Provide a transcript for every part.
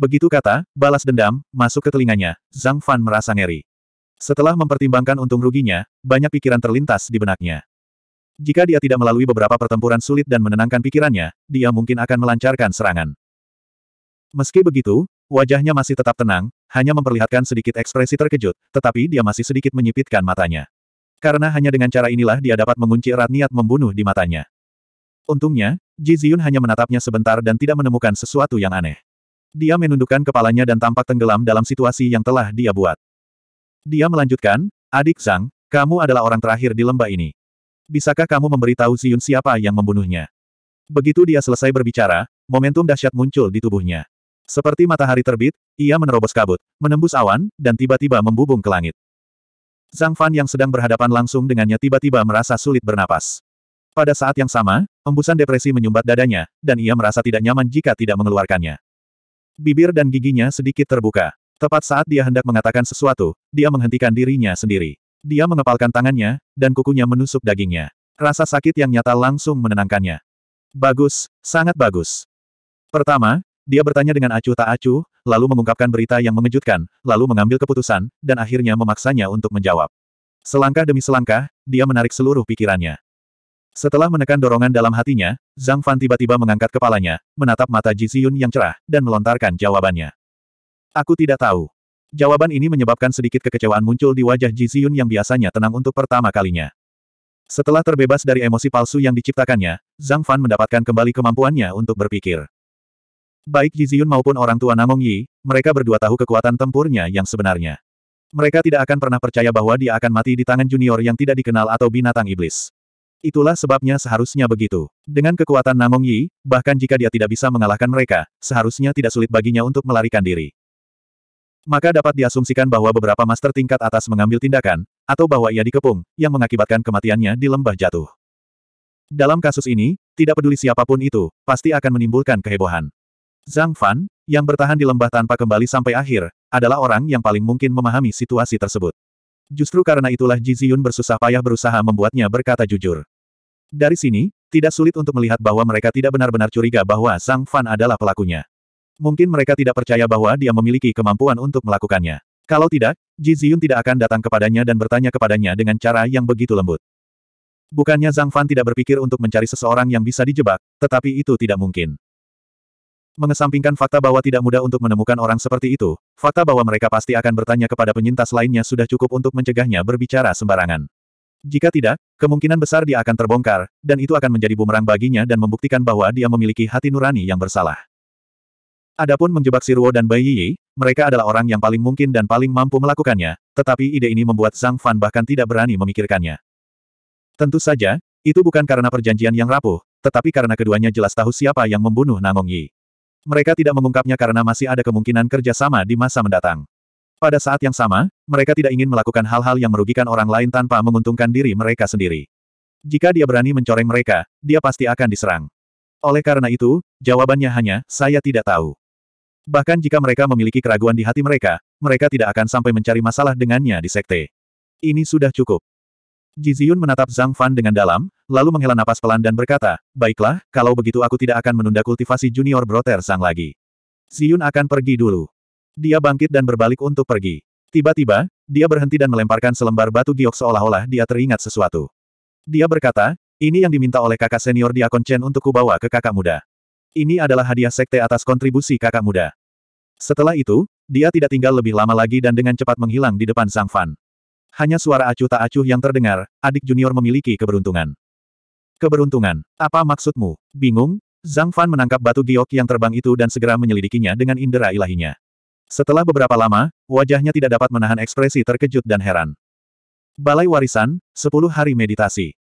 Begitu kata, balas dendam, masuk ke telinganya, Zhang Fan merasa ngeri. Setelah mempertimbangkan untung ruginya, banyak pikiran terlintas di benaknya. Jika dia tidak melalui beberapa pertempuran sulit dan menenangkan pikirannya, dia mungkin akan melancarkan serangan. Meski begitu, wajahnya masih tetap tenang, hanya memperlihatkan sedikit ekspresi terkejut, tetapi dia masih sedikit menyipitkan matanya. Karena hanya dengan cara inilah dia dapat mengunci erat niat membunuh di matanya. Untungnya, Ji Ziyun hanya menatapnya sebentar dan tidak menemukan sesuatu yang aneh. Dia menundukkan kepalanya dan tampak tenggelam dalam situasi yang telah dia buat. Dia melanjutkan, Adik Zhang, kamu adalah orang terakhir di lembah ini. Bisakah kamu memberitahu Ziyun siapa yang membunuhnya? Begitu dia selesai berbicara, momentum dahsyat muncul di tubuhnya. Seperti matahari terbit, ia menerobos kabut, menembus awan, dan tiba-tiba membubung ke langit. Zhang Fan yang sedang berhadapan langsung dengannya tiba-tiba merasa sulit bernapas. Pada saat yang sama, embusan depresi menyumbat dadanya, dan ia merasa tidak nyaman jika tidak mengeluarkannya. Bibir dan giginya sedikit terbuka. Tepat saat dia hendak mengatakan sesuatu, dia menghentikan dirinya sendiri. Dia mengepalkan tangannya, dan kukunya menusuk dagingnya. Rasa sakit yang nyata langsung menenangkannya. Bagus, sangat bagus. Pertama, dia bertanya dengan acuh tak acuh, lalu mengungkapkan berita yang mengejutkan, lalu mengambil keputusan, dan akhirnya memaksanya untuk menjawab. Selangkah demi selangkah, dia menarik seluruh pikirannya. Setelah menekan dorongan dalam hatinya, Zhang Fan tiba-tiba mengangkat kepalanya, menatap mata Ji Ziyun yang cerah, dan melontarkan jawabannya. Aku tidak tahu. Jawaban ini menyebabkan sedikit kekecewaan muncul di wajah Ji Ziyun yang biasanya tenang untuk pertama kalinya. Setelah terbebas dari emosi palsu yang diciptakannya, Zhang Fan mendapatkan kembali kemampuannya untuk berpikir. Baik Ji Ziyun maupun orang tua Namong Yi, mereka berdua tahu kekuatan tempurnya yang sebenarnya. Mereka tidak akan pernah percaya bahwa dia akan mati di tangan junior yang tidak dikenal atau binatang iblis. Itulah sebabnya seharusnya begitu. Dengan kekuatan Namong Yi, bahkan jika dia tidak bisa mengalahkan mereka, seharusnya tidak sulit baginya untuk melarikan diri. Maka dapat diasumsikan bahwa beberapa master tingkat atas mengambil tindakan, atau bahwa ia dikepung, yang mengakibatkan kematiannya di lembah jatuh. Dalam kasus ini, tidak peduli siapapun itu, pasti akan menimbulkan kehebohan. Zhang Fan, yang bertahan di lembah tanpa kembali sampai akhir, adalah orang yang paling mungkin memahami situasi tersebut. Justru karena itulah Ji Ziyun bersusah payah berusaha membuatnya berkata jujur. Dari sini, tidak sulit untuk melihat bahwa mereka tidak benar-benar curiga bahwa Sang Fan adalah pelakunya. Mungkin mereka tidak percaya bahwa dia memiliki kemampuan untuk melakukannya. Kalau tidak, Ji Ziyun tidak akan datang kepadanya dan bertanya kepadanya dengan cara yang begitu lembut. Bukannya Zhang Fan tidak berpikir untuk mencari seseorang yang bisa dijebak, tetapi itu tidak mungkin. Mengesampingkan fakta bahwa tidak mudah untuk menemukan orang seperti itu, fakta bahwa mereka pasti akan bertanya kepada penyintas lainnya sudah cukup untuk mencegahnya berbicara sembarangan. Jika tidak, kemungkinan besar dia akan terbongkar, dan itu akan menjadi bumerang baginya dan membuktikan bahwa dia memiliki hati nurani yang bersalah. Adapun menjebak Siruo dan Bai Yi, mereka adalah orang yang paling mungkin dan paling mampu melakukannya, tetapi ide ini membuat Zhang Fan bahkan tidak berani memikirkannya. Tentu saja, itu bukan karena perjanjian yang rapuh, tetapi karena keduanya jelas tahu siapa yang membunuh Nangong Yi. Mereka tidak mengungkapnya karena masih ada kemungkinan kerjasama di masa mendatang. Pada saat yang sama, mereka tidak ingin melakukan hal-hal yang merugikan orang lain tanpa menguntungkan diri mereka sendiri. Jika dia berani mencoreng mereka, dia pasti akan diserang. Oleh karena itu, jawabannya hanya, saya tidak tahu. Bahkan jika mereka memiliki keraguan di hati mereka, mereka tidak akan sampai mencari masalah dengannya di sekte. Ini sudah cukup. Ji Jiziyun menatap Zhang Fan dengan dalam, lalu menghela napas pelan dan berkata, Baiklah, kalau begitu aku tidak akan menunda kultivasi junior broter Zhang lagi. Ziyun akan pergi dulu. Dia bangkit dan berbalik untuk pergi. Tiba-tiba, dia berhenti dan melemparkan selembar batu giok seolah-olah dia teringat sesuatu. Dia berkata, ini yang diminta oleh kakak senior Diakon Chen untuk kubawa ke kakak muda. Ini adalah hadiah sekte atas kontribusi kakak muda. Setelah itu, dia tidak tinggal lebih lama lagi dan dengan cepat menghilang di depan Zhang Fan. Hanya suara acuh tak acuh yang terdengar, adik junior memiliki keberuntungan. Keberuntungan, apa maksudmu? Bingung? Zhang Fan menangkap batu giok yang terbang itu dan segera menyelidikinya dengan indera ilahinya. Setelah beberapa lama, wajahnya tidak dapat menahan ekspresi terkejut dan heran. Balai Warisan, 10 Hari Meditasi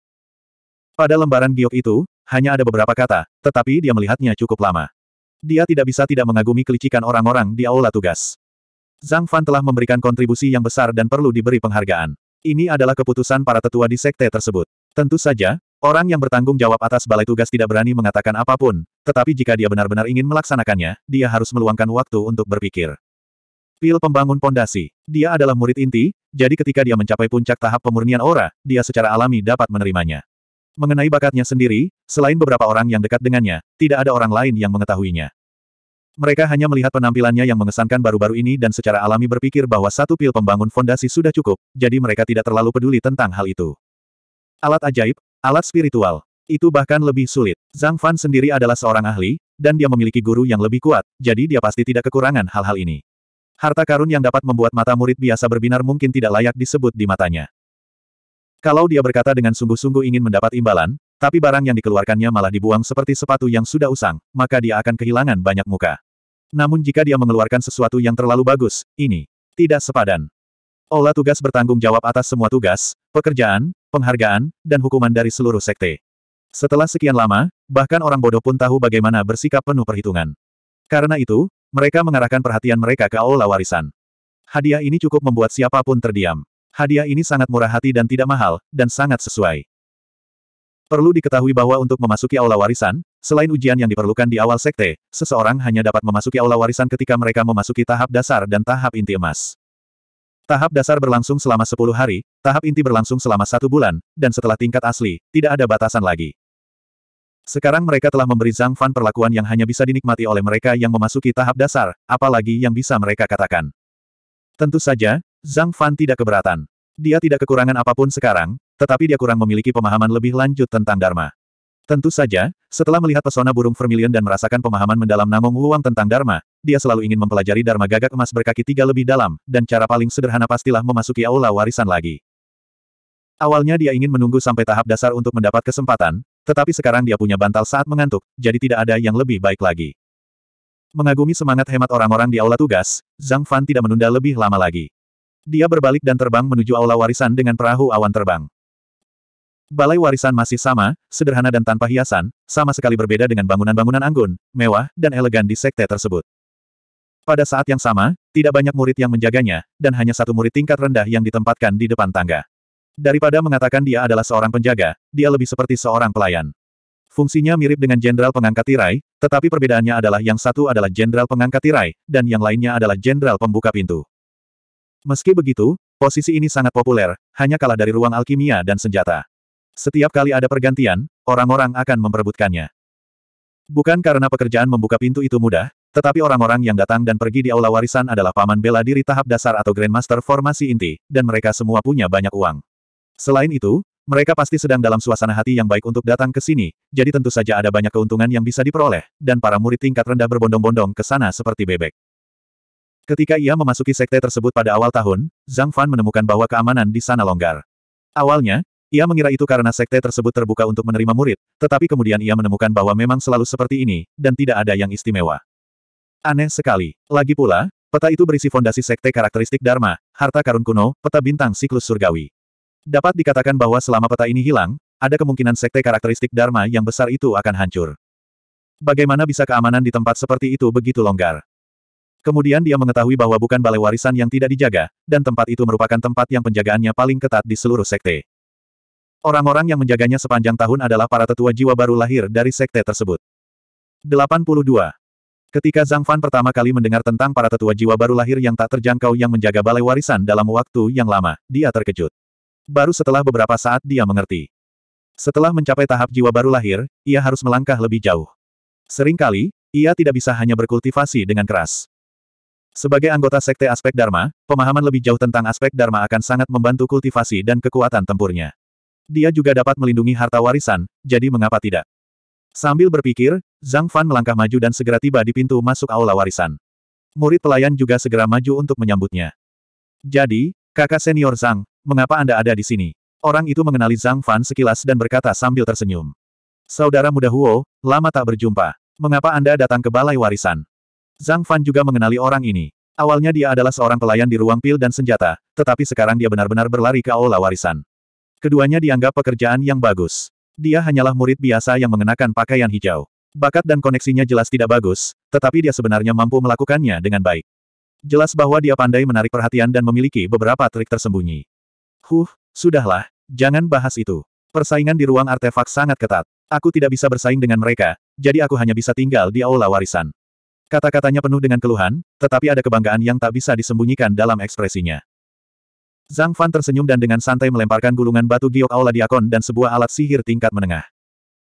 Pada lembaran giok itu, hanya ada beberapa kata, tetapi dia melihatnya cukup lama. Dia tidak bisa tidak mengagumi kelicikan orang-orang di aula tugas. Zhang Fan telah memberikan kontribusi yang besar dan perlu diberi penghargaan. Ini adalah keputusan para tetua di sekte tersebut. Tentu saja, orang yang bertanggung jawab atas balai tugas tidak berani mengatakan apapun, tetapi jika dia benar-benar ingin melaksanakannya, dia harus meluangkan waktu untuk berpikir. Pil pembangun pondasi. Dia adalah murid inti, jadi ketika dia mencapai puncak tahap pemurnian aura, dia secara alami dapat menerimanya. Mengenai bakatnya sendiri, selain beberapa orang yang dekat dengannya, tidak ada orang lain yang mengetahuinya. Mereka hanya melihat penampilannya yang mengesankan baru-baru ini dan secara alami berpikir bahwa satu pil pembangun fondasi sudah cukup, jadi mereka tidak terlalu peduli tentang hal itu. Alat ajaib, alat spiritual. Itu bahkan lebih sulit. Zhang Fan sendiri adalah seorang ahli, dan dia memiliki guru yang lebih kuat, jadi dia pasti tidak kekurangan hal-hal ini. Harta karun yang dapat membuat mata murid biasa berbinar mungkin tidak layak disebut di matanya. Kalau dia berkata dengan sungguh-sungguh ingin mendapat imbalan, tapi barang yang dikeluarkannya malah dibuang seperti sepatu yang sudah usang, maka dia akan kehilangan banyak muka. Namun jika dia mengeluarkan sesuatu yang terlalu bagus, ini tidak sepadan. Ola tugas bertanggung jawab atas semua tugas, pekerjaan, penghargaan, dan hukuman dari seluruh sekte. Setelah sekian lama, bahkan orang bodoh pun tahu bagaimana bersikap penuh perhitungan. Karena itu, mereka mengarahkan perhatian mereka ke Ola warisan. Hadiah ini cukup membuat siapapun terdiam. Hadiah ini sangat murah hati dan tidak mahal, dan sangat sesuai. Perlu diketahui bahwa untuk memasuki aula warisan, selain ujian yang diperlukan di awal sekte, seseorang hanya dapat memasuki aula warisan ketika mereka memasuki tahap dasar dan tahap inti emas. Tahap dasar berlangsung selama 10 hari, tahap inti berlangsung selama satu bulan, dan setelah tingkat asli, tidak ada batasan lagi. Sekarang mereka telah memberi Zhang Fan perlakuan yang hanya bisa dinikmati oleh mereka yang memasuki tahap dasar, apalagi yang bisa mereka katakan. Tentu saja, Zhang Fan tidak keberatan. Dia tidak kekurangan apapun sekarang, tetapi dia kurang memiliki pemahaman lebih lanjut tentang Dharma. Tentu saja, setelah melihat pesona burung vermilion dan merasakan pemahaman mendalam Namong Wuang tentang Dharma, dia selalu ingin mempelajari Dharma gagak emas berkaki tiga lebih dalam, dan cara paling sederhana pastilah memasuki aula warisan lagi. Awalnya dia ingin menunggu sampai tahap dasar untuk mendapat kesempatan, tetapi sekarang dia punya bantal saat mengantuk, jadi tidak ada yang lebih baik lagi. Mengagumi semangat hemat orang-orang di aula tugas, Zhang Fan tidak menunda lebih lama lagi. Dia berbalik dan terbang menuju aula warisan dengan perahu awan terbang. Balai warisan masih sama, sederhana dan tanpa hiasan, sama sekali berbeda dengan bangunan-bangunan anggun, mewah, dan elegan di sekte tersebut. Pada saat yang sama, tidak banyak murid yang menjaganya, dan hanya satu murid tingkat rendah yang ditempatkan di depan tangga. Daripada mengatakan dia adalah seorang penjaga, dia lebih seperti seorang pelayan. Fungsinya mirip dengan jenderal pengangkat tirai, tetapi perbedaannya adalah yang satu adalah jenderal pengangkat tirai, dan yang lainnya adalah jenderal pembuka pintu. Meski begitu, posisi ini sangat populer, hanya kalah dari ruang alkimia dan senjata. Setiap kali ada pergantian, orang-orang akan memperebutkannya. Bukan karena pekerjaan membuka pintu itu mudah, tetapi orang-orang yang datang dan pergi di aula warisan adalah paman bela diri tahap dasar atau grandmaster formasi inti, dan mereka semua punya banyak uang. Selain itu, mereka pasti sedang dalam suasana hati yang baik untuk datang ke sini, jadi tentu saja ada banyak keuntungan yang bisa diperoleh, dan para murid tingkat rendah berbondong-bondong ke sana seperti bebek. Ketika ia memasuki sekte tersebut pada awal tahun, Zhang Fan menemukan bahwa keamanan di sana longgar. Awalnya, ia mengira itu karena sekte tersebut terbuka untuk menerima murid, tetapi kemudian ia menemukan bahwa memang selalu seperti ini, dan tidak ada yang istimewa. Aneh sekali. Lagi pula, peta itu berisi fondasi sekte karakteristik Dharma, harta karun kuno, peta bintang siklus surgawi. Dapat dikatakan bahwa selama peta ini hilang, ada kemungkinan sekte karakteristik Dharma yang besar itu akan hancur. Bagaimana bisa keamanan di tempat seperti itu begitu longgar? Kemudian dia mengetahui bahwa bukan balai warisan yang tidak dijaga, dan tempat itu merupakan tempat yang penjagaannya paling ketat di seluruh sekte. Orang-orang yang menjaganya sepanjang tahun adalah para tetua jiwa baru lahir dari sekte tersebut. 82. Ketika Zhang Fan pertama kali mendengar tentang para tetua jiwa baru lahir yang tak terjangkau yang menjaga balai warisan dalam waktu yang lama, dia terkejut. Baru setelah beberapa saat dia mengerti. Setelah mencapai tahap jiwa baru lahir, ia harus melangkah lebih jauh. Seringkali, ia tidak bisa hanya berkultivasi dengan keras. Sebagai anggota sekte aspek Dharma, pemahaman lebih jauh tentang aspek Dharma akan sangat membantu kultivasi dan kekuatan tempurnya dia juga dapat melindungi harta warisan, jadi mengapa tidak? Sambil berpikir, Zhang Fan melangkah maju dan segera tiba di pintu masuk aula warisan. Murid pelayan juga segera maju untuk menyambutnya. Jadi, kakak senior Zhang, mengapa Anda ada di sini? Orang itu mengenali Zhang Fan sekilas dan berkata sambil tersenyum. Saudara muda Huo, lama tak berjumpa. Mengapa Anda datang ke balai warisan? Zhang Fan juga mengenali orang ini. Awalnya dia adalah seorang pelayan di ruang pil dan senjata, tetapi sekarang dia benar-benar berlari ke aula warisan. Keduanya dianggap pekerjaan yang bagus. Dia hanyalah murid biasa yang mengenakan pakaian hijau. Bakat dan koneksinya jelas tidak bagus, tetapi dia sebenarnya mampu melakukannya dengan baik. Jelas bahwa dia pandai menarik perhatian dan memiliki beberapa trik tersembunyi. Huh, sudahlah, jangan bahas itu. Persaingan di ruang artefak sangat ketat. Aku tidak bisa bersaing dengan mereka, jadi aku hanya bisa tinggal di aula warisan. Kata-katanya penuh dengan keluhan, tetapi ada kebanggaan yang tak bisa disembunyikan dalam ekspresinya. Zhang Fan tersenyum dan dengan santai melemparkan gulungan batu giok aula diakon dan sebuah alat sihir tingkat menengah.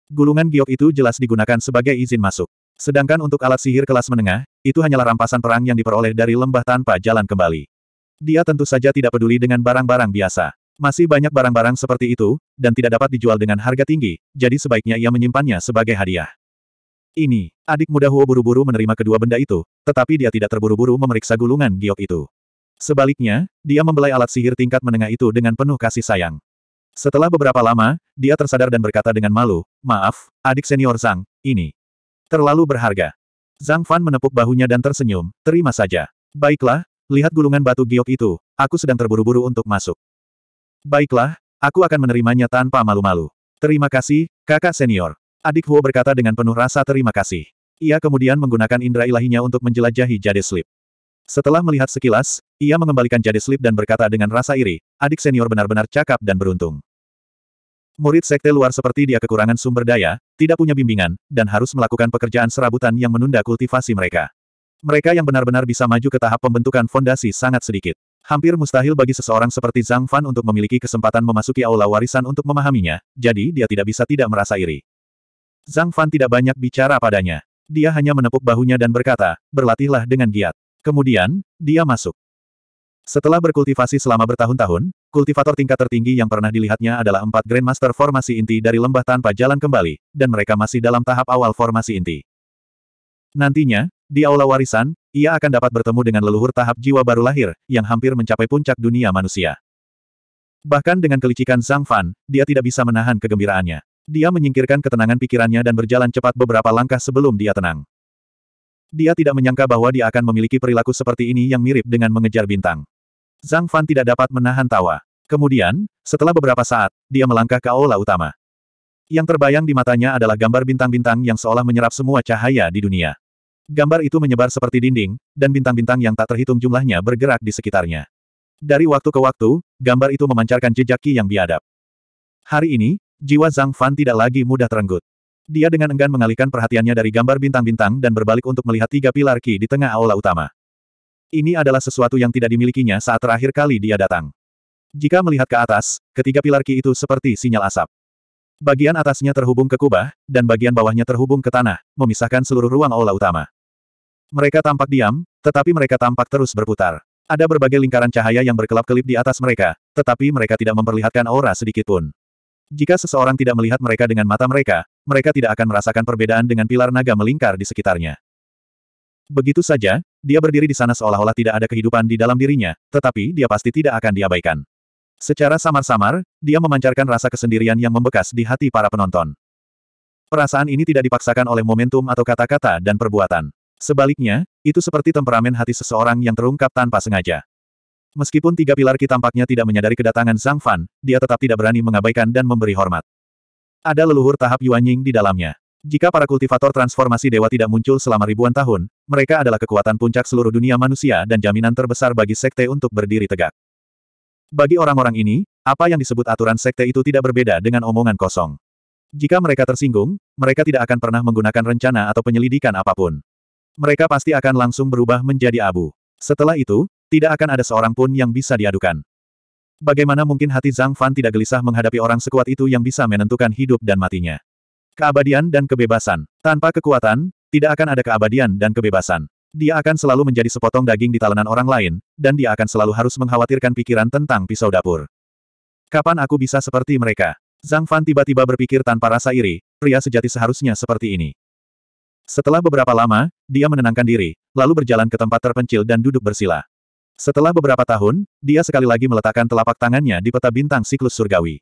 Gulungan giok itu jelas digunakan sebagai izin masuk. Sedangkan untuk alat sihir kelas menengah, itu hanyalah rampasan perang yang diperoleh dari lembah tanpa jalan kembali. Dia tentu saja tidak peduli dengan barang-barang biasa. Masih banyak barang-barang seperti itu, dan tidak dapat dijual dengan harga tinggi, jadi sebaiknya ia menyimpannya sebagai hadiah. Ini, adik muda Huo buru-buru menerima kedua benda itu, tetapi dia tidak terburu-buru memeriksa gulungan giok itu. Sebaliknya, dia membelai alat sihir tingkat menengah itu dengan penuh kasih sayang. Setelah beberapa lama, dia tersadar dan berkata dengan malu, Maaf, adik senior Zhang, ini terlalu berharga. Zhang Fan menepuk bahunya dan tersenyum, terima saja. Baiklah, lihat gulungan batu giok itu, aku sedang terburu-buru untuk masuk. Baiklah, aku akan menerimanya tanpa malu-malu. Terima kasih, kakak senior. Adik Huo berkata dengan penuh rasa terima kasih. Ia kemudian menggunakan indera ilahinya untuk menjelajahi jade slip. Setelah melihat sekilas, ia mengembalikan jade slip dan berkata dengan rasa iri, adik senior benar-benar cakap dan beruntung. Murid sekte luar seperti dia kekurangan sumber daya, tidak punya bimbingan, dan harus melakukan pekerjaan serabutan yang menunda kultivasi mereka. Mereka yang benar-benar bisa maju ke tahap pembentukan fondasi sangat sedikit. Hampir mustahil bagi seseorang seperti Zhang Fan untuk memiliki kesempatan memasuki aula warisan untuk memahaminya, jadi dia tidak bisa tidak merasa iri. Zhang Fan tidak banyak bicara padanya. Dia hanya menepuk bahunya dan berkata, berlatihlah dengan giat. Kemudian, dia masuk. Setelah berkultivasi selama bertahun-tahun, kultivator tingkat tertinggi yang pernah dilihatnya adalah empat Grandmaster formasi inti dari lembah tanpa jalan kembali, dan mereka masih dalam tahap awal formasi inti. Nantinya, di aula warisan, ia akan dapat bertemu dengan leluhur tahap jiwa baru lahir, yang hampir mencapai puncak dunia manusia. Bahkan dengan kelicikan Zhang Fan, dia tidak bisa menahan kegembiraannya. Dia menyingkirkan ketenangan pikirannya dan berjalan cepat beberapa langkah sebelum dia tenang. Dia tidak menyangka bahwa dia akan memiliki perilaku seperti ini yang mirip dengan mengejar bintang. Zhang Fan tidak dapat menahan tawa. Kemudian, setelah beberapa saat, dia melangkah ke aula utama. Yang terbayang di matanya adalah gambar bintang-bintang yang seolah menyerap semua cahaya di dunia. Gambar itu menyebar seperti dinding, dan bintang-bintang yang tak terhitung jumlahnya bergerak di sekitarnya. Dari waktu ke waktu, gambar itu memancarkan jejak ki yang biadab. Hari ini, jiwa Zhang Fan tidak lagi mudah terenggut. Dia dengan enggan mengalihkan perhatiannya dari gambar bintang-bintang dan berbalik untuk melihat tiga pilar Ki di tengah aula utama. Ini adalah sesuatu yang tidak dimilikinya saat terakhir kali dia datang. Jika melihat ke atas, ketiga pilar Ki itu seperti sinyal asap. Bagian atasnya terhubung ke kubah, dan bagian bawahnya terhubung ke tanah, memisahkan seluruh ruang aula utama. Mereka tampak diam, tetapi mereka tampak terus berputar. Ada berbagai lingkaran cahaya yang berkelap-kelip di atas mereka, tetapi mereka tidak memperlihatkan aura sedikit pun. Jika seseorang tidak melihat mereka dengan mata mereka, mereka tidak akan merasakan perbedaan dengan pilar naga melingkar di sekitarnya. Begitu saja, dia berdiri di sana seolah-olah tidak ada kehidupan di dalam dirinya, tetapi dia pasti tidak akan diabaikan. Secara samar-samar, dia memancarkan rasa kesendirian yang membekas di hati para penonton. Perasaan ini tidak dipaksakan oleh momentum atau kata-kata dan perbuatan. Sebaliknya, itu seperti temperamen hati seseorang yang terungkap tanpa sengaja. Meskipun tiga pilar Ki tampaknya tidak menyadari kedatangan Zhang Fan, dia tetap tidak berani mengabaikan dan memberi hormat. Ada leluhur tahap Yuanying di dalamnya. Jika para kultivator transformasi dewa tidak muncul selama ribuan tahun, mereka adalah kekuatan puncak seluruh dunia manusia dan jaminan terbesar bagi sekte untuk berdiri tegak. Bagi orang-orang ini, apa yang disebut aturan sekte itu tidak berbeda dengan omongan kosong. Jika mereka tersinggung, mereka tidak akan pernah menggunakan rencana atau penyelidikan apapun. Mereka pasti akan langsung berubah menjadi abu. Setelah itu, tidak akan ada seorang pun yang bisa diadukan. Bagaimana mungkin hati Zhang Fan tidak gelisah menghadapi orang sekuat itu yang bisa menentukan hidup dan matinya? Keabadian dan kebebasan. Tanpa kekuatan, tidak akan ada keabadian dan kebebasan. Dia akan selalu menjadi sepotong daging di talenan orang lain, dan dia akan selalu harus mengkhawatirkan pikiran tentang pisau dapur. Kapan aku bisa seperti mereka? Zhang Fan tiba-tiba berpikir tanpa rasa iri, pria sejati seharusnya seperti ini. Setelah beberapa lama, dia menenangkan diri, lalu berjalan ke tempat terpencil dan duduk bersila. Setelah beberapa tahun, dia sekali lagi meletakkan telapak tangannya di peta bintang siklus surgawi.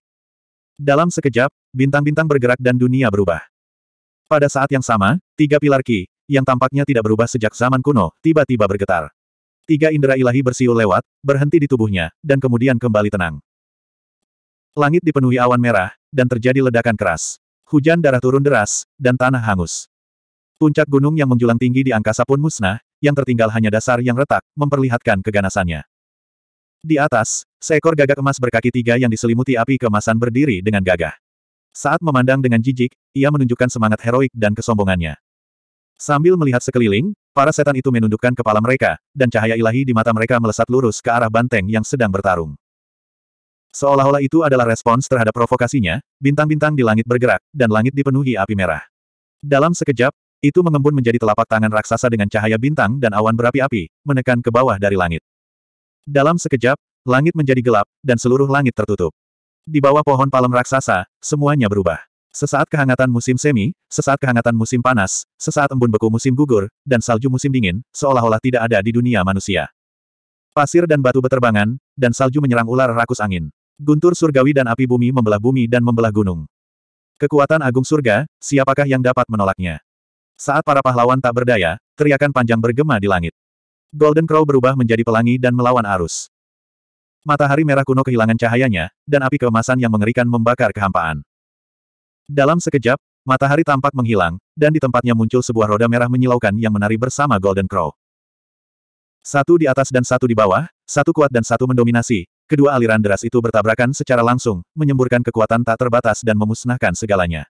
Dalam sekejap, bintang-bintang bergerak dan dunia berubah. Pada saat yang sama, tiga pilar Ki, yang tampaknya tidak berubah sejak zaman kuno, tiba-tiba bergetar. Tiga indera ilahi bersiul lewat, berhenti di tubuhnya, dan kemudian kembali tenang. Langit dipenuhi awan merah, dan terjadi ledakan keras. Hujan darah turun deras, dan tanah hangus. Puncak gunung yang menjulang tinggi di angkasa pun musnah, yang tertinggal hanya dasar yang retak, memperlihatkan keganasannya. Di atas, seekor gagak emas berkaki tiga yang diselimuti api kemasan berdiri dengan gagah. Saat memandang dengan jijik, ia menunjukkan semangat heroik dan kesombongannya. Sambil melihat sekeliling, para setan itu menundukkan kepala mereka, dan cahaya ilahi di mata mereka melesat lurus ke arah banteng yang sedang bertarung. Seolah-olah itu adalah respons terhadap provokasinya, bintang-bintang di langit bergerak, dan langit dipenuhi api merah. Dalam sekejap, itu mengembun menjadi telapak tangan raksasa dengan cahaya bintang dan awan berapi-api, menekan ke bawah dari langit. Dalam sekejap, langit menjadi gelap, dan seluruh langit tertutup. Di bawah pohon palem raksasa, semuanya berubah. Sesaat kehangatan musim semi, sesaat kehangatan musim panas, sesaat embun beku musim gugur, dan salju musim dingin, seolah-olah tidak ada di dunia manusia. Pasir dan batu beterbangan, dan salju menyerang ular rakus angin. Guntur surgawi dan api bumi membelah bumi dan membelah gunung. Kekuatan agung surga, siapakah yang dapat menolaknya? Saat para pahlawan tak berdaya, teriakan panjang bergema di langit. Golden Crow berubah menjadi pelangi dan melawan arus. Matahari merah kuno kehilangan cahayanya, dan api keemasan yang mengerikan membakar kehampaan. Dalam sekejap, matahari tampak menghilang, dan di tempatnya muncul sebuah roda merah menyilaukan yang menari bersama Golden Crow. Satu di atas dan satu di bawah, satu kuat dan satu mendominasi, kedua aliran deras itu bertabrakan secara langsung, menyemburkan kekuatan tak terbatas dan memusnahkan segalanya.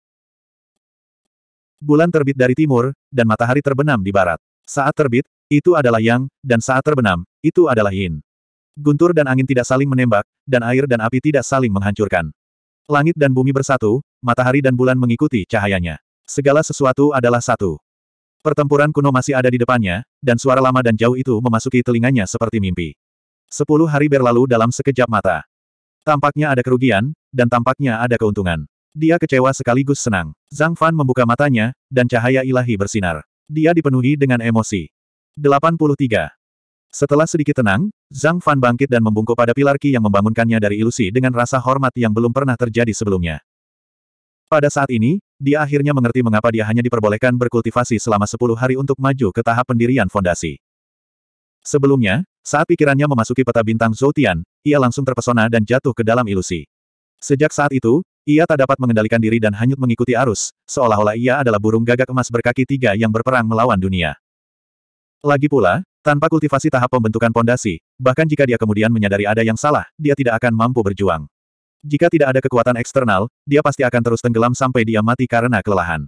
Bulan terbit dari timur, dan matahari terbenam di barat. Saat terbit, itu adalah yang, dan saat terbenam, itu adalah yin. Guntur dan angin tidak saling menembak, dan air dan api tidak saling menghancurkan. Langit dan bumi bersatu, matahari dan bulan mengikuti cahayanya. Segala sesuatu adalah satu. Pertempuran kuno masih ada di depannya, dan suara lama dan jauh itu memasuki telinganya seperti mimpi. Sepuluh hari berlalu dalam sekejap mata. Tampaknya ada kerugian, dan tampaknya ada keuntungan. Dia kecewa sekaligus senang. Zhang Fan membuka matanya, dan cahaya ilahi bersinar. Dia dipenuhi dengan emosi. 83. Setelah sedikit tenang, Zhang Fan bangkit dan membungkuk pada pilar Qi yang membangunkannya dari ilusi dengan rasa hormat yang belum pernah terjadi sebelumnya. Pada saat ini, dia akhirnya mengerti mengapa dia hanya diperbolehkan berkultivasi selama 10 hari untuk maju ke tahap pendirian fondasi. Sebelumnya, saat pikirannya memasuki peta bintang Zoutian, ia langsung terpesona dan jatuh ke dalam ilusi. Sejak saat itu, ia tak dapat mengendalikan diri dan hanyut mengikuti arus, seolah-olah ia adalah burung gagak emas berkaki tiga yang berperang melawan dunia. Lagi pula, tanpa kultivasi tahap pembentukan pondasi, bahkan jika dia kemudian menyadari ada yang salah, dia tidak akan mampu berjuang. Jika tidak ada kekuatan eksternal, dia pasti akan terus tenggelam sampai dia mati karena kelelahan.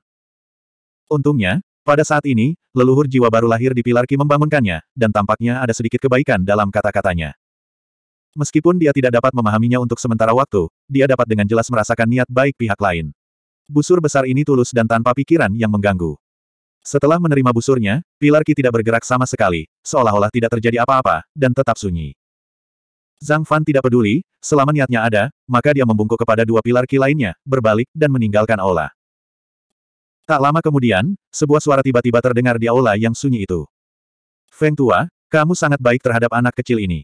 Untungnya, pada saat ini, leluhur jiwa baru lahir di pilar Ki membangunkannya, dan tampaknya ada sedikit kebaikan dalam kata-katanya. Meskipun dia tidak dapat memahaminya untuk sementara waktu, dia dapat dengan jelas merasakan niat baik pihak lain. Busur besar ini tulus dan tanpa pikiran yang mengganggu. Setelah menerima busurnya, Pilar Ki tidak bergerak sama sekali, seolah-olah tidak terjadi apa-apa, dan tetap sunyi. Zhang Fan tidak peduli, selama niatnya ada, maka dia membungkuk kepada dua Pilar Ki lainnya, berbalik, dan meninggalkan aula. Tak lama kemudian, sebuah suara tiba-tiba terdengar di aula yang sunyi itu. Feng Tua, kamu sangat baik terhadap anak kecil ini.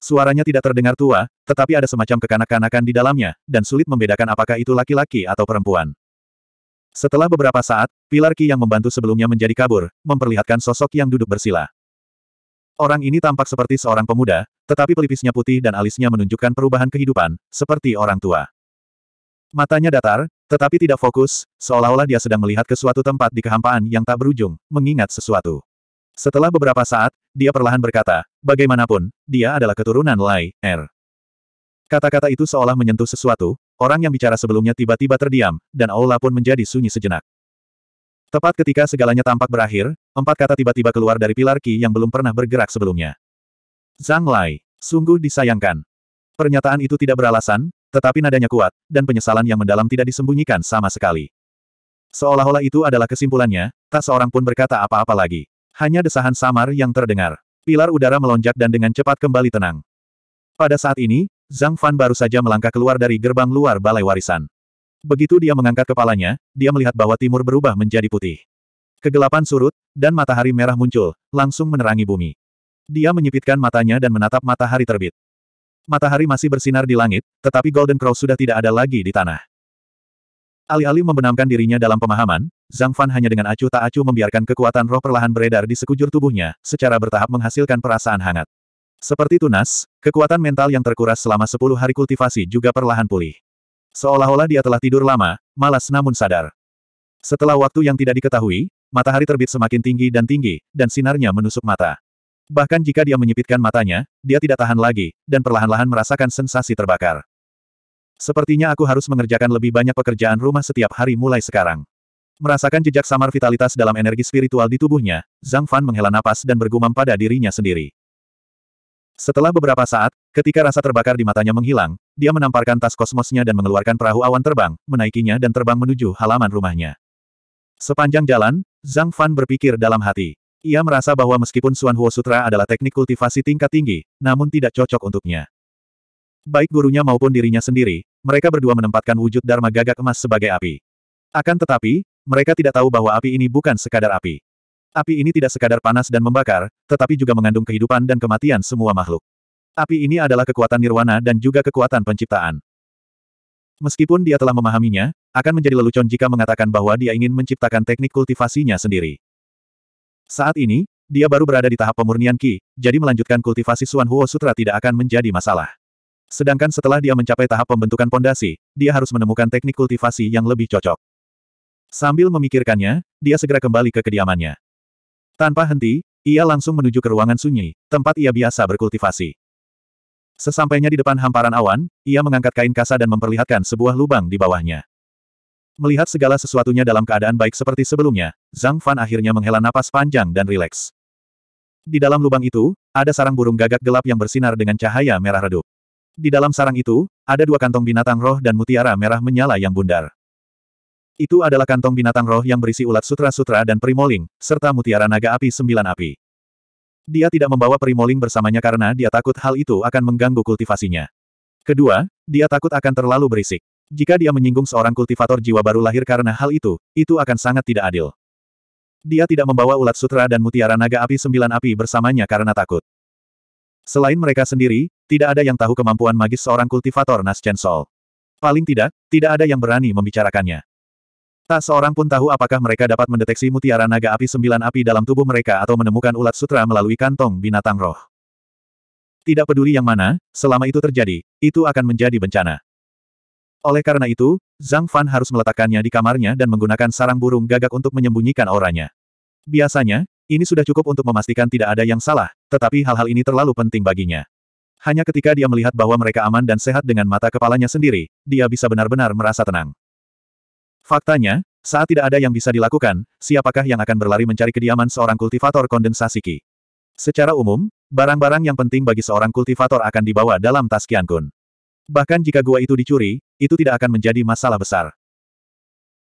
Suaranya tidak terdengar tua, tetapi ada semacam kekanak-kanakan di dalamnya, dan sulit membedakan apakah itu laki-laki atau perempuan. Setelah beberapa saat, pilar Ki yang membantu sebelumnya menjadi kabur, memperlihatkan sosok yang duduk bersila. Orang ini tampak seperti seorang pemuda, tetapi pelipisnya putih dan alisnya menunjukkan perubahan kehidupan, seperti orang tua. Matanya datar, tetapi tidak fokus, seolah-olah dia sedang melihat ke suatu tempat di kehampaan yang tak berujung, mengingat sesuatu. Setelah beberapa saat, dia perlahan berkata, bagaimanapun, dia adalah keturunan Lai, Er. Kata-kata itu seolah menyentuh sesuatu, orang yang bicara sebelumnya tiba-tiba terdiam, dan Aula pun menjadi sunyi sejenak. Tepat ketika segalanya tampak berakhir, empat kata tiba-tiba keluar dari pilar Ki yang belum pernah bergerak sebelumnya. Zhang Lai, sungguh disayangkan. Pernyataan itu tidak beralasan, tetapi nadanya kuat, dan penyesalan yang mendalam tidak disembunyikan sama sekali. Seolah-olah itu adalah kesimpulannya, tak seorang pun berkata apa-apa lagi. Hanya desahan samar yang terdengar. Pilar udara melonjak dan dengan cepat kembali tenang. Pada saat ini, Zhang Fan baru saja melangkah keluar dari gerbang luar balai warisan. Begitu dia mengangkat kepalanya, dia melihat bahwa timur berubah menjadi putih. Kegelapan surut, dan matahari merah muncul, langsung menerangi bumi. Dia menyipitkan matanya dan menatap matahari terbit. Matahari masih bersinar di langit, tetapi Golden Crow sudah tidak ada lagi di tanah. Alih-alih membenamkan dirinya dalam pemahaman, Zhang Fan hanya dengan acuh tak acuh membiarkan kekuatan roh perlahan beredar di sekujur tubuhnya, secara bertahap menghasilkan perasaan hangat. Seperti tunas, kekuatan mental yang terkuras selama sepuluh hari kultivasi juga perlahan pulih. Seolah-olah dia telah tidur lama, malas namun sadar. Setelah waktu yang tidak diketahui, matahari terbit semakin tinggi dan tinggi, dan sinarnya menusuk mata. Bahkan jika dia menyipitkan matanya, dia tidak tahan lagi, dan perlahan-lahan merasakan sensasi terbakar. Sepertinya aku harus mengerjakan lebih banyak pekerjaan rumah setiap hari mulai sekarang. Merasakan jejak samar vitalitas dalam energi spiritual di tubuhnya, Zhang Fan menghela napas dan bergumam pada dirinya sendiri. Setelah beberapa saat, ketika rasa terbakar di matanya menghilang, dia menamparkan tas kosmosnya dan mengeluarkan perahu awan terbang, menaikinya dan terbang menuju halaman rumahnya. Sepanjang jalan, Zhang Fan berpikir dalam hati. Ia merasa bahwa meskipun Suan Huo Sutra adalah teknik kultivasi tingkat tinggi, namun tidak cocok untuknya. Baik gurunya maupun dirinya sendiri, mereka berdua menempatkan wujud Dharma gagak emas sebagai api. Akan tetapi, mereka tidak tahu bahwa api ini bukan sekadar api. Api ini tidak sekadar panas dan membakar, tetapi juga mengandung kehidupan dan kematian semua makhluk. Api ini adalah kekuatan nirwana dan juga kekuatan penciptaan. Meskipun dia telah memahaminya, akan menjadi lelucon jika mengatakan bahwa dia ingin menciptakan teknik kultivasinya sendiri. Saat ini, dia baru berada di tahap pemurnian Ki, jadi melanjutkan kultivasi Suan Huo Sutra tidak akan menjadi masalah. Sedangkan setelah dia mencapai tahap pembentukan pondasi, dia harus menemukan teknik kultivasi yang lebih cocok. Sambil memikirkannya, dia segera kembali ke kediamannya. Tanpa henti, ia langsung menuju ke ruangan sunyi, tempat ia biasa berkultivasi. Sesampainya di depan hamparan awan, ia mengangkat kain kasa dan memperlihatkan sebuah lubang di bawahnya. Melihat segala sesuatunya dalam keadaan baik seperti sebelumnya, Zhang Fan akhirnya menghela napas panjang dan rileks. Di dalam lubang itu, ada sarang burung gagak gelap yang bersinar dengan cahaya merah redup. Di dalam sarang itu, ada dua kantong binatang roh dan mutiara merah menyala yang bundar. Itu adalah kantong binatang roh yang berisi ulat sutra-sutra dan primoling, serta mutiara naga api sembilan api. Dia tidak membawa primoling bersamanya karena dia takut hal itu akan mengganggu kultivasinya. Kedua, dia takut akan terlalu berisik. Jika dia menyinggung seorang kultivator jiwa baru lahir karena hal itu, itu akan sangat tidak adil. Dia tidak membawa ulat sutra dan mutiara naga api sembilan api bersamanya karena takut. Selain mereka sendiri, tidak ada yang tahu kemampuan magis seorang kultivator Nas Chen Sol. Paling tidak, tidak ada yang berani membicarakannya. Tak seorang pun tahu apakah mereka dapat mendeteksi mutiara naga api sembilan api dalam tubuh mereka atau menemukan ulat sutra melalui kantong binatang roh. Tidak peduli yang mana, selama itu terjadi, itu akan menjadi bencana. Oleh karena itu, Zhang Fan harus meletakkannya di kamarnya dan menggunakan sarang burung gagak untuk menyembunyikan auranya. Biasanya, ini sudah cukup untuk memastikan tidak ada yang salah, tetapi hal-hal ini terlalu penting baginya. Hanya ketika dia melihat bahwa mereka aman dan sehat dengan mata kepalanya sendiri, dia bisa benar-benar merasa tenang. Faktanya, saat tidak ada yang bisa dilakukan, siapakah yang akan berlari mencari kediaman seorang kultivator kondensasi Ki? Secara umum, barang-barang yang penting bagi seorang kultivator akan dibawa dalam tas Qiankun. Bahkan jika gua itu dicuri, itu tidak akan menjadi masalah besar.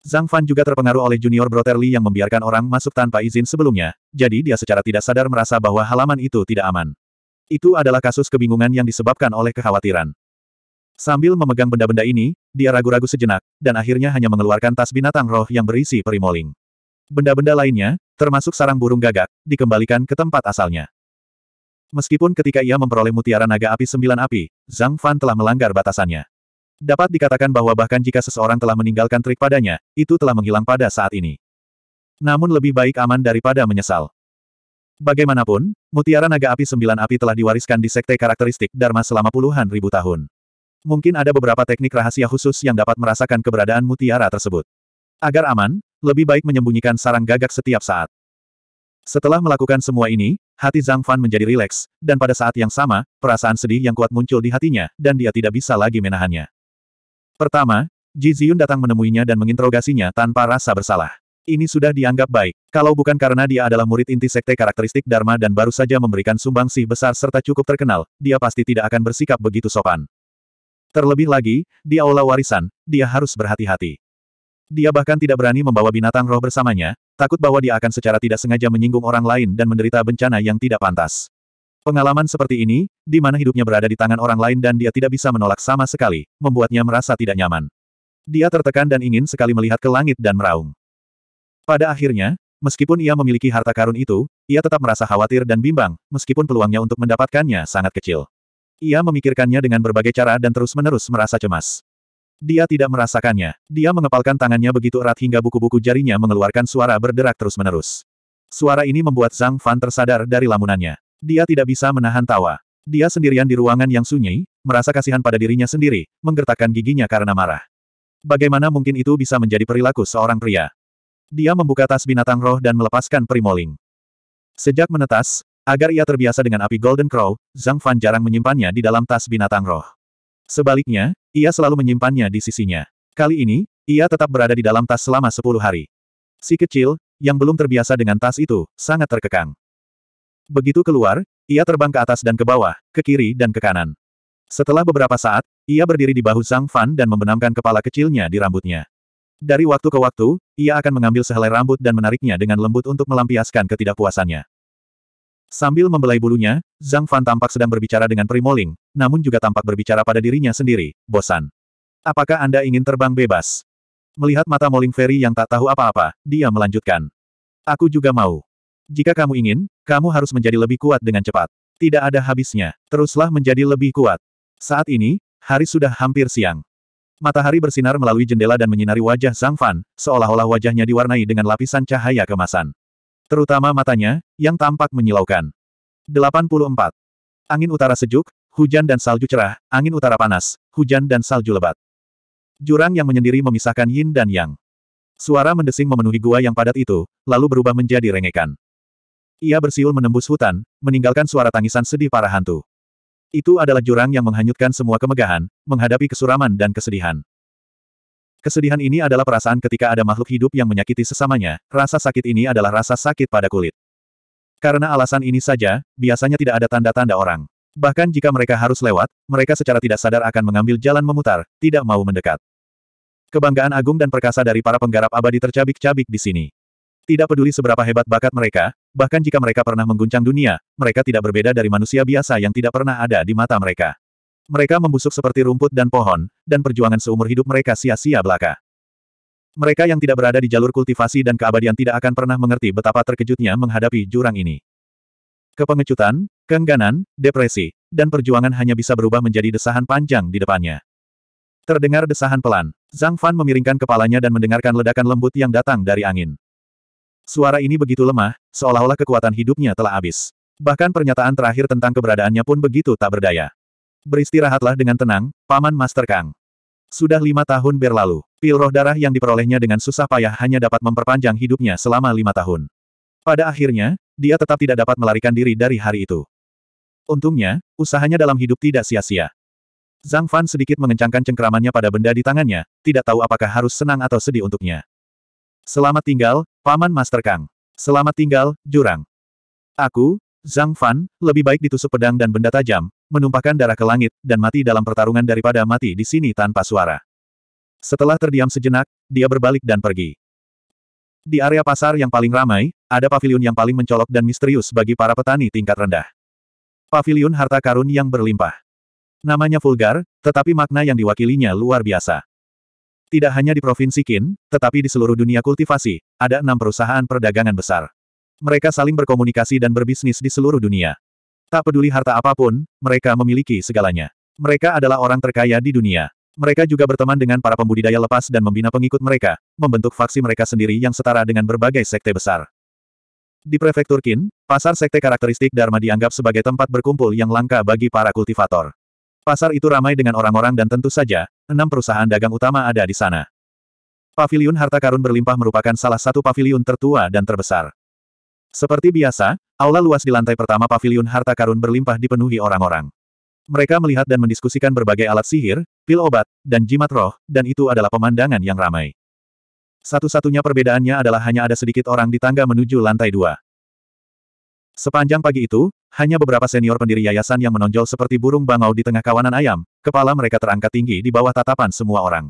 Zhang Fan juga terpengaruh oleh junior brother Li yang membiarkan orang masuk tanpa izin sebelumnya, jadi dia secara tidak sadar merasa bahwa halaman itu tidak aman. Itu adalah kasus kebingungan yang disebabkan oleh kekhawatiran. Sambil memegang benda-benda ini, dia ragu-ragu sejenak, dan akhirnya hanya mengeluarkan tas binatang roh yang berisi perimoling. Benda-benda lainnya, termasuk sarang burung gagak, dikembalikan ke tempat asalnya. Meskipun ketika ia memperoleh mutiara naga api sembilan api, Zhang Fan telah melanggar batasannya. Dapat dikatakan bahwa bahkan jika seseorang telah meninggalkan trik padanya, itu telah menghilang pada saat ini. Namun lebih baik aman daripada menyesal. Bagaimanapun, mutiara naga api sembilan api telah diwariskan di sekte karakteristik Dharma selama puluhan ribu tahun mungkin ada beberapa teknik rahasia khusus yang dapat merasakan keberadaan mutiara tersebut. Agar aman, lebih baik menyembunyikan sarang gagak setiap saat. Setelah melakukan semua ini, hati Zhang Fan menjadi rileks, dan pada saat yang sama, perasaan sedih yang kuat muncul di hatinya, dan dia tidak bisa lagi menahannya. Pertama, Ji Ziyun datang menemuinya dan menginterogasinya tanpa rasa bersalah. Ini sudah dianggap baik, kalau bukan karena dia adalah murid inti sekte karakteristik Dharma dan baru saja memberikan sumbangsih besar serta cukup terkenal, dia pasti tidak akan bersikap begitu sopan. Terlebih lagi, di aula warisan, dia harus berhati-hati. Dia bahkan tidak berani membawa binatang roh bersamanya, takut bahwa dia akan secara tidak sengaja menyinggung orang lain dan menderita bencana yang tidak pantas. Pengalaman seperti ini, di mana hidupnya berada di tangan orang lain dan dia tidak bisa menolak sama sekali, membuatnya merasa tidak nyaman. Dia tertekan dan ingin sekali melihat ke langit dan meraung. Pada akhirnya, meskipun ia memiliki harta karun itu, ia tetap merasa khawatir dan bimbang, meskipun peluangnya untuk mendapatkannya sangat kecil. Ia memikirkannya dengan berbagai cara dan terus-menerus merasa cemas. Dia tidak merasakannya. Dia mengepalkan tangannya begitu erat hingga buku-buku jarinya mengeluarkan suara berderak terus-menerus. Suara ini membuat Zhang Fan tersadar dari lamunannya. Dia tidak bisa menahan tawa. Dia sendirian di ruangan yang sunyi, merasa kasihan pada dirinya sendiri, menggertakkan giginya karena marah. Bagaimana mungkin itu bisa menjadi perilaku seorang pria? Dia membuka tas binatang roh dan melepaskan primoling. Sejak menetas, Agar ia terbiasa dengan api Golden Crow, Zhang Fan jarang menyimpannya di dalam tas binatang roh. Sebaliknya, ia selalu menyimpannya di sisinya. Kali ini, ia tetap berada di dalam tas selama sepuluh hari. Si kecil, yang belum terbiasa dengan tas itu, sangat terkekang. Begitu keluar, ia terbang ke atas dan ke bawah, ke kiri dan ke kanan. Setelah beberapa saat, ia berdiri di bahu Zhang Fan dan membenamkan kepala kecilnya di rambutnya. Dari waktu ke waktu, ia akan mengambil sehelai rambut dan menariknya dengan lembut untuk melampiaskan ketidakpuasannya. Sambil membelai bulunya, Zhang Fan tampak sedang berbicara dengan Primoling, namun juga tampak berbicara pada dirinya sendiri, bosan. Apakah Anda ingin terbang bebas? Melihat mata Moling Ferry yang tak tahu apa-apa, dia melanjutkan. Aku juga mau. Jika kamu ingin, kamu harus menjadi lebih kuat dengan cepat. Tidak ada habisnya, teruslah menjadi lebih kuat. Saat ini, hari sudah hampir siang. Matahari bersinar melalui jendela dan menyinari wajah Zhang Fan, seolah-olah wajahnya diwarnai dengan lapisan cahaya kemasan. Terutama matanya, yang tampak menyilaukan. 84. Angin utara sejuk, hujan dan salju cerah, angin utara panas, hujan dan salju lebat. Jurang yang menyendiri memisahkan yin dan yang. Suara mendesing memenuhi gua yang padat itu, lalu berubah menjadi rengekan. Ia bersiul menembus hutan, meninggalkan suara tangisan sedih para hantu. Itu adalah jurang yang menghanyutkan semua kemegahan, menghadapi kesuraman dan kesedihan. Kesedihan ini adalah perasaan ketika ada makhluk hidup yang menyakiti sesamanya, rasa sakit ini adalah rasa sakit pada kulit. Karena alasan ini saja, biasanya tidak ada tanda-tanda orang. Bahkan jika mereka harus lewat, mereka secara tidak sadar akan mengambil jalan memutar, tidak mau mendekat. Kebanggaan agung dan perkasa dari para penggarap abadi tercabik-cabik di sini. Tidak peduli seberapa hebat bakat mereka, bahkan jika mereka pernah mengguncang dunia, mereka tidak berbeda dari manusia biasa yang tidak pernah ada di mata mereka. Mereka membusuk seperti rumput dan pohon, dan perjuangan seumur hidup mereka sia-sia belaka. Mereka yang tidak berada di jalur kultivasi dan keabadian tidak akan pernah mengerti betapa terkejutnya menghadapi jurang ini. Kepengecutan, kengganan, depresi, dan perjuangan hanya bisa berubah menjadi desahan panjang di depannya. Terdengar desahan pelan. Zhang Fan memiringkan kepalanya dan mendengarkan ledakan lembut yang datang dari angin. Suara ini begitu lemah, seolah-olah kekuatan hidupnya telah habis. Bahkan pernyataan terakhir tentang keberadaannya pun begitu tak berdaya beristirahatlah dengan tenang, Paman Master Kang. Sudah lima tahun berlalu, pil roh darah yang diperolehnya dengan susah payah hanya dapat memperpanjang hidupnya selama lima tahun. Pada akhirnya, dia tetap tidak dapat melarikan diri dari hari itu. Untungnya, usahanya dalam hidup tidak sia-sia. Zhang Fan sedikit mengencangkan cengkramannya pada benda di tangannya, tidak tahu apakah harus senang atau sedih untuknya. Selamat tinggal, Paman Master Kang. Selamat tinggal, Jurang. Aku, Zhang Fan, lebih baik ditusuk pedang dan benda tajam, menumpahkan darah ke langit, dan mati dalam pertarungan daripada mati di sini tanpa suara. Setelah terdiam sejenak, dia berbalik dan pergi. Di area pasar yang paling ramai, ada pavilion yang paling mencolok dan misterius bagi para petani tingkat rendah. Pavilion harta karun yang berlimpah. Namanya vulgar, tetapi makna yang diwakilinya luar biasa. Tidak hanya di Provinsi Qin, tetapi di seluruh dunia kultivasi, ada enam perusahaan perdagangan besar. Mereka saling berkomunikasi dan berbisnis di seluruh dunia. Tak peduli harta apapun, mereka memiliki segalanya. Mereka adalah orang terkaya di dunia. Mereka juga berteman dengan para pembudidaya lepas dan membina pengikut mereka, membentuk faksi mereka sendiri yang setara dengan berbagai sekte besar. Di prefektur Qin, pasar sekte karakteristik Dharma dianggap sebagai tempat berkumpul yang langka bagi para kultivator. Pasar itu ramai dengan orang-orang dan tentu saja, enam perusahaan dagang utama ada di sana. Pavilion Harta Karun Berlimpah merupakan salah satu pavilion tertua dan terbesar. Seperti biasa, aula luas di lantai pertama pavilion harta karun berlimpah dipenuhi orang-orang. Mereka melihat dan mendiskusikan berbagai alat sihir, pil obat, dan jimat roh, dan itu adalah pemandangan yang ramai. Satu-satunya perbedaannya adalah hanya ada sedikit orang di tangga menuju lantai dua. Sepanjang pagi itu, hanya beberapa senior pendiri yayasan yang menonjol seperti burung bangau di tengah kawanan ayam, kepala mereka terangkat tinggi di bawah tatapan semua orang.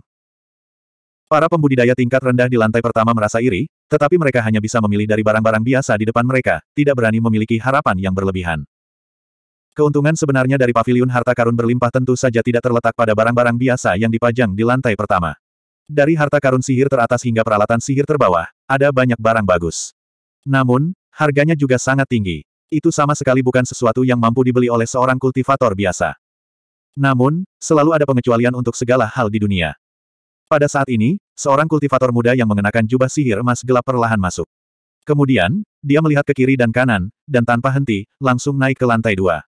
Para pembudidaya tingkat rendah di lantai pertama merasa iri, tetapi mereka hanya bisa memilih dari barang-barang biasa di depan mereka, tidak berani memiliki harapan yang berlebihan. Keuntungan sebenarnya dari paviliun harta karun berlimpah tentu saja tidak terletak pada barang-barang biasa yang dipajang di lantai pertama. Dari harta karun sihir teratas hingga peralatan sihir terbawah, ada banyak barang bagus. Namun, harganya juga sangat tinggi. Itu sama sekali bukan sesuatu yang mampu dibeli oleh seorang kultivator biasa. Namun, selalu ada pengecualian untuk segala hal di dunia. Pada saat ini, seorang kultivator muda yang mengenakan jubah sihir emas gelap perlahan masuk. Kemudian, dia melihat ke kiri dan kanan, dan tanpa henti, langsung naik ke lantai dua.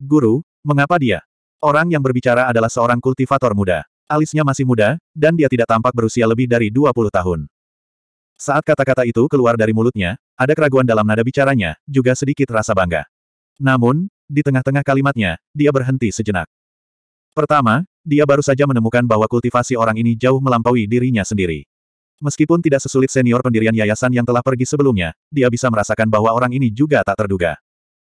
Guru, mengapa dia? Orang yang berbicara adalah seorang kultivator muda. Alisnya masih muda, dan dia tidak tampak berusia lebih dari 20 tahun. Saat kata-kata itu keluar dari mulutnya, ada keraguan dalam nada bicaranya, juga sedikit rasa bangga. Namun, di tengah-tengah kalimatnya, dia berhenti sejenak. Pertama, dia baru saja menemukan bahwa kultivasi orang ini jauh melampaui dirinya sendiri. Meskipun tidak sesulit senior pendirian yayasan yang telah pergi sebelumnya, dia bisa merasakan bahwa orang ini juga tak terduga.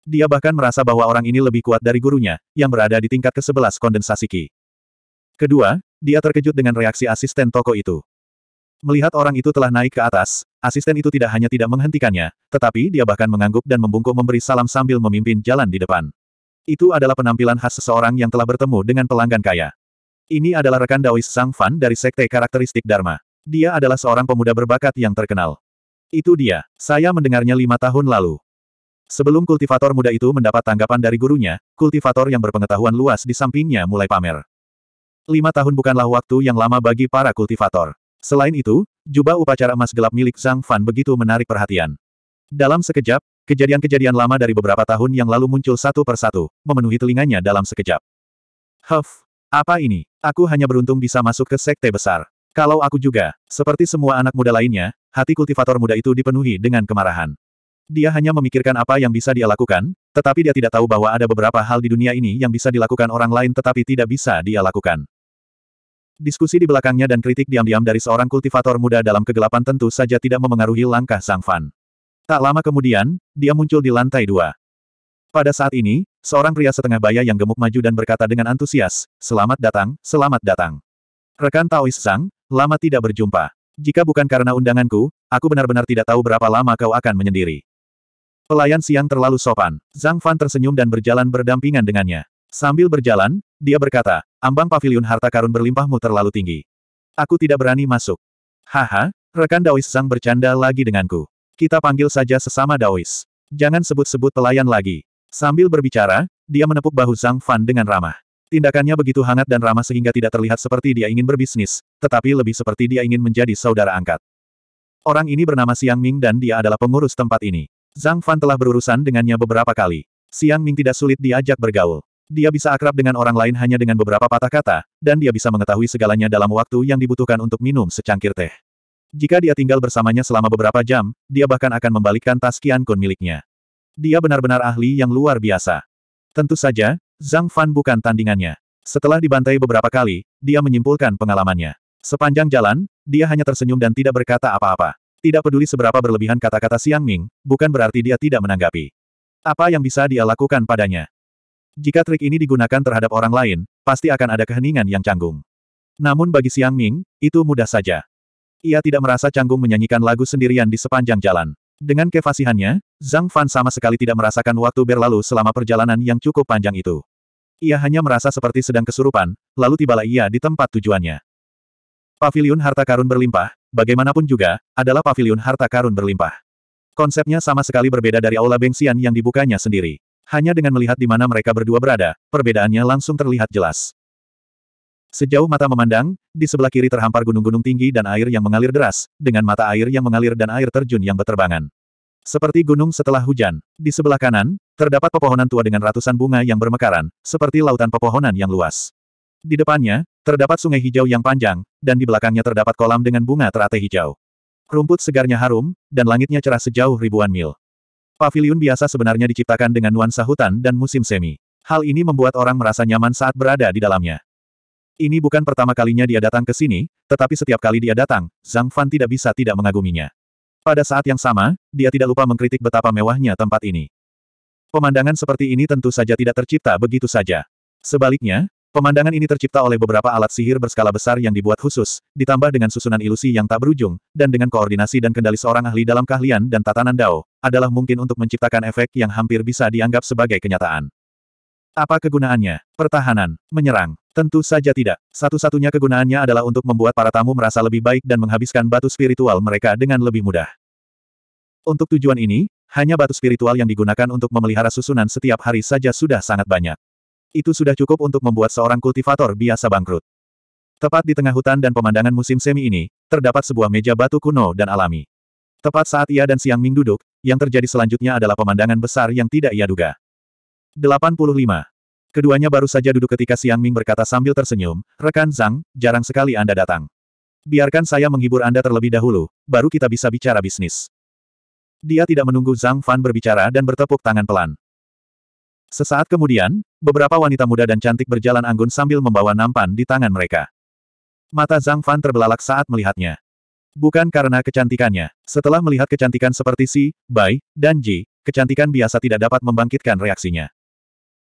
Dia bahkan merasa bahwa orang ini lebih kuat dari gurunya, yang berada di tingkat ke-11 kondensasi Ki. Kedua, dia terkejut dengan reaksi asisten toko itu. Melihat orang itu telah naik ke atas, asisten itu tidak hanya tidak menghentikannya, tetapi dia bahkan mengangguk dan membungkuk memberi salam sambil memimpin jalan di depan. Itu adalah penampilan khas seseorang yang telah bertemu dengan pelanggan kaya. Ini adalah rekan Daois Sang Fan dari Sekte Karakteristik Dharma. Dia adalah seorang pemuda berbakat yang terkenal. Itu dia. Saya mendengarnya lima tahun lalu. Sebelum kultivator muda itu mendapat tanggapan dari gurunya, kultivator yang berpengetahuan luas di sampingnya mulai pamer. Lima tahun bukanlah waktu yang lama bagi para kultivator. Selain itu, jubah upacara emas gelap milik Zhang Fan begitu menarik perhatian. Dalam sekejap, kejadian-kejadian lama dari beberapa tahun yang lalu muncul satu persatu, memenuhi telinganya dalam sekejap. Huff, apa ini? Aku hanya beruntung bisa masuk ke sekte besar. Kalau aku juga, seperti semua anak muda lainnya, hati kultivator muda itu dipenuhi dengan kemarahan. Dia hanya memikirkan apa yang bisa dia lakukan, tetapi dia tidak tahu bahwa ada beberapa hal di dunia ini yang bisa dilakukan orang lain tetapi tidak bisa dia lakukan. Diskusi di belakangnya dan kritik diam-diam dari seorang kultivator muda dalam kegelapan tentu saja tidak memengaruhi langkah Sang Fan. Tak lama kemudian, dia muncul di lantai dua. Pada saat ini, Seorang pria setengah baya yang gemuk maju dan berkata dengan antusias, Selamat datang, selamat datang. Rekan Taois Zhang. lama tidak berjumpa. Jika bukan karena undanganku, aku benar-benar tidak tahu berapa lama kau akan menyendiri. Pelayan siang terlalu sopan. Zhang Fan tersenyum dan berjalan berdampingan dengannya. Sambil berjalan, dia berkata, ambang pavilion harta karun berlimpahmu terlalu tinggi. Aku tidak berani masuk. Haha, rekan Daois Zhang bercanda lagi denganku. Kita panggil saja sesama Daois. Jangan sebut-sebut pelayan lagi. Sambil berbicara, dia menepuk bahu Zhang Fan dengan ramah. Tindakannya begitu hangat dan ramah sehingga tidak terlihat seperti dia ingin berbisnis, tetapi lebih seperti dia ingin menjadi saudara angkat. Orang ini bernama Xiang Ming dan dia adalah pengurus tempat ini. Zhang Fan telah berurusan dengannya beberapa kali. Xiang Ming tidak sulit diajak bergaul. Dia bisa akrab dengan orang lain hanya dengan beberapa patah kata, dan dia bisa mengetahui segalanya dalam waktu yang dibutuhkan untuk minum secangkir teh. Jika dia tinggal bersamanya selama beberapa jam, dia bahkan akan membalikkan tas Qian Kun miliknya dia benar-benar ahli yang luar biasa. Tentu saja, Zhang Fan bukan tandingannya. Setelah dibantai beberapa kali, dia menyimpulkan pengalamannya. Sepanjang jalan, dia hanya tersenyum dan tidak berkata apa-apa. Tidak peduli seberapa berlebihan kata-kata Siang Ming, bukan berarti dia tidak menanggapi. Apa yang bisa dia lakukan padanya? Jika trik ini digunakan terhadap orang lain, pasti akan ada keheningan yang canggung. Namun bagi Siang Ming, itu mudah saja. Ia tidak merasa canggung menyanyikan lagu sendirian di sepanjang jalan. Dengan kefasihannya, Zhang Fan sama sekali tidak merasakan waktu berlalu selama perjalanan yang cukup panjang itu. Ia hanya merasa seperti sedang kesurupan, lalu tibalah ia di tempat tujuannya. Pavilion harta karun berlimpah, bagaimanapun juga, adalah pavilion harta karun berlimpah. Konsepnya sama sekali berbeda dari aula Bengsian yang dibukanya sendiri. Hanya dengan melihat di mana mereka berdua berada, perbedaannya langsung terlihat jelas. Sejauh mata memandang, di sebelah kiri terhampar gunung-gunung tinggi dan air yang mengalir deras, dengan mata air yang mengalir dan air terjun yang berterbangan. Seperti gunung setelah hujan, di sebelah kanan, terdapat pepohonan tua dengan ratusan bunga yang bermekaran, seperti lautan pepohonan yang luas. Di depannya, terdapat sungai hijau yang panjang, dan di belakangnya terdapat kolam dengan bunga teratai hijau. Rumput segarnya harum, dan langitnya cerah sejauh ribuan mil. Paviliun biasa sebenarnya diciptakan dengan nuansa hutan dan musim semi. Hal ini membuat orang merasa nyaman saat berada di dalamnya. Ini bukan pertama kalinya dia datang ke sini, tetapi setiap kali dia datang, Zhang Fan tidak bisa tidak mengaguminya. Pada saat yang sama, dia tidak lupa mengkritik betapa mewahnya tempat ini. Pemandangan seperti ini tentu saja tidak tercipta begitu saja. Sebaliknya, pemandangan ini tercipta oleh beberapa alat sihir berskala besar yang dibuat khusus, ditambah dengan susunan ilusi yang tak berujung, dan dengan koordinasi dan kendali seorang ahli dalam keahlian dan tatanan Dao, adalah mungkin untuk menciptakan efek yang hampir bisa dianggap sebagai kenyataan. Apa kegunaannya? Pertahanan, menyerang. Tentu saja tidak. Satu-satunya kegunaannya adalah untuk membuat para tamu merasa lebih baik dan menghabiskan batu spiritual mereka dengan lebih mudah. Untuk tujuan ini, hanya batu spiritual yang digunakan untuk memelihara susunan setiap hari saja sudah sangat banyak. Itu sudah cukup untuk membuat seorang kultivator biasa bangkrut. Tepat di tengah hutan dan pemandangan musim semi ini, terdapat sebuah meja batu kuno dan alami. Tepat saat ia dan Siang Ming duduk, yang terjadi selanjutnya adalah pemandangan besar yang tidak ia duga. 85. Keduanya baru saja duduk ketika siang Ming berkata sambil tersenyum, Rekan Zhang, jarang sekali Anda datang. Biarkan saya menghibur Anda terlebih dahulu, baru kita bisa bicara bisnis. Dia tidak menunggu Zhang Fan berbicara dan bertepuk tangan pelan. Sesaat kemudian, beberapa wanita muda dan cantik berjalan anggun sambil membawa nampan di tangan mereka. Mata Zhang Fan terbelalak saat melihatnya. Bukan karena kecantikannya. Setelah melihat kecantikan seperti Si, Bai, dan Ji, kecantikan biasa tidak dapat membangkitkan reaksinya.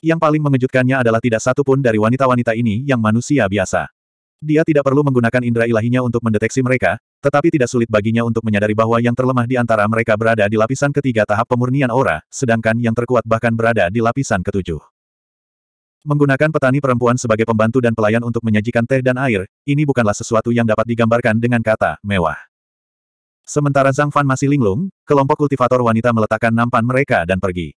Yang paling mengejutkannya adalah tidak satu pun dari wanita-wanita ini yang manusia biasa. Dia tidak perlu menggunakan indera ilahinya untuk mendeteksi mereka, tetapi tidak sulit baginya untuk menyadari bahwa yang terlemah di antara mereka berada di lapisan ketiga tahap pemurnian aura, sedangkan yang terkuat bahkan berada di lapisan ketujuh. Menggunakan petani perempuan sebagai pembantu dan pelayan untuk menyajikan teh dan air, ini bukanlah sesuatu yang dapat digambarkan dengan kata mewah. Sementara Zhang Fan masih linglung, kelompok kultivator wanita meletakkan nampan mereka dan pergi.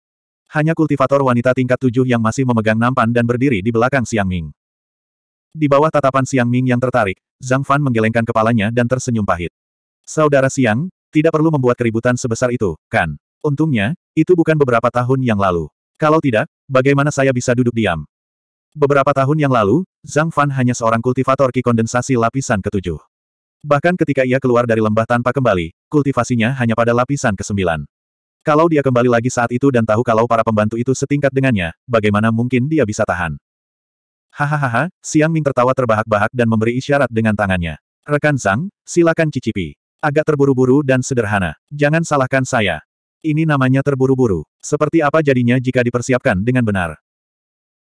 Hanya kultivator wanita tingkat tujuh yang masih memegang nampan dan berdiri di belakang Siang Ming. Di bawah tatapan Siang Ming yang tertarik, Zhang Fan menggelengkan kepalanya dan tersenyum pahit. Saudara Siang, tidak perlu membuat keributan sebesar itu, kan? Untungnya, itu bukan beberapa tahun yang lalu. Kalau tidak, bagaimana saya bisa duduk diam? Beberapa tahun yang lalu, Zhang Fan hanya seorang kultivator ki kondensasi lapisan ketujuh. Bahkan ketika ia keluar dari lembah tanpa kembali, kultivasinya hanya pada lapisan kesembilan. Kalau dia kembali lagi saat itu dan tahu kalau para pembantu itu setingkat dengannya, bagaimana mungkin dia bisa tahan? Hahaha, Siang Ming tertawa terbahak-bahak dan memberi isyarat dengan tangannya. Rekan Sang, silakan cicipi. Agak terburu-buru dan sederhana. Jangan salahkan saya. Ini namanya terburu-buru. Seperti apa jadinya jika dipersiapkan dengan benar?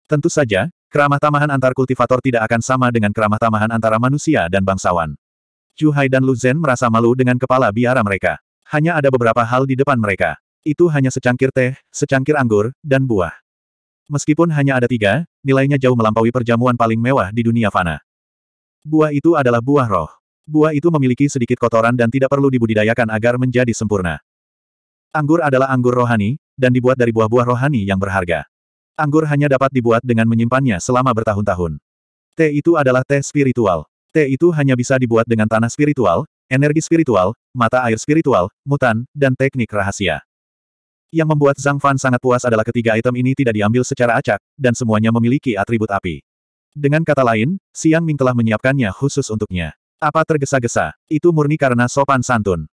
Tentu saja, keramah tamahan antar kultivator tidak akan sama dengan keramah tamahan antara manusia dan bangsawan. Chu Hai dan Lu Zhen merasa malu dengan kepala biara mereka. Hanya ada beberapa hal di depan mereka. Itu hanya secangkir teh, secangkir anggur, dan buah. Meskipun hanya ada tiga, nilainya jauh melampaui perjamuan paling mewah di dunia fana. Buah itu adalah buah roh. Buah itu memiliki sedikit kotoran dan tidak perlu dibudidayakan agar menjadi sempurna. Anggur adalah anggur rohani, dan dibuat dari buah-buah rohani yang berharga. Anggur hanya dapat dibuat dengan menyimpannya selama bertahun-tahun. Teh itu adalah teh spiritual. Teh itu hanya bisa dibuat dengan tanah spiritual, energi spiritual, mata air spiritual, mutan, dan teknik rahasia. Yang membuat Zhang Fan sangat puas adalah ketiga item ini tidak diambil secara acak, dan semuanya memiliki atribut api. Dengan kata lain, Siang Ming telah menyiapkannya khusus untuknya. Apa tergesa-gesa? Itu murni karena sopan santun.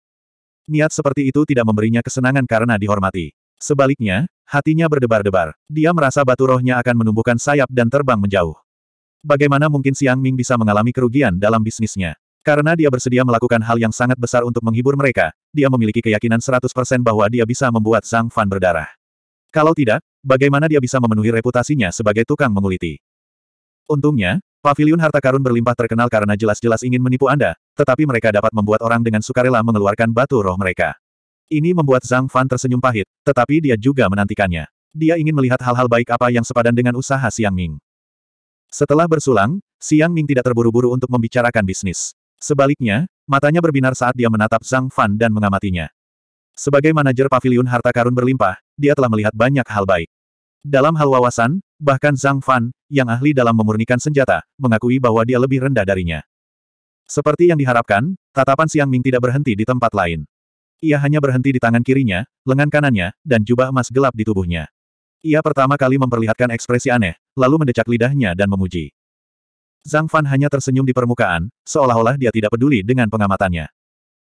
Niat seperti itu tidak memberinya kesenangan karena dihormati. Sebaliknya, hatinya berdebar-debar. Dia merasa batu rohnya akan menumbuhkan sayap dan terbang menjauh. Bagaimana mungkin Siang Ming bisa mengalami kerugian dalam bisnisnya? Karena dia bersedia melakukan hal yang sangat besar untuk menghibur mereka, dia memiliki keyakinan 100% bahwa dia bisa membuat Zhang Fan berdarah. Kalau tidak, bagaimana dia bisa memenuhi reputasinya sebagai tukang menguliti? Untungnya, pavilion harta karun berlimpah terkenal karena jelas-jelas ingin menipu Anda, tetapi mereka dapat membuat orang dengan sukarela mengeluarkan batu roh mereka. Ini membuat Zhang Fan tersenyum pahit, tetapi dia juga menantikannya. Dia ingin melihat hal-hal baik apa yang sepadan dengan usaha Siang Ming. Setelah bersulang, Siang Ming tidak terburu-buru untuk membicarakan bisnis. Sebaliknya, matanya berbinar saat dia menatap Zhang Fan dan mengamatinya. Sebagai manajer pavilion harta karun berlimpah, dia telah melihat banyak hal baik. Dalam hal wawasan, bahkan Zhang Fan, yang ahli dalam memurnikan senjata, mengakui bahwa dia lebih rendah darinya. Seperti yang diharapkan, tatapan Siang Ming tidak berhenti di tempat lain. Ia hanya berhenti di tangan kirinya, lengan kanannya, dan jubah emas gelap di tubuhnya. Ia pertama kali memperlihatkan ekspresi aneh, lalu mendecak lidahnya dan memuji. Zhang Fan hanya tersenyum di permukaan, seolah-olah dia tidak peduli dengan pengamatannya.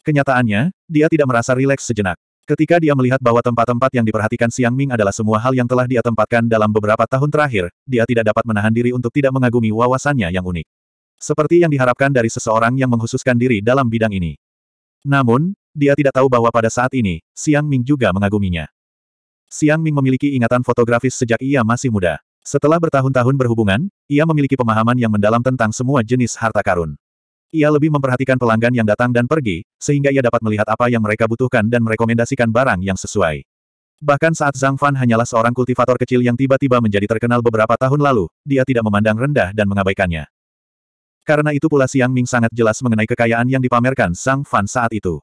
Kenyataannya, dia tidak merasa rileks sejenak. Ketika dia melihat bahwa tempat-tempat yang diperhatikan Siang Ming adalah semua hal yang telah dia tempatkan dalam beberapa tahun terakhir, dia tidak dapat menahan diri untuk tidak mengagumi wawasannya yang unik. Seperti yang diharapkan dari seseorang yang menghususkan diri dalam bidang ini. Namun, dia tidak tahu bahwa pada saat ini, Siang Ming juga mengaguminya. Siang Ming memiliki ingatan fotografis sejak ia masih muda. Setelah bertahun-tahun berhubungan, ia memiliki pemahaman yang mendalam tentang semua jenis harta karun. Ia lebih memperhatikan pelanggan yang datang dan pergi, sehingga ia dapat melihat apa yang mereka butuhkan dan merekomendasikan barang yang sesuai. Bahkan saat Zhang Fan hanyalah seorang kultivator kecil yang tiba-tiba menjadi terkenal beberapa tahun lalu, dia tidak memandang rendah dan mengabaikannya. Karena itu pula Siang Ming sangat jelas mengenai kekayaan yang dipamerkan Zhang Fan saat itu.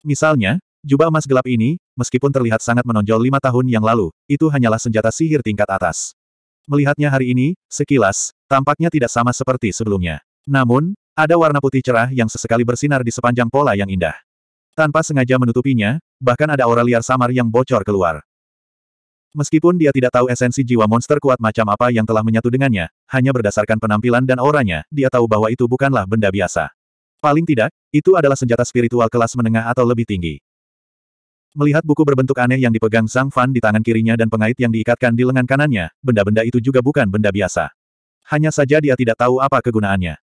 Misalnya, jubah emas gelap ini, meskipun terlihat sangat menonjol lima tahun yang lalu, itu hanyalah senjata sihir tingkat atas. Melihatnya hari ini, sekilas, tampaknya tidak sama seperti sebelumnya. Namun, ada warna putih cerah yang sesekali bersinar di sepanjang pola yang indah. Tanpa sengaja menutupinya, bahkan ada aura liar samar yang bocor keluar. Meskipun dia tidak tahu esensi jiwa monster kuat macam apa yang telah menyatu dengannya, hanya berdasarkan penampilan dan auranya, dia tahu bahwa itu bukanlah benda biasa. Paling tidak, itu adalah senjata spiritual kelas menengah atau lebih tinggi. Melihat buku berbentuk aneh yang dipegang Zhang Fan di tangan kirinya dan pengait yang diikatkan di lengan kanannya, benda-benda itu juga bukan benda biasa. Hanya saja dia tidak tahu apa kegunaannya.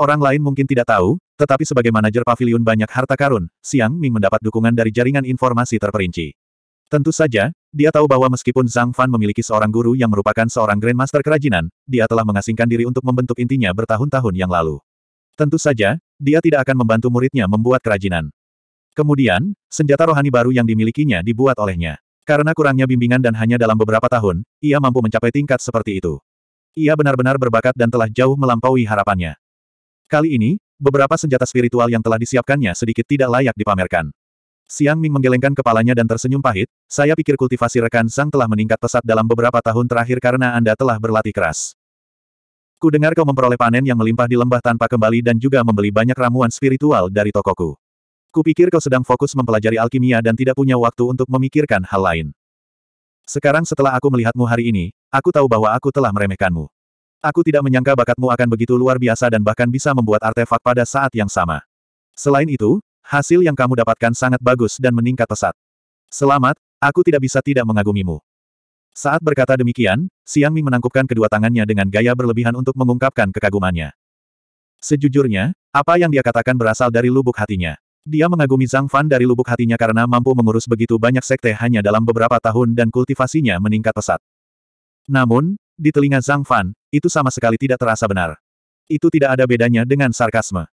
Orang lain mungkin tidak tahu, tetapi sebagai manajer pavilion banyak harta karun, Xiang Ming mendapat dukungan dari jaringan informasi terperinci. Tentu saja, dia tahu bahwa meskipun Zhang Fan memiliki seorang guru yang merupakan seorang Grandmaster kerajinan, dia telah mengasingkan diri untuk membentuk intinya bertahun-tahun yang lalu. Tentu saja, dia tidak akan membantu muridnya membuat kerajinan. Kemudian, senjata rohani baru yang dimilikinya dibuat olehnya. Karena kurangnya bimbingan dan hanya dalam beberapa tahun, ia mampu mencapai tingkat seperti itu. Ia benar-benar berbakat dan telah jauh melampaui harapannya. Kali ini, beberapa senjata spiritual yang telah disiapkannya sedikit tidak layak dipamerkan. Siang Ming menggelengkan kepalanya dan tersenyum pahit, saya pikir kultivasi rekan Sang telah meningkat pesat dalam beberapa tahun terakhir karena Anda telah berlatih keras. Ku dengar kau memperoleh panen yang melimpah di lembah tanpa kembali dan juga membeli banyak ramuan spiritual dari tokoku. Kupikir kau sedang fokus mempelajari alkimia dan tidak punya waktu untuk memikirkan hal lain. Sekarang setelah aku melihatmu hari ini, aku tahu bahwa aku telah meremehkanmu. Aku tidak menyangka bakatmu akan begitu luar biasa dan bahkan bisa membuat artefak pada saat yang sama. Selain itu, hasil yang kamu dapatkan sangat bagus dan meningkat pesat. Selamat, aku tidak bisa tidak mengagumimu. Saat berkata demikian, Siang Ming menangkupkan kedua tangannya dengan gaya berlebihan untuk mengungkapkan kekagumannya. Sejujurnya, apa yang dia katakan berasal dari lubuk hatinya. Dia mengagumi Zhang Fan dari lubuk hatinya karena mampu mengurus begitu banyak sekte hanya dalam beberapa tahun dan kultivasinya meningkat pesat. Namun, di telinga Zhang Fan, itu sama sekali tidak terasa benar. Itu tidak ada bedanya dengan sarkasme.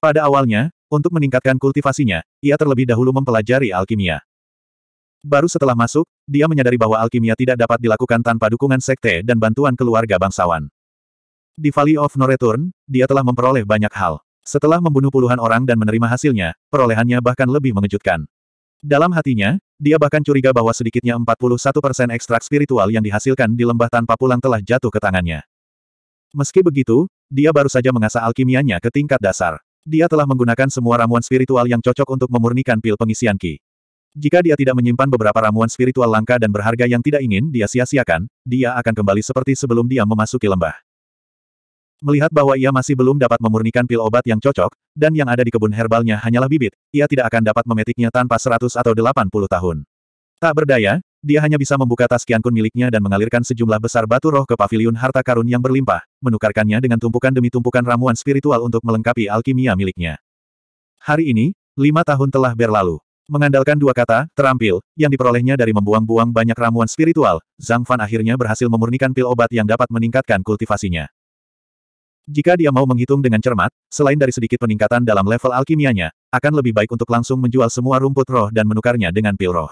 Pada awalnya, untuk meningkatkan kultivasinya, ia terlebih dahulu mempelajari alkimia. Baru setelah masuk, dia menyadari bahwa alkimia tidak dapat dilakukan tanpa dukungan sekte dan bantuan keluarga bangsawan. Di Valley of No Return, dia telah memperoleh banyak hal. Setelah membunuh puluhan orang dan menerima hasilnya, perolehannya bahkan lebih mengejutkan. Dalam hatinya, dia bahkan curiga bahwa sedikitnya 41% ekstrak spiritual yang dihasilkan di lembah tanpa pulang telah jatuh ke tangannya. Meski begitu, dia baru saja mengasah alkimianya ke tingkat dasar. Dia telah menggunakan semua ramuan spiritual yang cocok untuk memurnikan pil pengisian Ki. Jika dia tidak menyimpan beberapa ramuan spiritual langka dan berharga yang tidak ingin dia sia-siakan, dia akan kembali seperti sebelum dia memasuki lembah. Melihat bahwa ia masih belum dapat memurnikan pil obat yang cocok, dan yang ada di kebun herbalnya hanyalah bibit, ia tidak akan dapat memetiknya tanpa 100 atau 80 tahun. Tak berdaya, dia hanya bisa membuka tas kiankun miliknya dan mengalirkan sejumlah besar batu roh ke pavilion harta karun yang berlimpah, menukarkannya dengan tumpukan demi tumpukan ramuan spiritual untuk melengkapi alkimia miliknya. Hari ini, lima tahun telah berlalu. Mengandalkan dua kata, terampil, yang diperolehnya dari membuang-buang banyak ramuan spiritual, Zhang Fan akhirnya berhasil memurnikan pil obat yang dapat meningkatkan kultivasinya. Jika dia mau menghitung dengan cermat, selain dari sedikit peningkatan dalam level alkimianya, akan lebih baik untuk langsung menjual semua rumput roh dan menukarnya dengan pil roh.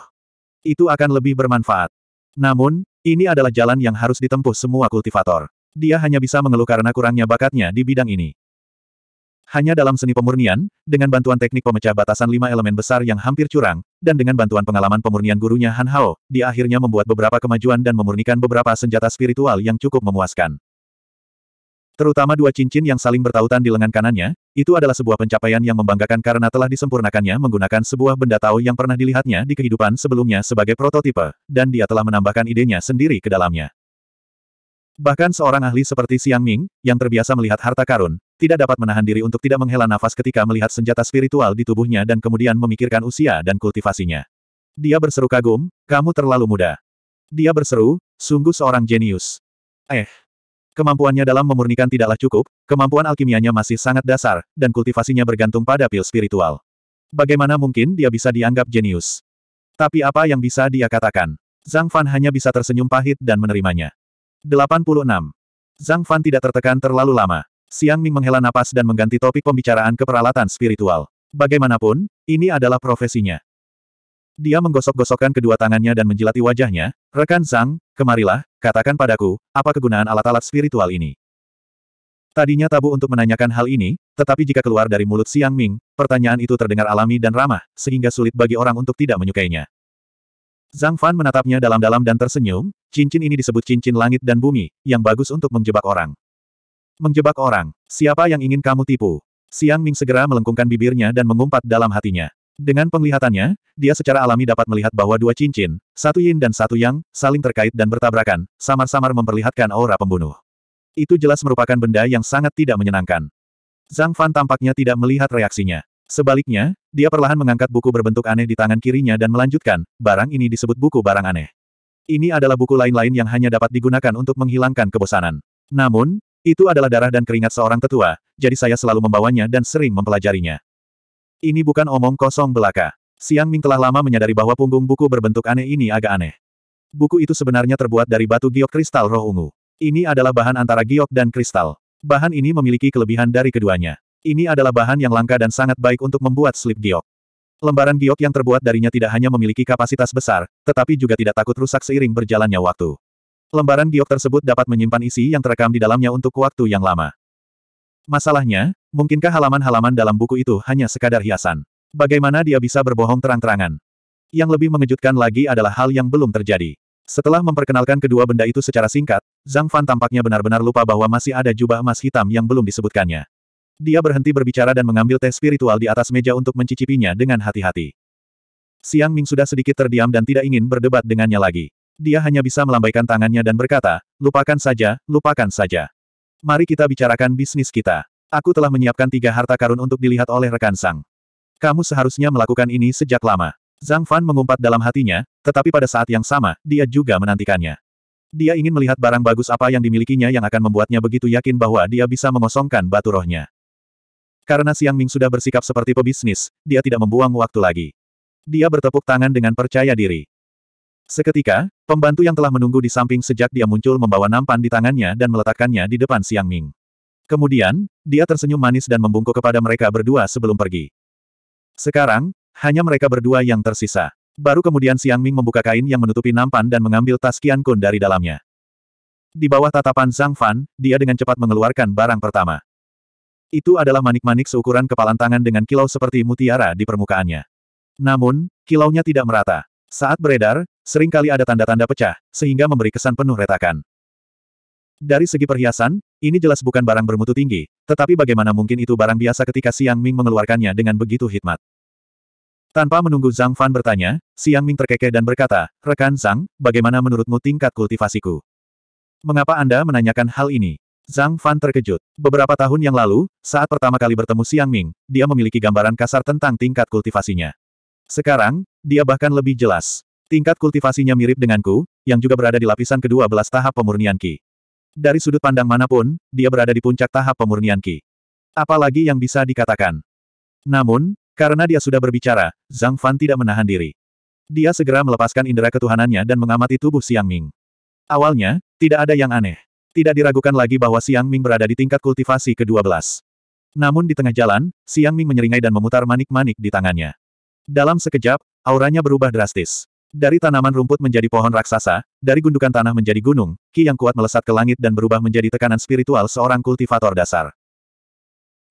Itu akan lebih bermanfaat. Namun, ini adalah jalan yang harus ditempuh semua kultivator. Dia hanya bisa mengeluh karena kurangnya bakatnya di bidang ini. Hanya dalam seni pemurnian, dengan bantuan teknik pemecah batasan lima elemen besar yang hampir curang, dan dengan bantuan pengalaman pemurnian gurunya Han Hao, dia akhirnya membuat beberapa kemajuan dan memurnikan beberapa senjata spiritual yang cukup memuaskan. Terutama dua cincin yang saling bertautan di lengan kanannya, itu adalah sebuah pencapaian yang membanggakan karena telah disempurnakannya menggunakan sebuah benda tahu yang pernah dilihatnya di kehidupan sebelumnya sebagai prototipe, dan dia telah menambahkan idenya sendiri ke dalamnya. Bahkan seorang ahli seperti Xiang Ming, yang terbiasa melihat harta karun, tidak dapat menahan diri untuk tidak menghela nafas ketika melihat senjata spiritual di tubuhnya dan kemudian memikirkan usia dan kultivasinya. Dia berseru kagum, kamu terlalu muda. Dia berseru, sungguh seorang jenius. Eh, Kemampuannya dalam memurnikan tidaklah cukup, kemampuan alkimianya masih sangat dasar, dan kultivasinya bergantung pada pil spiritual. Bagaimana mungkin dia bisa dianggap jenius? Tapi apa yang bisa dia katakan? Zhang Fan hanya bisa tersenyum pahit dan menerimanya. 86. Zhang Fan tidak tertekan terlalu lama. Siang Ming menghela napas dan mengganti topik pembicaraan ke peralatan spiritual. Bagaimanapun, ini adalah profesinya. Dia menggosok-gosokkan kedua tangannya dan menjilati wajahnya, rekan Zhang, kemarilah, Katakan padaku, apa kegunaan alat-alat spiritual ini? Tadinya tabu untuk menanyakan hal ini, tetapi jika keluar dari mulut Siang Ming, pertanyaan itu terdengar alami dan ramah, sehingga sulit bagi orang untuk tidak menyukainya. Zhang Fan menatapnya dalam-dalam dan tersenyum, cincin ini disebut cincin langit dan bumi, yang bagus untuk menjebak orang. Menjebak orang, siapa yang ingin kamu tipu? Siang Ming segera melengkungkan bibirnya dan mengumpat dalam hatinya. Dengan penglihatannya, dia secara alami dapat melihat bahwa dua cincin, satu yin dan satu yang, saling terkait dan bertabrakan, samar-samar memperlihatkan aura pembunuh. Itu jelas merupakan benda yang sangat tidak menyenangkan. Zhang Fan tampaknya tidak melihat reaksinya. Sebaliknya, dia perlahan mengangkat buku berbentuk aneh di tangan kirinya dan melanjutkan, barang ini disebut buku barang aneh. Ini adalah buku lain-lain yang hanya dapat digunakan untuk menghilangkan kebosanan. Namun, itu adalah darah dan keringat seorang tetua, jadi saya selalu membawanya dan sering mempelajarinya. Ini bukan omong kosong belaka. Siang Ming telah lama menyadari bahwa punggung buku berbentuk aneh ini agak aneh. Buku itu sebenarnya terbuat dari batu giok kristal roh ungu. Ini adalah bahan antara giok dan kristal. Bahan ini memiliki kelebihan dari keduanya. Ini adalah bahan yang langka dan sangat baik untuk membuat slip giok. Lembaran giok yang terbuat darinya tidak hanya memiliki kapasitas besar, tetapi juga tidak takut rusak seiring berjalannya waktu. Lembaran giok tersebut dapat menyimpan isi yang terekam di dalamnya untuk waktu yang lama. Masalahnya, mungkinkah halaman-halaman dalam buku itu hanya sekadar hiasan? Bagaimana dia bisa berbohong terang-terangan? Yang lebih mengejutkan lagi adalah hal yang belum terjadi. Setelah memperkenalkan kedua benda itu secara singkat, Zhang Fan tampaknya benar-benar lupa bahwa masih ada jubah emas hitam yang belum disebutkannya. Dia berhenti berbicara dan mengambil teh spiritual di atas meja untuk mencicipinya dengan hati-hati. Siang Ming sudah sedikit terdiam dan tidak ingin berdebat dengannya lagi. Dia hanya bisa melambaikan tangannya dan berkata, lupakan saja, lupakan saja. Mari kita bicarakan bisnis kita. Aku telah menyiapkan tiga harta karun untuk dilihat oleh rekan Sang. Kamu seharusnya melakukan ini sejak lama. Zhang Fan mengumpat dalam hatinya, tetapi pada saat yang sama, dia juga menantikannya. Dia ingin melihat barang bagus apa yang dimilikinya yang akan membuatnya begitu yakin bahwa dia bisa mengosongkan batu rohnya. Karena Siang Ming sudah bersikap seperti pebisnis, dia tidak membuang waktu lagi. Dia bertepuk tangan dengan percaya diri. Seketika, pembantu yang telah menunggu di samping sejak dia muncul membawa nampan di tangannya dan meletakkannya di depan Siang Ming. Kemudian, dia tersenyum manis dan membungkuk kepada mereka berdua sebelum pergi. Sekarang, hanya mereka berdua yang tersisa. Baru kemudian Siang Ming membuka kain yang menutupi nampan dan mengambil tas Qian Kun dari dalamnya. Di bawah tatapan Zhang Fan, dia dengan cepat mengeluarkan barang pertama. Itu adalah manik-manik seukuran kepalan tangan dengan kilau seperti mutiara di permukaannya. Namun, kilaunya tidak merata. Saat beredar, seringkali ada tanda-tanda pecah, sehingga memberi kesan penuh retakan. Dari segi perhiasan, ini jelas bukan barang bermutu tinggi, tetapi bagaimana mungkin itu barang biasa ketika Siang Ming mengeluarkannya dengan begitu hikmat. Tanpa menunggu Zhang Fan bertanya, Siang Ming terkekeh dan berkata, Rekan Zhang, bagaimana menurutmu tingkat kultivasiku? Mengapa Anda menanyakan hal ini? Zhang Fan terkejut. Beberapa tahun yang lalu, saat pertama kali bertemu Siang Ming, dia memiliki gambaran kasar tentang tingkat kultivasinya. Sekarang, dia bahkan lebih jelas. Tingkat kultivasinya mirip denganku, yang juga berada di lapisan kedua belas tahap pemurnian Ki. Dari sudut pandang manapun, dia berada di puncak tahap pemurnian Ki. Apalagi yang bisa dikatakan. Namun, karena dia sudah berbicara, Zhang Fan tidak menahan diri. Dia segera melepaskan indera ketuhanannya dan mengamati tubuh Siang Ming. Awalnya, tidak ada yang aneh. Tidak diragukan lagi bahwa Siang Ming berada di tingkat kultivasi ke-12. Namun di tengah jalan, Siang Ming menyeringai dan memutar manik-manik di tangannya. Dalam sekejap, auranya berubah drastis. Dari tanaman rumput menjadi pohon raksasa, dari gundukan tanah menjadi gunung, ki yang kuat melesat ke langit dan berubah menjadi tekanan spiritual seorang kultivator dasar.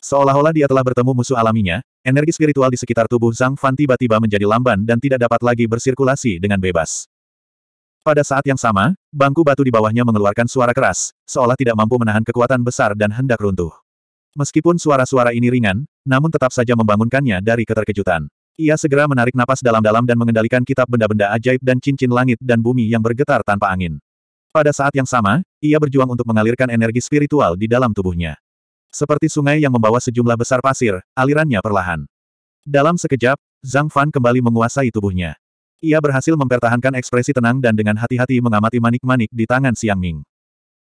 Seolah-olah dia telah bertemu musuh alaminya, energi spiritual di sekitar tubuh Zhang Fan tiba-tiba menjadi lamban dan tidak dapat lagi bersirkulasi dengan bebas. Pada saat yang sama, bangku batu di bawahnya mengeluarkan suara keras, seolah tidak mampu menahan kekuatan besar dan hendak runtuh. Meskipun suara-suara ini ringan, namun tetap saja membangunkannya dari keterkejutan. Ia segera menarik napas dalam-dalam dan mengendalikan kitab benda-benda ajaib dan cincin langit dan bumi yang bergetar tanpa angin. Pada saat yang sama, ia berjuang untuk mengalirkan energi spiritual di dalam tubuhnya. Seperti sungai yang membawa sejumlah besar pasir, alirannya perlahan. Dalam sekejap, Zhang Fan kembali menguasai tubuhnya. Ia berhasil mempertahankan ekspresi tenang dan dengan hati-hati mengamati manik-manik di tangan Siang Ming.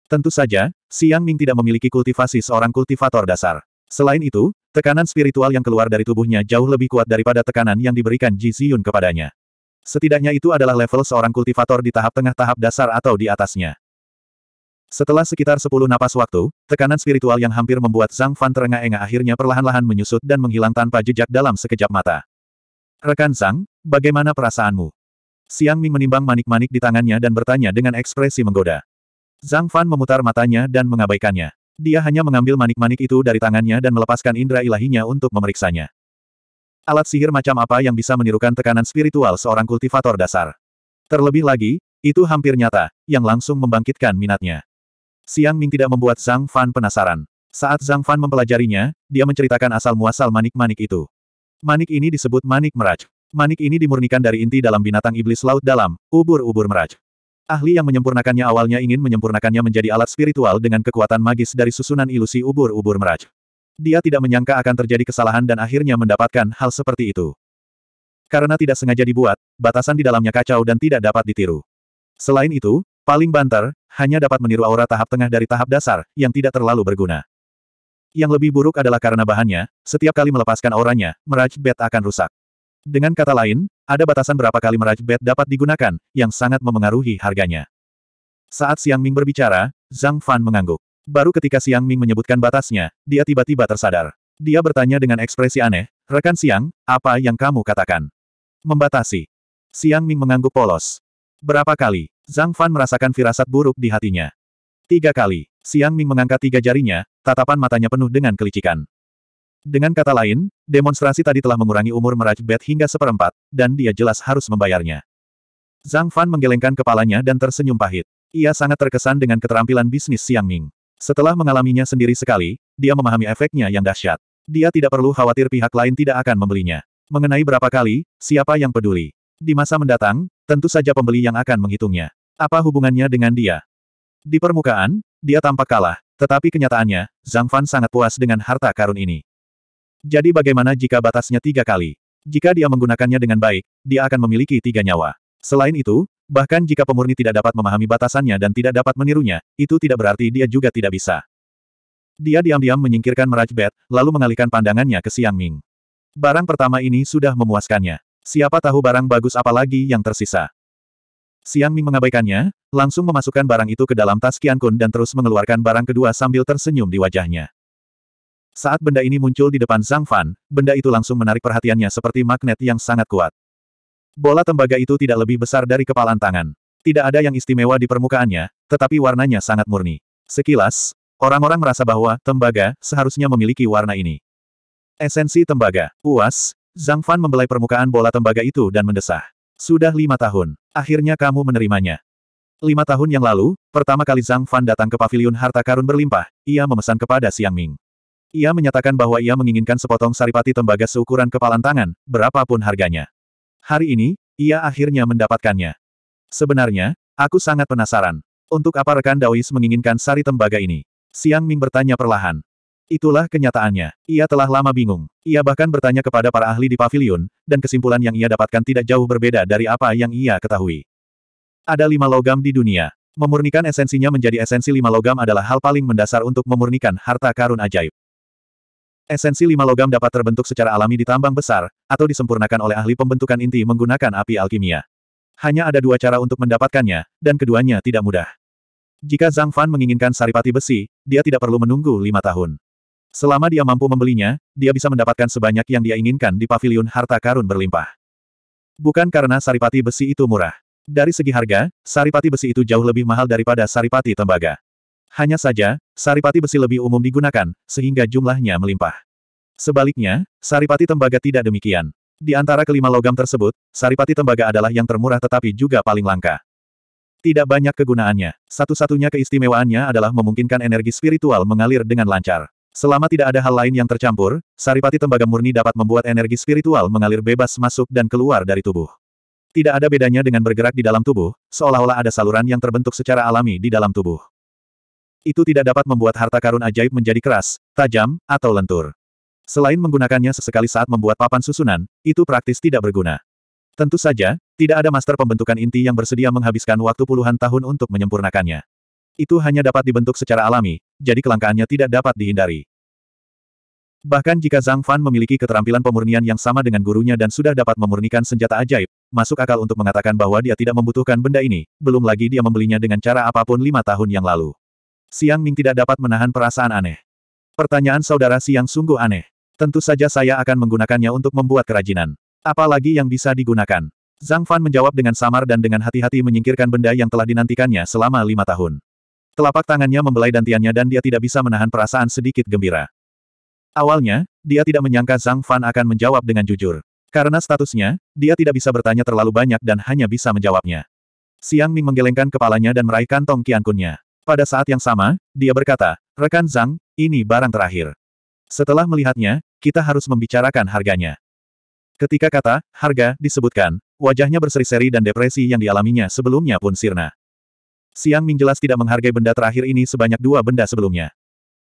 Tentu saja, Siang Ming tidak memiliki kultivasi seorang kultivator dasar. Selain itu, tekanan spiritual yang keluar dari tubuhnya jauh lebih kuat daripada tekanan yang diberikan Ji Ziyun kepadanya. Setidaknya itu adalah level seorang kultivator di tahap tengah tahap dasar atau di atasnya. Setelah sekitar 10 napas waktu, tekanan spiritual yang hampir membuat Zhang Fan terengah-engah akhirnya perlahan-lahan menyusut dan menghilang tanpa jejak dalam sekejap mata. Rekan Zhang, bagaimana perasaanmu? Siang Ming menimbang manik-manik di tangannya dan bertanya dengan ekspresi menggoda. Zhang Fan memutar matanya dan mengabaikannya. Dia hanya mengambil manik-manik itu dari tangannya dan melepaskan indera ilahinya untuk memeriksanya. Alat sihir macam apa yang bisa menirukan tekanan spiritual seorang kultivator dasar? Terlebih lagi, itu hampir nyata, yang langsung membangkitkan minatnya. Siang Ming tidak membuat Zhang Fan penasaran. Saat Zhang Fan mempelajarinya, dia menceritakan asal-muasal manik-manik itu. Manik ini disebut manik meraj. Manik ini dimurnikan dari inti dalam binatang iblis laut dalam, ubur-ubur meraj. Ahli yang menyempurnakannya awalnya ingin menyempurnakannya menjadi alat spiritual dengan kekuatan magis dari susunan ilusi ubur-ubur meraj. Dia tidak menyangka akan terjadi kesalahan dan akhirnya mendapatkan hal seperti itu. Karena tidak sengaja dibuat, batasan di dalamnya kacau dan tidak dapat ditiru. Selain itu, paling banter, hanya dapat meniru aura tahap tengah dari tahap dasar, yang tidak terlalu berguna. Yang lebih buruk adalah karena bahannya, setiap kali melepaskan auranya, meraj bed akan rusak. Dengan kata lain, ada batasan berapa kali meraj bed dapat digunakan, yang sangat memengaruhi harganya. Saat Siang Ming berbicara, Zhang Fan mengangguk. Baru ketika Siang Ming menyebutkan batasnya, dia tiba-tiba tersadar. Dia bertanya dengan ekspresi aneh, Rekan Siang, apa yang kamu katakan? Membatasi. Siang Ming mengangguk polos. Berapa kali? Zhang Fan merasakan firasat buruk di hatinya. Tiga kali. Siang Ming mengangkat tiga jarinya, tatapan matanya penuh dengan kelicikan. Dengan kata lain, demonstrasi tadi telah mengurangi umur meraj Bet hingga seperempat, dan dia jelas harus membayarnya. Zhang Fan menggelengkan kepalanya dan tersenyum pahit. Ia sangat terkesan dengan keterampilan bisnis Siang Ming. Setelah mengalaminya sendiri sekali, dia memahami efeknya yang dahsyat. Dia tidak perlu khawatir pihak lain tidak akan membelinya. Mengenai berapa kali, siapa yang peduli? Di masa mendatang, tentu saja pembeli yang akan menghitungnya. Apa hubungannya dengan dia? Di permukaan, dia tampak kalah, tetapi kenyataannya, Zhang Fan sangat puas dengan harta karun ini. Jadi bagaimana jika batasnya tiga kali? Jika dia menggunakannya dengan baik, dia akan memiliki tiga nyawa. Selain itu, bahkan jika pemurni tidak dapat memahami batasannya dan tidak dapat menirunya, itu tidak berarti dia juga tidak bisa. Dia diam-diam menyingkirkan Meraj Bet, lalu mengalihkan pandangannya ke Siang Ming. Barang pertama ini sudah memuaskannya. Siapa tahu barang bagus apa lagi yang tersisa. Siang Ming mengabaikannya, langsung memasukkan barang itu ke dalam tas Kian Kun dan terus mengeluarkan barang kedua sambil tersenyum di wajahnya. Saat benda ini muncul di depan Zhang Fan, benda itu langsung menarik perhatiannya seperti magnet yang sangat kuat. Bola tembaga itu tidak lebih besar dari kepalan tangan. Tidak ada yang istimewa di permukaannya, tetapi warnanya sangat murni. Sekilas, orang-orang merasa bahwa tembaga seharusnya memiliki warna ini. Esensi tembaga, puas, Zhang Fan membelai permukaan bola tembaga itu dan mendesah. Sudah lima tahun, akhirnya kamu menerimanya. Lima tahun yang lalu, pertama kali Zhang Fan datang ke paviliun harta karun berlimpah, ia memesan kepada Xiang Ming. Ia menyatakan bahwa ia menginginkan sepotong saripati tembaga seukuran kepalan tangan, berapapun harganya. Hari ini, ia akhirnya mendapatkannya. Sebenarnya, aku sangat penasaran. Untuk apa rekan Daois menginginkan sari tembaga ini? Siang Ming bertanya perlahan. Itulah kenyataannya. Ia telah lama bingung. Ia bahkan bertanya kepada para ahli di pavilion, dan kesimpulan yang ia dapatkan tidak jauh berbeda dari apa yang ia ketahui. Ada lima logam di dunia. Memurnikan esensinya menjadi esensi lima logam adalah hal paling mendasar untuk memurnikan harta karun ajaib. Esensi lima logam dapat terbentuk secara alami di tambang besar, atau disempurnakan oleh ahli pembentukan inti menggunakan api alkimia. Hanya ada dua cara untuk mendapatkannya, dan keduanya tidak mudah. Jika Zhang Fan menginginkan saripati besi, dia tidak perlu menunggu lima tahun. Selama dia mampu membelinya, dia bisa mendapatkan sebanyak yang dia inginkan di paviliun harta karun berlimpah. Bukan karena saripati besi itu murah. Dari segi harga, saripati besi itu jauh lebih mahal daripada saripati tembaga. Hanya saja, saripati besi lebih umum digunakan, sehingga jumlahnya melimpah. Sebaliknya, saripati tembaga tidak demikian. Di antara kelima logam tersebut, saripati tembaga adalah yang termurah tetapi juga paling langka. Tidak banyak kegunaannya. Satu-satunya keistimewaannya adalah memungkinkan energi spiritual mengalir dengan lancar. Selama tidak ada hal lain yang tercampur, saripati tembaga murni dapat membuat energi spiritual mengalir bebas masuk dan keluar dari tubuh. Tidak ada bedanya dengan bergerak di dalam tubuh, seolah-olah ada saluran yang terbentuk secara alami di dalam tubuh. Itu tidak dapat membuat harta karun ajaib menjadi keras, tajam, atau lentur. Selain menggunakannya sesekali saat membuat papan susunan, itu praktis tidak berguna. Tentu saja, tidak ada master pembentukan inti yang bersedia menghabiskan waktu puluhan tahun untuk menyempurnakannya. Itu hanya dapat dibentuk secara alami, jadi kelangkaannya tidak dapat dihindari. Bahkan jika Zhang Fan memiliki keterampilan pemurnian yang sama dengan gurunya dan sudah dapat memurnikan senjata ajaib, masuk akal untuk mengatakan bahwa dia tidak membutuhkan benda ini, belum lagi dia membelinya dengan cara apapun lima tahun yang lalu. Siang Ming tidak dapat menahan perasaan aneh. Pertanyaan saudara Siang sungguh aneh. Tentu saja saya akan menggunakannya untuk membuat kerajinan. Apalagi yang bisa digunakan. Zhang Fan menjawab dengan samar dan dengan hati-hati menyingkirkan benda yang telah dinantikannya selama lima tahun. Telapak tangannya membelai dantiannya dan dia tidak bisa menahan perasaan sedikit gembira. Awalnya, dia tidak menyangka Zhang Fan akan menjawab dengan jujur. Karena statusnya, dia tidak bisa bertanya terlalu banyak dan hanya bisa menjawabnya. Siang Ming menggelengkan kepalanya dan meraih kantong kiankunnya. Pada saat yang sama, dia berkata, Rekan Zhang, ini barang terakhir. Setelah melihatnya, kita harus membicarakan harganya. Ketika kata, harga, disebutkan, wajahnya berseri-seri dan depresi yang dialaminya sebelumnya pun sirna. Siang Ming jelas tidak menghargai benda terakhir ini sebanyak dua benda sebelumnya.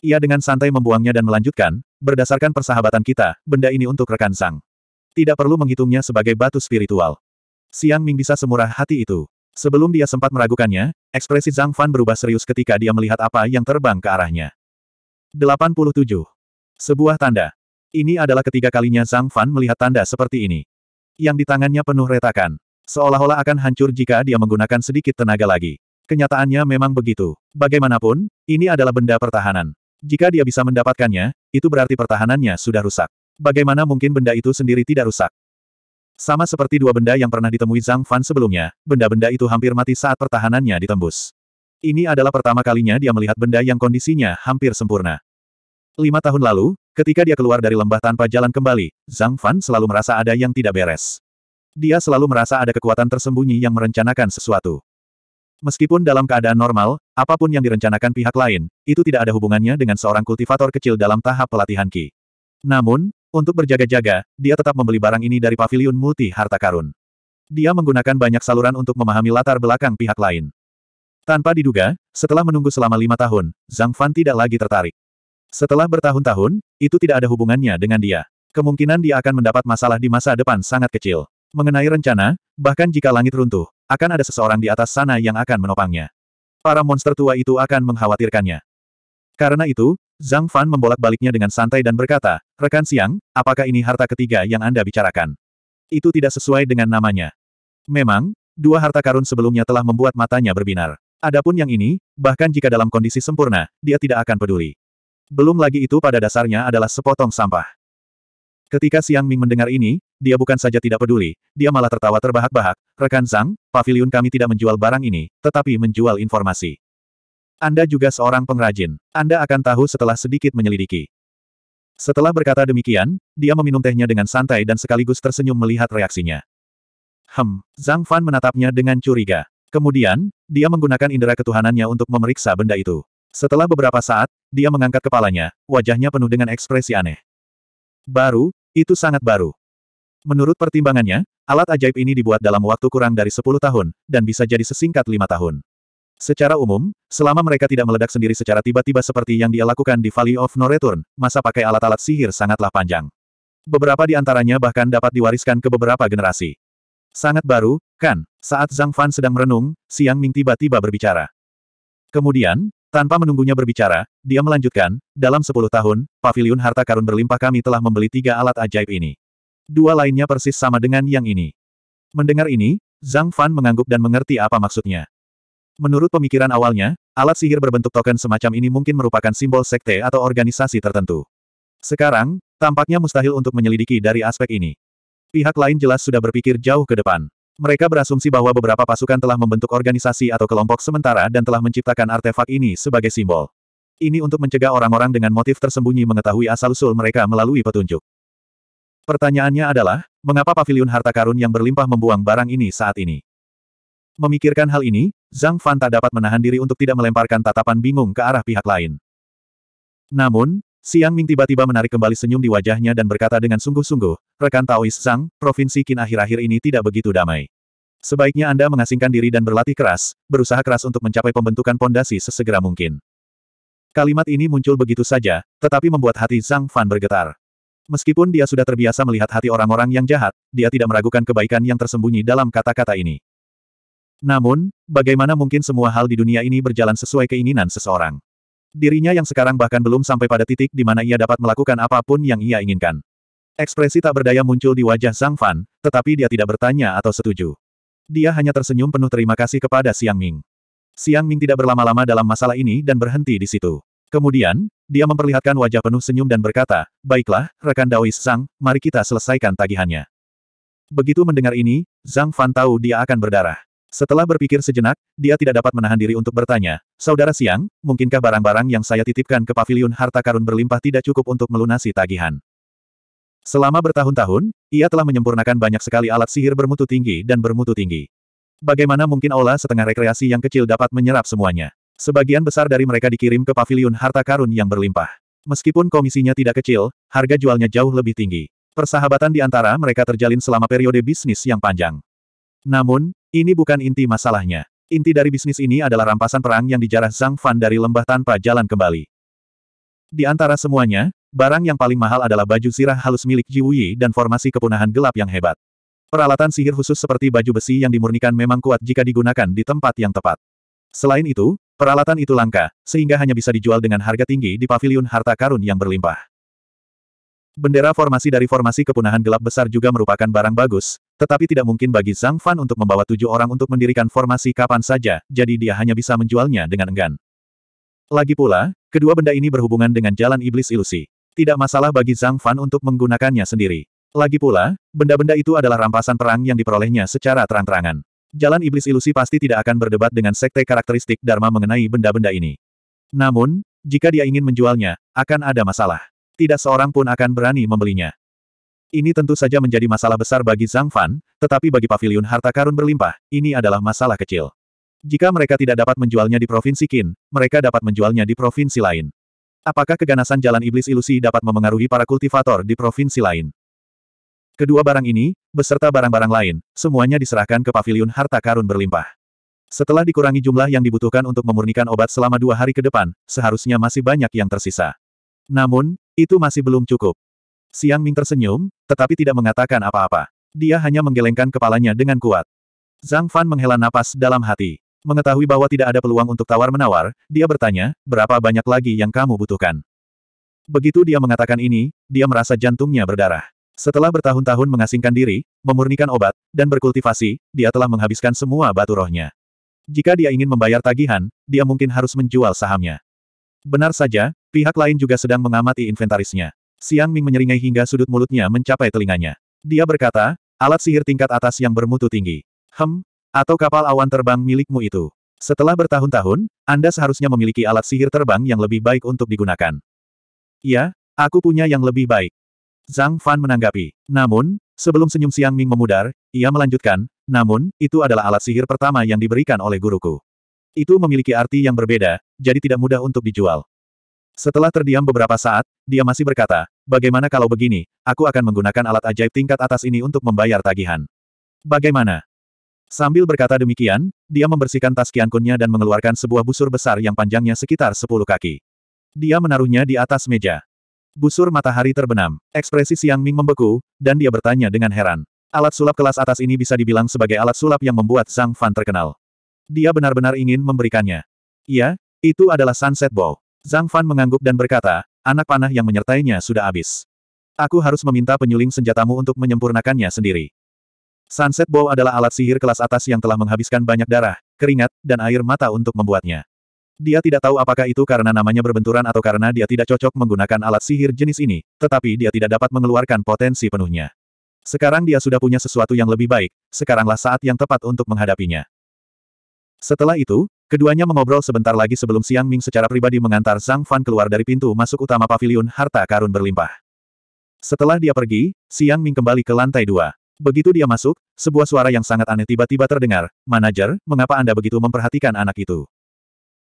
Ia dengan santai membuangnya dan melanjutkan, berdasarkan persahabatan kita, benda ini untuk rekan Zhang. Tidak perlu menghitungnya sebagai batu spiritual. Siang Ming bisa semurah hati itu. Sebelum dia sempat meragukannya, ekspresi Zhang Fan berubah serius ketika dia melihat apa yang terbang ke arahnya. 87. Sebuah tanda. Ini adalah ketiga kalinya Zhang Fan melihat tanda seperti ini. Yang di tangannya penuh retakan. Seolah-olah akan hancur jika dia menggunakan sedikit tenaga lagi. Kenyataannya memang begitu. Bagaimanapun, ini adalah benda pertahanan. Jika dia bisa mendapatkannya, itu berarti pertahanannya sudah rusak. Bagaimana mungkin benda itu sendiri tidak rusak? Sama seperti dua benda yang pernah ditemui Zhang Fan sebelumnya, benda-benda itu hampir mati saat pertahanannya ditembus. Ini adalah pertama kalinya dia melihat benda yang kondisinya hampir sempurna. Lima tahun lalu, ketika dia keluar dari lembah tanpa jalan kembali, Zhang Fan selalu merasa ada yang tidak beres. Dia selalu merasa ada kekuatan tersembunyi yang merencanakan sesuatu. Meskipun dalam keadaan normal, apapun yang direncanakan pihak lain, itu tidak ada hubungannya dengan seorang kultivator kecil dalam tahap pelatihan Ki. Namun, untuk berjaga-jaga, dia tetap membeli barang ini dari paviliun multi harta karun. Dia menggunakan banyak saluran untuk memahami latar belakang pihak lain. Tanpa diduga, setelah menunggu selama lima tahun, Zhang Fan tidak lagi tertarik. Setelah bertahun-tahun, itu tidak ada hubungannya dengan dia. Kemungkinan dia akan mendapat masalah di masa depan sangat kecil. Mengenai rencana, bahkan jika langit runtuh, akan ada seseorang di atas sana yang akan menopangnya. Para monster tua itu akan mengkhawatirkannya. Karena itu, Zhang Fan membolak-baliknya dengan santai dan berkata, Rekan Siang, apakah ini harta ketiga yang Anda bicarakan? Itu tidak sesuai dengan namanya. Memang, dua harta karun sebelumnya telah membuat matanya berbinar. Adapun yang ini, bahkan jika dalam kondisi sempurna, dia tidak akan peduli. Belum lagi itu pada dasarnya adalah sepotong sampah. Ketika Siang Ming mendengar ini, dia bukan saja tidak peduli, dia malah tertawa terbahak-bahak, Rekan Zhang, pavilion kami tidak menjual barang ini, tetapi menjual informasi. Anda juga seorang pengrajin. Anda akan tahu setelah sedikit menyelidiki. Setelah berkata demikian, dia meminum tehnya dengan santai dan sekaligus tersenyum melihat reaksinya. Hem, Zhang Fan menatapnya dengan curiga. Kemudian, dia menggunakan indera ketuhanannya untuk memeriksa benda itu. Setelah beberapa saat, dia mengangkat kepalanya, wajahnya penuh dengan ekspresi aneh. Baru, itu sangat baru. Menurut pertimbangannya, alat ajaib ini dibuat dalam waktu kurang dari 10 tahun, dan bisa jadi sesingkat lima tahun. Secara umum, selama mereka tidak meledak sendiri secara tiba-tiba seperti yang dia lakukan di Valley of No Return, masa pakai alat-alat sihir sangatlah panjang. Beberapa di antaranya bahkan dapat diwariskan ke beberapa generasi. Sangat baru, kan? Saat Zhang Fan sedang merenung, Siang Ming tiba-tiba berbicara. Kemudian, tanpa menunggunya berbicara, dia melanjutkan, dalam sepuluh tahun, paviliun harta karun berlimpah kami telah membeli tiga alat ajaib ini. Dua lainnya persis sama dengan yang ini. Mendengar ini, Zhang Fan mengangguk dan mengerti apa maksudnya. Menurut pemikiran awalnya, alat sihir berbentuk token semacam ini mungkin merupakan simbol sekte atau organisasi tertentu. Sekarang, tampaknya mustahil untuk menyelidiki dari aspek ini. Pihak lain jelas sudah berpikir jauh ke depan. Mereka berasumsi bahwa beberapa pasukan telah membentuk organisasi atau kelompok sementara dan telah menciptakan artefak ini sebagai simbol. Ini untuk mencegah orang-orang dengan motif tersembunyi mengetahui asal-usul mereka melalui petunjuk. Pertanyaannya adalah, mengapa pavilion harta karun yang berlimpah membuang barang ini saat ini? Memikirkan hal ini, Zhang Fan tak dapat menahan diri untuk tidak melemparkan tatapan bingung ke arah pihak lain. Namun, Siang Ming tiba-tiba menarik kembali senyum di wajahnya dan berkata dengan sungguh-sungguh, rekan Taois Zhang, provinsi Qin akhir-akhir ini tidak begitu damai. Sebaiknya Anda mengasingkan diri dan berlatih keras, berusaha keras untuk mencapai pembentukan pondasi sesegera mungkin. Kalimat ini muncul begitu saja, tetapi membuat hati Zhang Fan bergetar. Meskipun dia sudah terbiasa melihat hati orang-orang yang jahat, dia tidak meragukan kebaikan yang tersembunyi dalam kata-kata ini. Namun, bagaimana mungkin semua hal di dunia ini berjalan sesuai keinginan seseorang? Dirinya yang sekarang bahkan belum sampai pada titik di mana ia dapat melakukan apapun yang ia inginkan. Ekspresi tak berdaya muncul di wajah Zhang Fan, tetapi dia tidak bertanya atau setuju. Dia hanya tersenyum penuh terima kasih kepada Siang Ming. Siang Ming tidak berlama-lama dalam masalah ini dan berhenti di situ. Kemudian, dia memperlihatkan wajah penuh senyum dan berkata, Baiklah, rekan Daois Zhang, mari kita selesaikan tagihannya. Begitu mendengar ini, Zhang Fan tahu dia akan berdarah. Setelah berpikir sejenak, dia tidak dapat menahan diri untuk bertanya, Saudara Siang, mungkinkah barang-barang yang saya titipkan ke Pavilion harta karun berlimpah tidak cukup untuk melunasi tagihan? Selama bertahun-tahun, ia telah menyempurnakan banyak sekali alat sihir bermutu tinggi dan bermutu tinggi. Bagaimana mungkin aula setengah rekreasi yang kecil dapat menyerap semuanya? Sebagian besar dari mereka dikirim ke Pavilion harta karun yang berlimpah. Meskipun komisinya tidak kecil, harga jualnya jauh lebih tinggi. Persahabatan di antara mereka terjalin selama periode bisnis yang panjang. Namun, ini bukan inti masalahnya. Inti dari bisnis ini adalah rampasan perang yang dijarah Zhang Fan dari lembah tanpa jalan kembali. Di antara semuanya, barang yang paling mahal adalah baju sirah halus milik Ji Wuyi dan formasi kepunahan gelap yang hebat. Peralatan sihir khusus seperti baju besi yang dimurnikan memang kuat jika digunakan di tempat yang tepat. Selain itu, peralatan itu langka, sehingga hanya bisa dijual dengan harga tinggi di Paviliun harta karun yang berlimpah. Bendera formasi dari formasi kepunahan gelap besar juga merupakan barang bagus, tetapi tidak mungkin bagi Zhang Fan untuk membawa tujuh orang untuk mendirikan formasi kapan saja, jadi dia hanya bisa menjualnya dengan enggan. Lagi pula, kedua benda ini berhubungan dengan jalan iblis ilusi. Tidak masalah bagi Zhang Fan untuk menggunakannya sendiri. Lagi pula, benda-benda itu adalah rampasan perang yang diperolehnya secara terang-terangan. Jalan iblis ilusi pasti tidak akan berdebat dengan sekte karakteristik Dharma mengenai benda-benda ini. Namun, jika dia ingin menjualnya, akan ada masalah tidak seorang pun akan berani membelinya. Ini tentu saja menjadi masalah besar bagi Zhang Fan, tetapi bagi pavilion harta karun berlimpah, ini adalah masalah kecil. Jika mereka tidak dapat menjualnya di Provinsi Qin, mereka dapat menjualnya di provinsi lain. Apakah keganasan jalan iblis ilusi dapat memengaruhi para kultivator di provinsi lain? Kedua barang ini, beserta barang-barang lain, semuanya diserahkan ke pavilion harta karun berlimpah. Setelah dikurangi jumlah yang dibutuhkan untuk memurnikan obat selama dua hari ke depan, seharusnya masih banyak yang tersisa. Namun, itu masih belum cukup. Siang Ming tersenyum, tetapi tidak mengatakan apa-apa. Dia hanya menggelengkan kepalanya dengan kuat. Zhang Fan menghela napas dalam hati. Mengetahui bahwa tidak ada peluang untuk tawar-menawar, dia bertanya, berapa banyak lagi yang kamu butuhkan? Begitu dia mengatakan ini, dia merasa jantungnya berdarah. Setelah bertahun-tahun mengasingkan diri, memurnikan obat, dan berkultivasi, dia telah menghabiskan semua batu rohnya. Jika dia ingin membayar tagihan, dia mungkin harus menjual sahamnya. Benar saja, Pihak lain juga sedang mengamati inventarisnya. Siang Ming menyeringai hingga sudut mulutnya mencapai telinganya. Dia berkata, alat sihir tingkat atas yang bermutu tinggi. Hem, atau kapal awan terbang milikmu itu. Setelah bertahun-tahun, Anda seharusnya memiliki alat sihir terbang yang lebih baik untuk digunakan. Ya, aku punya yang lebih baik. Zhang Fan menanggapi. Namun, sebelum senyum Siang Ming memudar, ia melanjutkan, namun, itu adalah alat sihir pertama yang diberikan oleh guruku. Itu memiliki arti yang berbeda, jadi tidak mudah untuk dijual. Setelah terdiam beberapa saat, dia masih berkata, bagaimana kalau begini, aku akan menggunakan alat ajaib tingkat atas ini untuk membayar tagihan. Bagaimana? Sambil berkata demikian, dia membersihkan tas kiankunnya dan mengeluarkan sebuah busur besar yang panjangnya sekitar 10 kaki. Dia menaruhnya di atas meja. Busur matahari terbenam, ekspresi Siang Ming membeku, dan dia bertanya dengan heran. Alat sulap kelas atas ini bisa dibilang sebagai alat sulap yang membuat Zhang Fan terkenal. Dia benar-benar ingin memberikannya. Iya, itu adalah Sunset Bow. Zhang Fan mengangguk dan berkata, anak panah yang menyertainya sudah habis. Aku harus meminta penyuling senjatamu untuk menyempurnakannya sendiri. Sunset Bow adalah alat sihir kelas atas yang telah menghabiskan banyak darah, keringat, dan air mata untuk membuatnya. Dia tidak tahu apakah itu karena namanya berbenturan atau karena dia tidak cocok menggunakan alat sihir jenis ini, tetapi dia tidak dapat mengeluarkan potensi penuhnya. Sekarang dia sudah punya sesuatu yang lebih baik, sekaranglah saat yang tepat untuk menghadapinya. Setelah itu, keduanya mengobrol sebentar lagi sebelum Siang Ming secara pribadi mengantar Zhang Fan keluar dari pintu masuk utama pavilion harta karun berlimpah. Setelah dia pergi, Siang Ming kembali ke lantai dua. Begitu dia masuk, sebuah suara yang sangat aneh tiba-tiba terdengar, Manajer, mengapa Anda begitu memperhatikan anak itu?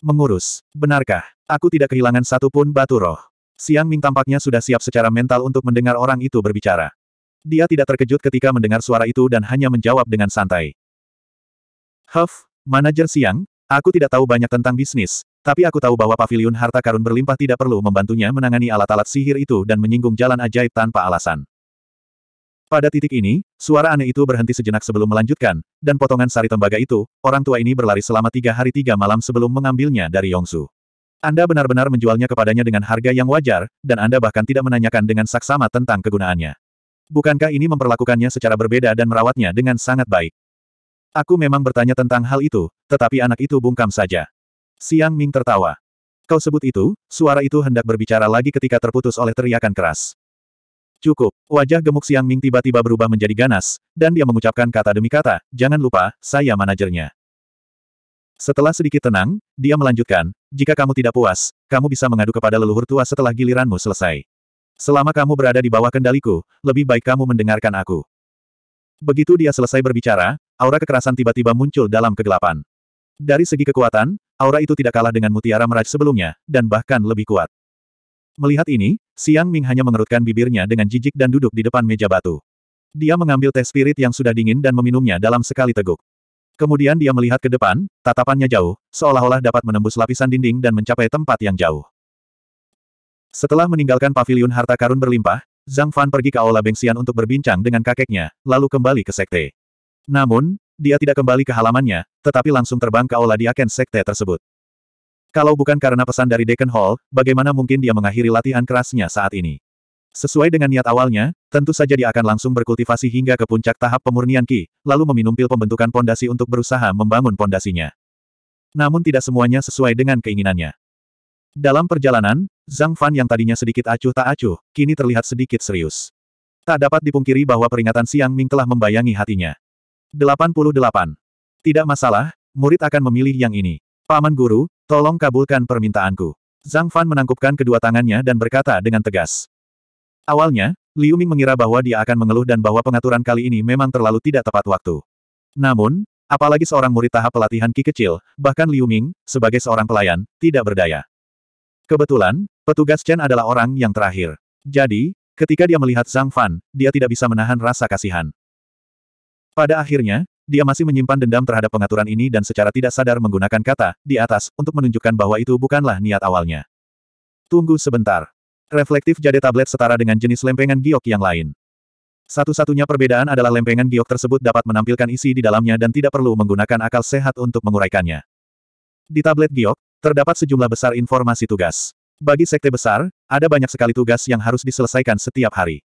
Mengurus. Benarkah? Aku tidak kehilangan satu pun batu roh. Siang Ming tampaknya sudah siap secara mental untuk mendengar orang itu berbicara. Dia tidak terkejut ketika mendengar suara itu dan hanya menjawab dengan santai. Huff, Manajer siang, aku tidak tahu banyak tentang bisnis, tapi aku tahu bahwa pavilion harta karun berlimpah tidak perlu membantunya menangani alat-alat sihir itu dan menyinggung jalan ajaib tanpa alasan. Pada titik ini, suara aneh itu berhenti sejenak sebelum melanjutkan, dan potongan sari tembaga itu, orang tua ini berlari selama tiga hari tiga malam sebelum mengambilnya dari Yongsu. Anda benar-benar menjualnya kepadanya dengan harga yang wajar, dan Anda bahkan tidak menanyakan dengan saksama tentang kegunaannya. Bukankah ini memperlakukannya secara berbeda dan merawatnya dengan sangat baik? Aku memang bertanya tentang hal itu, tetapi anak itu bungkam saja. Siang Ming tertawa. Kau sebut itu, suara itu hendak berbicara lagi ketika terputus oleh teriakan keras. Cukup, wajah gemuk Siang Ming tiba-tiba berubah menjadi ganas, dan dia mengucapkan kata demi kata, jangan lupa, saya manajernya. Setelah sedikit tenang, dia melanjutkan, jika kamu tidak puas, kamu bisa mengadu kepada leluhur tua setelah giliranmu selesai. Selama kamu berada di bawah kendaliku, lebih baik kamu mendengarkan aku. Begitu dia selesai berbicara, aura kekerasan tiba-tiba muncul dalam kegelapan. Dari segi kekuatan, aura itu tidak kalah dengan mutiara meraj sebelumnya, dan bahkan lebih kuat. Melihat ini, Siang Ming hanya mengerutkan bibirnya dengan jijik dan duduk di depan meja batu. Dia mengambil teh spirit yang sudah dingin dan meminumnya dalam sekali teguk. Kemudian dia melihat ke depan, tatapannya jauh, seolah-olah dapat menembus lapisan dinding dan mencapai tempat yang jauh. Setelah meninggalkan paviliun harta karun berlimpah, Zhang Fan pergi ke aula Bengsian untuk berbincang dengan kakeknya, lalu kembali ke sekte. Namun, dia tidak kembali ke halamannya, tetapi langsung terbang ke aula diaken sekte tersebut. Kalau bukan karena pesan dari Deacon Hall, bagaimana mungkin dia mengakhiri latihan kerasnya saat ini? Sesuai dengan niat awalnya, tentu saja dia akan langsung berkultivasi hingga ke puncak tahap pemurnian Ki, lalu meminum pil pembentukan pondasi untuk berusaha membangun pondasinya. Namun tidak semuanya sesuai dengan keinginannya. Dalam perjalanan, Zhang Fan yang tadinya sedikit acuh tak acuh, kini terlihat sedikit serius. Tak dapat dipungkiri bahwa peringatan Siang Ming telah membayangi hatinya. 88. Tidak masalah, murid akan memilih yang ini. Paman guru, tolong kabulkan permintaanku. Zhang Fan menangkupkan kedua tangannya dan berkata dengan tegas. Awalnya, Liu Ming mengira bahwa dia akan mengeluh dan bahwa pengaturan kali ini memang terlalu tidak tepat waktu. Namun, apalagi seorang murid tahap pelatihan Ki kecil, bahkan Liu Ming, sebagai seorang pelayan, tidak berdaya. Kebetulan, petugas Chen adalah orang yang terakhir. Jadi, ketika dia melihat Zhang Fan, dia tidak bisa menahan rasa kasihan. Pada akhirnya, dia masih menyimpan dendam terhadap pengaturan ini dan secara tidak sadar menggunakan kata, di atas, untuk menunjukkan bahwa itu bukanlah niat awalnya. Tunggu sebentar. Reflektif jade tablet setara dengan jenis lempengan giok yang lain. Satu-satunya perbedaan adalah lempengan giok tersebut dapat menampilkan isi di dalamnya dan tidak perlu menggunakan akal sehat untuk menguraikannya. Di tablet giok, terdapat sejumlah besar informasi tugas. Bagi sekte besar, ada banyak sekali tugas yang harus diselesaikan setiap hari.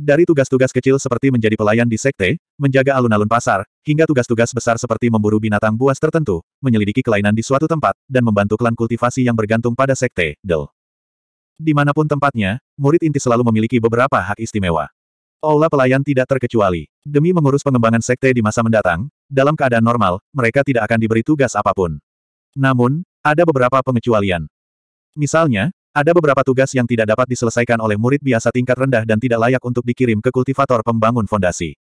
Dari tugas-tugas kecil seperti menjadi pelayan di sekte, menjaga alun-alun pasar, hingga tugas-tugas besar seperti memburu binatang buas tertentu, menyelidiki kelainan di suatu tempat, dan membantu klan kultivasi yang bergantung pada sekte, Del. Dimanapun tempatnya, murid inti selalu memiliki beberapa hak istimewa. Aula pelayan tidak terkecuali. Demi mengurus pengembangan sekte di masa mendatang, dalam keadaan normal, mereka tidak akan diberi tugas apapun. Namun, ada beberapa pengecualian. Misalnya, ada beberapa tugas yang tidak dapat diselesaikan oleh murid biasa tingkat rendah dan tidak layak untuk dikirim ke kultivator pembangun fondasi.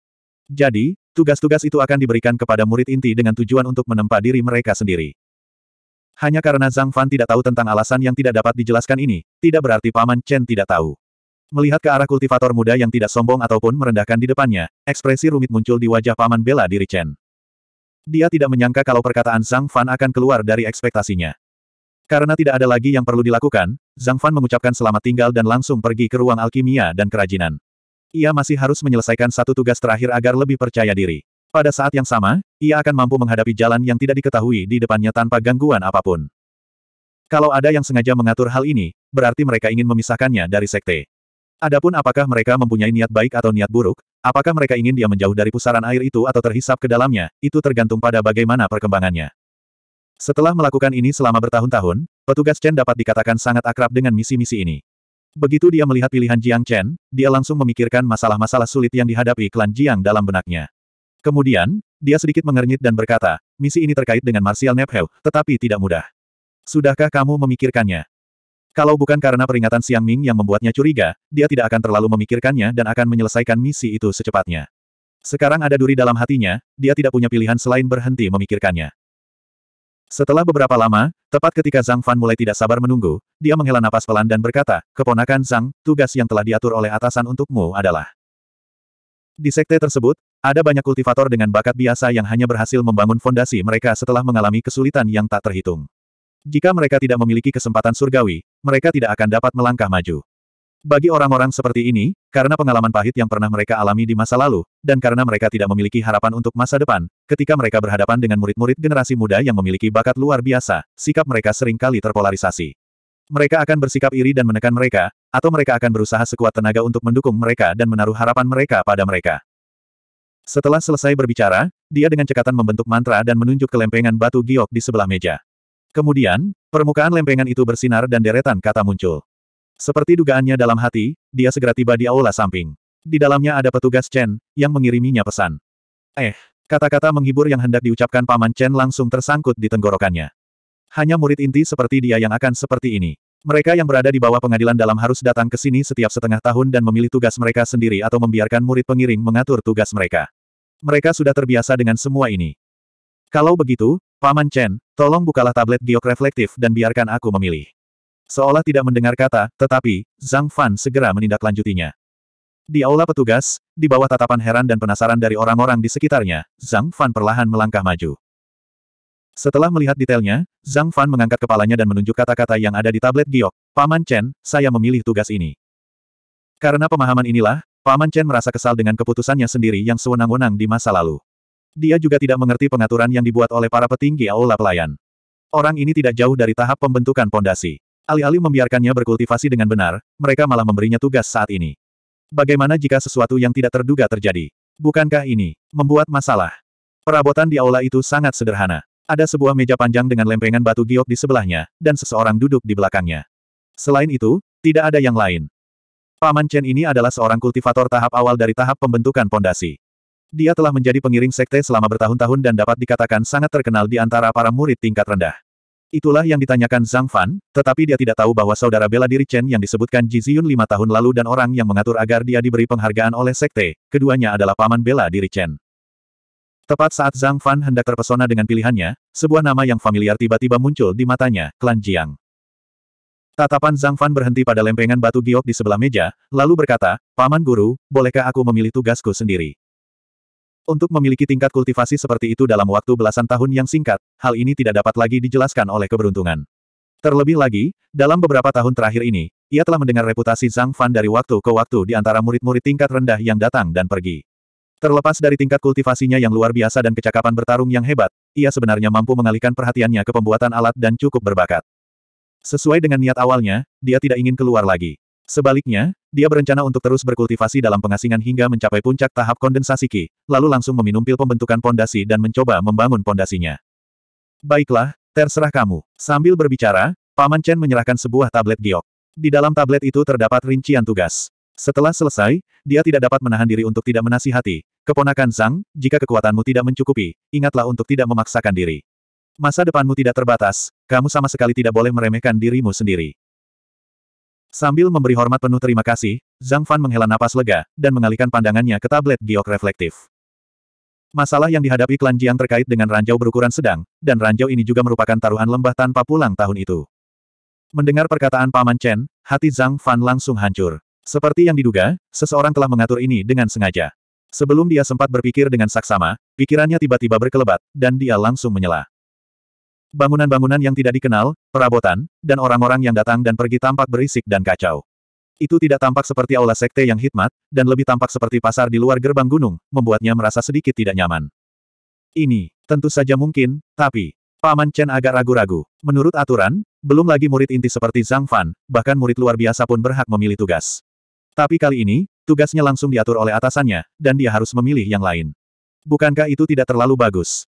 Jadi, tugas-tugas itu akan diberikan kepada murid inti dengan tujuan untuk menempa diri mereka sendiri. Hanya karena Zhang Fan tidak tahu tentang alasan yang tidak dapat dijelaskan ini, tidak berarti Paman Chen tidak tahu. Melihat ke arah kultivator muda yang tidak sombong ataupun merendahkan di depannya, ekspresi rumit muncul di wajah Paman bela diri Chen. Dia tidak menyangka kalau perkataan Zhang Fan akan keluar dari ekspektasinya. Karena tidak ada lagi yang perlu dilakukan, Zhang Fan mengucapkan selamat tinggal dan langsung pergi ke ruang alkimia dan kerajinan. Ia masih harus menyelesaikan satu tugas terakhir agar lebih percaya diri. Pada saat yang sama, ia akan mampu menghadapi jalan yang tidak diketahui di depannya tanpa gangguan apapun. Kalau ada yang sengaja mengatur hal ini, berarti mereka ingin memisahkannya dari sekte. Adapun apakah mereka mempunyai niat baik atau niat buruk, apakah mereka ingin dia menjauh dari pusaran air itu atau terhisap ke dalamnya, itu tergantung pada bagaimana perkembangannya. Setelah melakukan ini selama bertahun-tahun, petugas Chen dapat dikatakan sangat akrab dengan misi-misi ini. Begitu dia melihat pilihan Jiang Chen, dia langsung memikirkan masalah-masalah sulit yang dihadapi klan Jiang dalam benaknya. Kemudian, dia sedikit mengernyit dan berkata, misi ini terkait dengan Martial Nepheu, tetapi tidak mudah. Sudahkah kamu memikirkannya? Kalau bukan karena peringatan Siang Ming yang membuatnya curiga, dia tidak akan terlalu memikirkannya dan akan menyelesaikan misi itu secepatnya. Sekarang ada duri dalam hatinya, dia tidak punya pilihan selain berhenti memikirkannya. Setelah beberapa lama, tepat ketika Zhang Fan mulai tidak sabar menunggu, dia menghela napas pelan dan berkata, Keponakan Zhang, tugas yang telah diatur oleh atasan untukmu adalah. Di sekte tersebut, ada banyak kultivator dengan bakat biasa yang hanya berhasil membangun fondasi mereka setelah mengalami kesulitan yang tak terhitung. Jika mereka tidak memiliki kesempatan surgawi, mereka tidak akan dapat melangkah maju. Bagi orang-orang seperti ini, karena pengalaman pahit yang pernah mereka alami di masa lalu, dan karena mereka tidak memiliki harapan untuk masa depan, ketika mereka berhadapan dengan murid-murid generasi muda yang memiliki bakat luar biasa, sikap mereka seringkali terpolarisasi. Mereka akan bersikap iri dan menekan mereka, atau mereka akan berusaha sekuat tenaga untuk mendukung mereka dan menaruh harapan mereka pada mereka. Setelah selesai berbicara, dia dengan cekatan membentuk mantra dan menunjuk ke lempengan batu giok di sebelah meja. Kemudian, permukaan lempengan itu bersinar dan deretan kata muncul. Seperti dugaannya dalam hati, dia segera tiba di aula samping. Di dalamnya ada petugas Chen, yang mengiriminya pesan. Eh, kata-kata menghibur yang hendak diucapkan paman Chen langsung tersangkut di tenggorokannya. Hanya murid inti seperti dia yang akan seperti ini. Mereka yang berada di bawah pengadilan dalam harus datang ke sini setiap setengah tahun dan memilih tugas mereka sendiri atau membiarkan murid pengiring mengatur tugas mereka. Mereka sudah terbiasa dengan semua ini. Kalau begitu, Paman Chen, tolong bukalah tablet giok reflektif dan biarkan aku memilih. Seolah tidak mendengar kata, tetapi, Zhang Fan segera menindaklanjutinya. Di aula petugas, di bawah tatapan heran dan penasaran dari orang-orang di sekitarnya, Zhang Fan perlahan melangkah maju. Setelah melihat detailnya, Zhang Fan mengangkat kepalanya dan menunjuk kata-kata yang ada di tablet giok. Paman Chen, saya memilih tugas ini. Karena pemahaman inilah, Paman Chen merasa kesal dengan keputusannya sendiri yang sewenang-wenang di masa lalu. Dia juga tidak mengerti pengaturan yang dibuat oleh para petinggi aula pelayan. Orang ini tidak jauh dari tahap pembentukan pondasi. Alih-alih membiarkannya berkultivasi dengan benar, mereka malah memberinya tugas saat ini. Bagaimana jika sesuatu yang tidak terduga terjadi? Bukankah ini membuat masalah? Perabotan di aula itu sangat sederhana. Ada sebuah meja panjang dengan lempengan batu giok di sebelahnya, dan seseorang duduk di belakangnya. Selain itu, tidak ada yang lain. Paman Chen ini adalah seorang kultivator tahap awal dari tahap pembentukan pondasi. Dia telah menjadi pengiring sekte selama bertahun-tahun dan dapat dikatakan sangat terkenal di antara para murid tingkat rendah. Itulah yang ditanyakan Zhang Fan, tetapi dia tidak tahu bahwa saudara bela diri Chen yang disebutkan Ji Ziyun lima tahun lalu dan orang yang mengatur agar dia diberi penghargaan oleh sekte, keduanya adalah paman bela diri Chen. Tepat saat Zhang Fan hendak terpesona dengan pilihannya, sebuah nama yang familiar tiba-tiba muncul di matanya, Klan Jiang. Tatapan Zhang Fan berhenti pada lempengan batu giok di sebelah meja, lalu berkata, Paman Guru, bolehkah aku memilih tugasku sendiri? Untuk memiliki tingkat kultivasi seperti itu dalam waktu belasan tahun yang singkat, hal ini tidak dapat lagi dijelaskan oleh keberuntungan. Terlebih lagi, dalam beberapa tahun terakhir ini, ia telah mendengar reputasi Zhang Fan dari waktu ke waktu di antara murid-murid tingkat rendah yang datang dan pergi. Terlepas dari tingkat kultivasinya yang luar biasa dan kecakapan bertarung yang hebat, ia sebenarnya mampu mengalihkan perhatiannya ke pembuatan alat dan cukup berbakat. Sesuai dengan niat awalnya, dia tidak ingin keluar lagi. Sebaliknya, dia berencana untuk terus berkultivasi dalam pengasingan hingga mencapai puncak tahap kondensasi Ki, lalu langsung meminum pil pembentukan pondasi dan mencoba membangun pondasinya. Baiklah, terserah kamu. Sambil berbicara, Paman Chen menyerahkan sebuah tablet giok. Di dalam tablet itu terdapat rincian tugas. Setelah selesai, dia tidak dapat menahan diri untuk tidak menasihati. Keponakan Zhang, jika kekuatanmu tidak mencukupi, ingatlah untuk tidak memaksakan diri. Masa depanmu tidak terbatas, kamu sama sekali tidak boleh meremehkan dirimu sendiri. Sambil memberi hormat penuh terima kasih, Zhang Fan menghela napas lega, dan mengalihkan pandangannya ke tablet giok reflektif. Masalah yang dihadapi klan Jiang terkait dengan ranjau berukuran sedang, dan ranjau ini juga merupakan taruhan lembah tanpa pulang tahun itu. Mendengar perkataan Paman Chen, hati Zhang Fan langsung hancur. Seperti yang diduga, seseorang telah mengatur ini dengan sengaja. Sebelum dia sempat berpikir dengan saksama, pikirannya tiba-tiba berkelebat, dan dia langsung menyela. Bangunan-bangunan yang tidak dikenal, perabotan, dan orang-orang yang datang dan pergi tampak berisik dan kacau. Itu tidak tampak seperti aula sekte yang hikmat, dan lebih tampak seperti pasar di luar gerbang gunung, membuatnya merasa sedikit tidak nyaman. Ini, tentu saja mungkin, tapi, Paman Chen agak ragu-ragu. Menurut aturan, belum lagi murid inti seperti Zhang Fan, bahkan murid luar biasa pun berhak memilih tugas. Tapi kali ini, tugasnya langsung diatur oleh atasannya, dan dia harus memilih yang lain. Bukankah itu tidak terlalu bagus?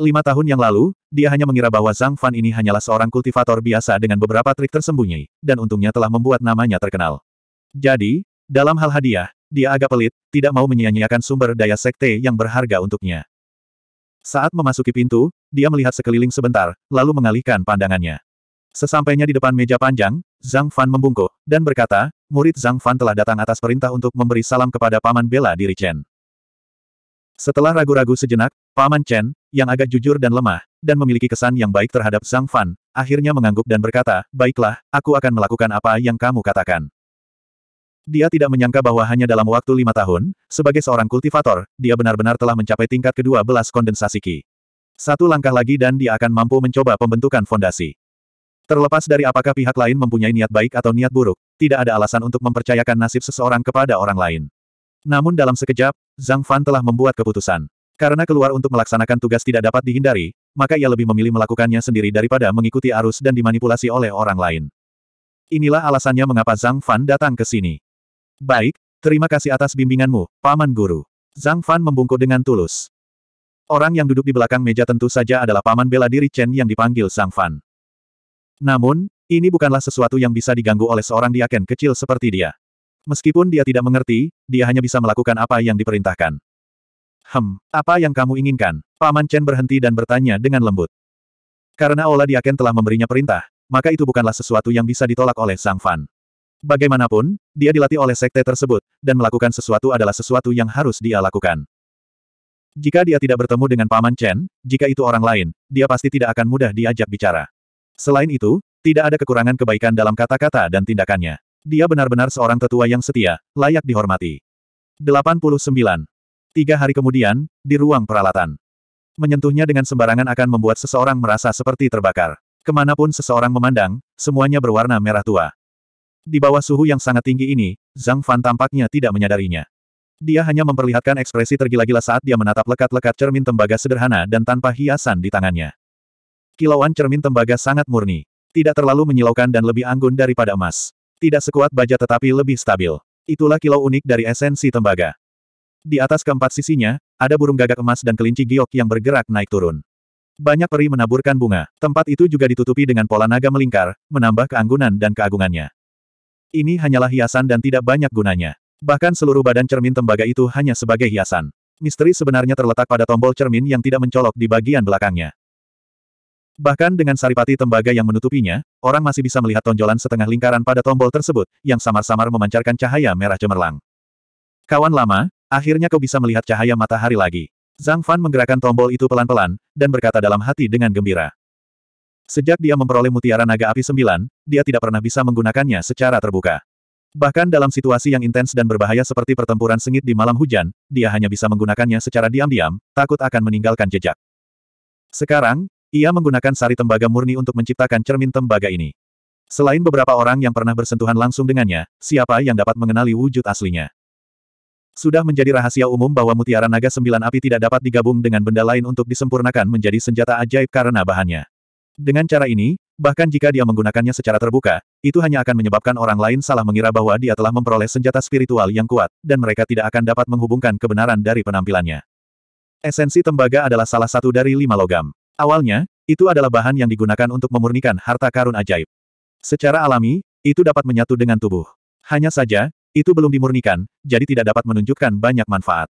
Lima tahun yang lalu, dia hanya mengira bahwa Zhang Fan ini hanyalah seorang kultivator biasa dengan beberapa trik tersembunyi, dan untungnya telah membuat namanya terkenal. Jadi, dalam hal hadiah, dia agak pelit, tidak mau menyia-nyiakan sumber daya sekte yang berharga untuknya. Saat memasuki pintu, dia melihat sekeliling sebentar, lalu mengalihkan pandangannya. Sesampainya di depan meja panjang, Zhang Fan membungkuk, dan berkata, murid Zhang Fan telah datang atas perintah untuk memberi salam kepada Paman Bela di Richen." Setelah ragu-ragu sejenak, Paman Chen, yang agak jujur dan lemah, dan memiliki kesan yang baik terhadap Zhang Fan, akhirnya mengangguk dan berkata, Baiklah, aku akan melakukan apa yang kamu katakan. Dia tidak menyangka bahwa hanya dalam waktu lima tahun, sebagai seorang kultivator, dia benar-benar telah mencapai tingkat kedua belas kondensasi Qi. Satu langkah lagi dan dia akan mampu mencoba pembentukan fondasi. Terlepas dari apakah pihak lain mempunyai niat baik atau niat buruk, tidak ada alasan untuk mempercayakan nasib seseorang kepada orang lain. Namun dalam sekejap, Zhang Fan telah membuat keputusan. Karena keluar untuk melaksanakan tugas tidak dapat dihindari, maka ia lebih memilih melakukannya sendiri daripada mengikuti arus dan dimanipulasi oleh orang lain. Inilah alasannya mengapa Zhang Fan datang ke sini. Baik, terima kasih atas bimbinganmu, Paman Guru. Zhang Fan membungkuk dengan tulus. Orang yang duduk di belakang meja tentu saja adalah Paman bela diri Chen yang dipanggil Zhang Fan. Namun, ini bukanlah sesuatu yang bisa diganggu oleh seorang diaken kecil seperti dia. Meskipun dia tidak mengerti, dia hanya bisa melakukan apa yang diperintahkan. Hem, apa yang kamu inginkan? Paman Chen berhenti dan bertanya dengan lembut. Karena Ola Diaken telah memberinya perintah, maka itu bukanlah sesuatu yang bisa ditolak oleh Sang Fan. Bagaimanapun, dia dilatih oleh sekte tersebut, dan melakukan sesuatu adalah sesuatu yang harus dia lakukan. Jika dia tidak bertemu dengan Paman Chen, jika itu orang lain, dia pasti tidak akan mudah diajak bicara. Selain itu, tidak ada kekurangan kebaikan dalam kata-kata dan tindakannya. Dia benar-benar seorang tetua yang setia, layak dihormati. 89. Tiga hari kemudian, di ruang peralatan. Menyentuhnya dengan sembarangan akan membuat seseorang merasa seperti terbakar. Kemanapun seseorang memandang, semuanya berwarna merah tua. Di bawah suhu yang sangat tinggi ini, Zhang Fan tampaknya tidak menyadarinya. Dia hanya memperlihatkan ekspresi tergila-gila saat dia menatap lekat-lekat cermin tembaga sederhana dan tanpa hiasan di tangannya. Kilauan cermin tembaga sangat murni. Tidak terlalu menyilaukan dan lebih anggun daripada emas. Tidak sekuat baja tetapi lebih stabil. Itulah kilau unik dari esensi tembaga. Di atas keempat sisinya, ada burung gagak emas dan kelinci giok yang bergerak naik turun. Banyak peri menaburkan bunga. Tempat itu juga ditutupi dengan pola naga melingkar, menambah keanggunan dan keagungannya. Ini hanyalah hiasan dan tidak banyak gunanya. Bahkan seluruh badan cermin tembaga itu hanya sebagai hiasan. Misteri sebenarnya terletak pada tombol cermin yang tidak mencolok di bagian belakangnya. Bahkan dengan saripati tembaga yang menutupinya, orang masih bisa melihat tonjolan setengah lingkaran pada tombol tersebut, yang samar-samar memancarkan cahaya merah cemerlang. Kawan lama, akhirnya kau bisa melihat cahaya matahari lagi. Zhang Fan menggerakkan tombol itu pelan-pelan, dan berkata dalam hati dengan gembira. Sejak dia memperoleh mutiara naga api sembilan, dia tidak pernah bisa menggunakannya secara terbuka. Bahkan dalam situasi yang intens dan berbahaya seperti pertempuran sengit di malam hujan, dia hanya bisa menggunakannya secara diam-diam, takut akan meninggalkan jejak. Sekarang, ia menggunakan sari tembaga murni untuk menciptakan cermin tembaga ini. Selain beberapa orang yang pernah bersentuhan langsung dengannya, siapa yang dapat mengenali wujud aslinya? Sudah menjadi rahasia umum bahwa mutiara naga sembilan api tidak dapat digabung dengan benda lain untuk disempurnakan menjadi senjata ajaib karena bahannya. Dengan cara ini, bahkan jika dia menggunakannya secara terbuka, itu hanya akan menyebabkan orang lain salah mengira bahwa dia telah memperoleh senjata spiritual yang kuat, dan mereka tidak akan dapat menghubungkan kebenaran dari penampilannya. Esensi tembaga adalah salah satu dari lima logam. Awalnya, itu adalah bahan yang digunakan untuk memurnikan harta karun ajaib. Secara alami, itu dapat menyatu dengan tubuh. Hanya saja, itu belum dimurnikan, jadi tidak dapat menunjukkan banyak manfaat.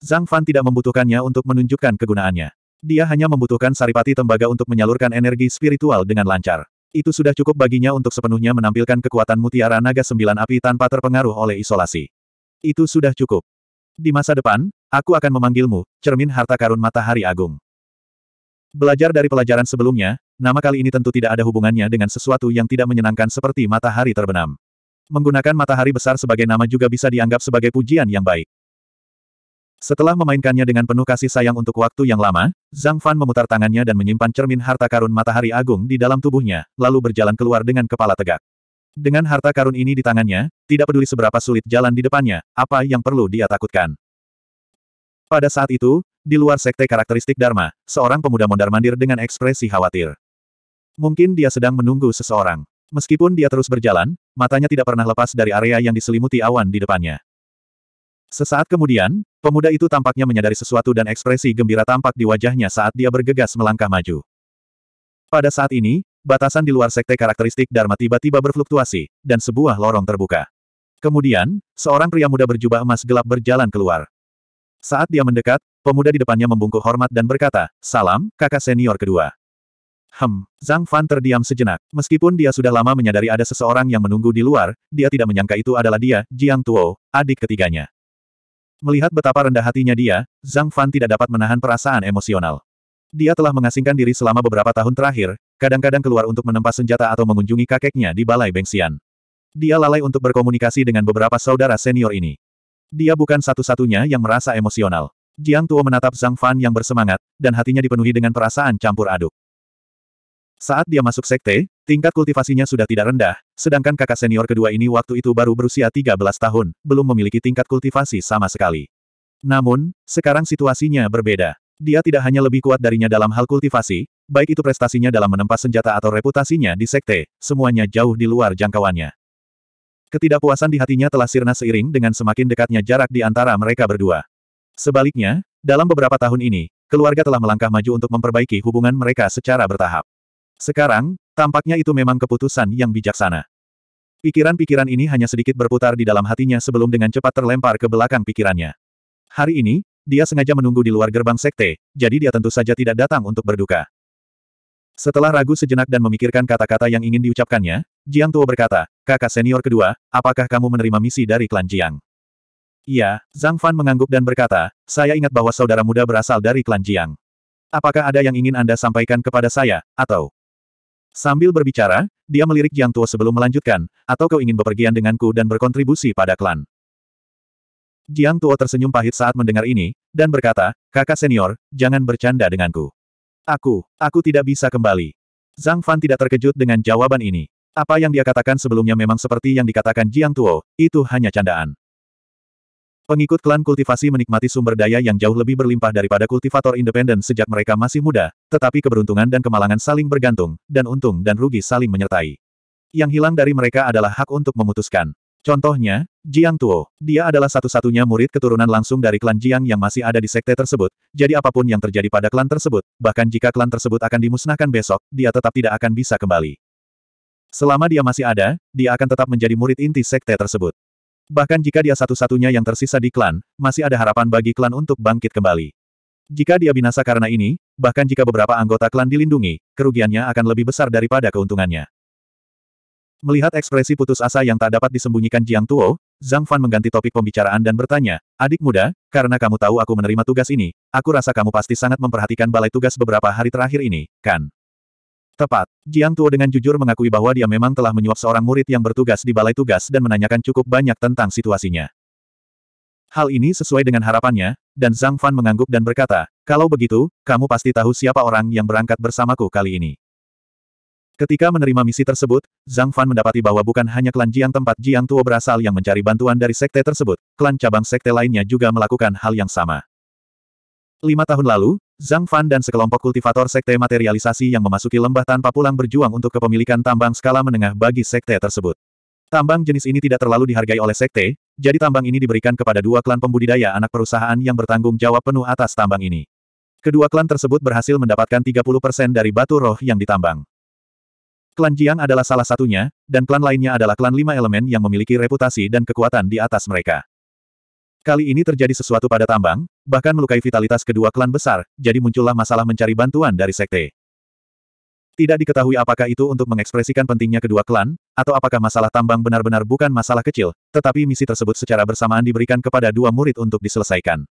Zhang Fan tidak membutuhkannya untuk menunjukkan kegunaannya. Dia hanya membutuhkan saripati tembaga untuk menyalurkan energi spiritual dengan lancar. Itu sudah cukup baginya untuk sepenuhnya menampilkan kekuatan mutiara naga sembilan api tanpa terpengaruh oleh isolasi. Itu sudah cukup. Di masa depan, aku akan memanggilmu, cermin harta karun matahari agung. Belajar dari pelajaran sebelumnya, nama kali ini tentu tidak ada hubungannya dengan sesuatu yang tidak menyenangkan seperti matahari terbenam. Menggunakan matahari besar sebagai nama juga bisa dianggap sebagai pujian yang baik. Setelah memainkannya dengan penuh kasih sayang untuk waktu yang lama, Zhang Fan memutar tangannya dan menyimpan cermin harta karun matahari agung di dalam tubuhnya, lalu berjalan keluar dengan kepala tegak. Dengan harta karun ini di tangannya, tidak peduli seberapa sulit jalan di depannya, apa yang perlu dia takutkan. Pada saat itu, di luar sekte karakteristik Dharma, seorang pemuda mondar-mandir dengan ekspresi khawatir. Mungkin dia sedang menunggu seseorang. Meskipun dia terus berjalan, matanya tidak pernah lepas dari area yang diselimuti awan di depannya. Sesaat kemudian, pemuda itu tampaknya menyadari sesuatu dan ekspresi gembira tampak di wajahnya saat dia bergegas melangkah maju. Pada saat ini, batasan di luar sekte karakteristik Dharma tiba-tiba berfluktuasi, dan sebuah lorong terbuka. Kemudian, seorang pria muda berjubah emas gelap berjalan keluar. Saat dia mendekat, Pemuda di depannya membungkuk hormat dan berkata, Salam, kakak senior kedua. Hem, Zhang Fan terdiam sejenak. Meskipun dia sudah lama menyadari ada seseorang yang menunggu di luar, dia tidak menyangka itu adalah dia, Jiang Tuo, adik ketiganya. Melihat betapa rendah hatinya dia, Zhang Fan tidak dapat menahan perasaan emosional. Dia telah mengasingkan diri selama beberapa tahun terakhir, kadang-kadang keluar untuk menempa senjata atau mengunjungi kakeknya di Balai Bengsian. Dia lalai untuk berkomunikasi dengan beberapa saudara senior ini. Dia bukan satu-satunya yang merasa emosional. Jiang Tuo menatap Zhang Fan yang bersemangat, dan hatinya dipenuhi dengan perasaan campur aduk. Saat dia masuk sekte, tingkat kultivasinya sudah tidak rendah, sedangkan kakak senior kedua ini waktu itu baru berusia 13 tahun, belum memiliki tingkat kultivasi sama sekali. Namun, sekarang situasinya berbeda. Dia tidak hanya lebih kuat darinya dalam hal kultivasi, baik itu prestasinya dalam menempa senjata atau reputasinya di sekte, semuanya jauh di luar jangkauannya. Ketidakpuasan di hatinya telah sirna seiring dengan semakin dekatnya jarak di antara mereka berdua. Sebaliknya, dalam beberapa tahun ini, keluarga telah melangkah maju untuk memperbaiki hubungan mereka secara bertahap. Sekarang, tampaknya itu memang keputusan yang bijaksana. Pikiran-pikiran ini hanya sedikit berputar di dalam hatinya sebelum dengan cepat terlempar ke belakang pikirannya. Hari ini, dia sengaja menunggu di luar gerbang sekte, jadi dia tentu saja tidak datang untuk berduka. Setelah ragu sejenak dan memikirkan kata-kata yang ingin diucapkannya, Jiang Tuo berkata, kakak senior kedua, apakah kamu menerima misi dari klan Jiang? Iya, Zhang Fan mengangguk dan berkata, saya ingat bahwa saudara muda berasal dari klan Jiang. Apakah ada yang ingin Anda sampaikan kepada saya, atau? Sambil berbicara, dia melirik Jiang Tuo sebelum melanjutkan, atau kau ingin bepergian denganku dan berkontribusi pada klan. Jiang Tuo tersenyum pahit saat mendengar ini, dan berkata, kakak senior, jangan bercanda denganku. Aku, aku tidak bisa kembali. Zhang Fan tidak terkejut dengan jawaban ini. Apa yang dia katakan sebelumnya memang seperti yang dikatakan Jiang Tuo, itu hanya candaan. Pengikut klan kultivasi menikmati sumber daya yang jauh lebih berlimpah daripada kultivator independen sejak mereka masih muda, tetapi keberuntungan dan kemalangan saling bergantung, dan untung dan rugi saling menyertai. Yang hilang dari mereka adalah hak untuk memutuskan. Contohnya, Jiang Tuo. Dia adalah satu-satunya murid keturunan langsung dari klan Jiang yang masih ada di sekte tersebut, jadi apapun yang terjadi pada klan tersebut, bahkan jika klan tersebut akan dimusnahkan besok, dia tetap tidak akan bisa kembali. Selama dia masih ada, dia akan tetap menjadi murid inti sekte tersebut. Bahkan jika dia satu-satunya yang tersisa di klan, masih ada harapan bagi klan untuk bangkit kembali. Jika dia binasa karena ini, bahkan jika beberapa anggota klan dilindungi, kerugiannya akan lebih besar daripada keuntungannya. Melihat ekspresi putus asa yang tak dapat disembunyikan Jiang Tuo, Zhang Fan mengganti topik pembicaraan dan bertanya, Adik muda, karena kamu tahu aku menerima tugas ini, aku rasa kamu pasti sangat memperhatikan balai tugas beberapa hari terakhir ini, kan? Tepat. Jiang Tuo dengan jujur mengakui bahwa dia memang telah menyuap seorang murid yang bertugas di balai tugas dan menanyakan cukup banyak tentang situasinya. Hal ini sesuai dengan harapannya, dan Zhang Fan mengangguk dan berkata, kalau begitu, kamu pasti tahu siapa orang yang berangkat bersamaku kali ini. Ketika menerima misi tersebut, Zhang Fan mendapati bahwa bukan hanya klan Jiang tempat Jiang Tuo berasal yang mencari bantuan dari sekte tersebut, klan cabang sekte lainnya juga melakukan hal yang sama. Lima tahun lalu, Zhang Fan dan sekelompok kultivator sekte materialisasi yang memasuki lembah tanpa pulang berjuang untuk kepemilikan tambang skala menengah bagi sekte tersebut. Tambang jenis ini tidak terlalu dihargai oleh sekte, jadi tambang ini diberikan kepada dua klan pembudidaya anak perusahaan yang bertanggung jawab penuh atas tambang ini. Kedua klan tersebut berhasil mendapatkan 30% dari batu roh yang ditambang. Klan Jiang adalah salah satunya, dan klan lainnya adalah klan lima elemen yang memiliki reputasi dan kekuatan di atas mereka. Kali ini terjadi sesuatu pada tambang, bahkan melukai vitalitas kedua klan besar, jadi muncullah masalah mencari bantuan dari sekte. Tidak diketahui apakah itu untuk mengekspresikan pentingnya kedua klan, atau apakah masalah tambang benar-benar bukan masalah kecil, tetapi misi tersebut secara bersamaan diberikan kepada dua murid untuk diselesaikan.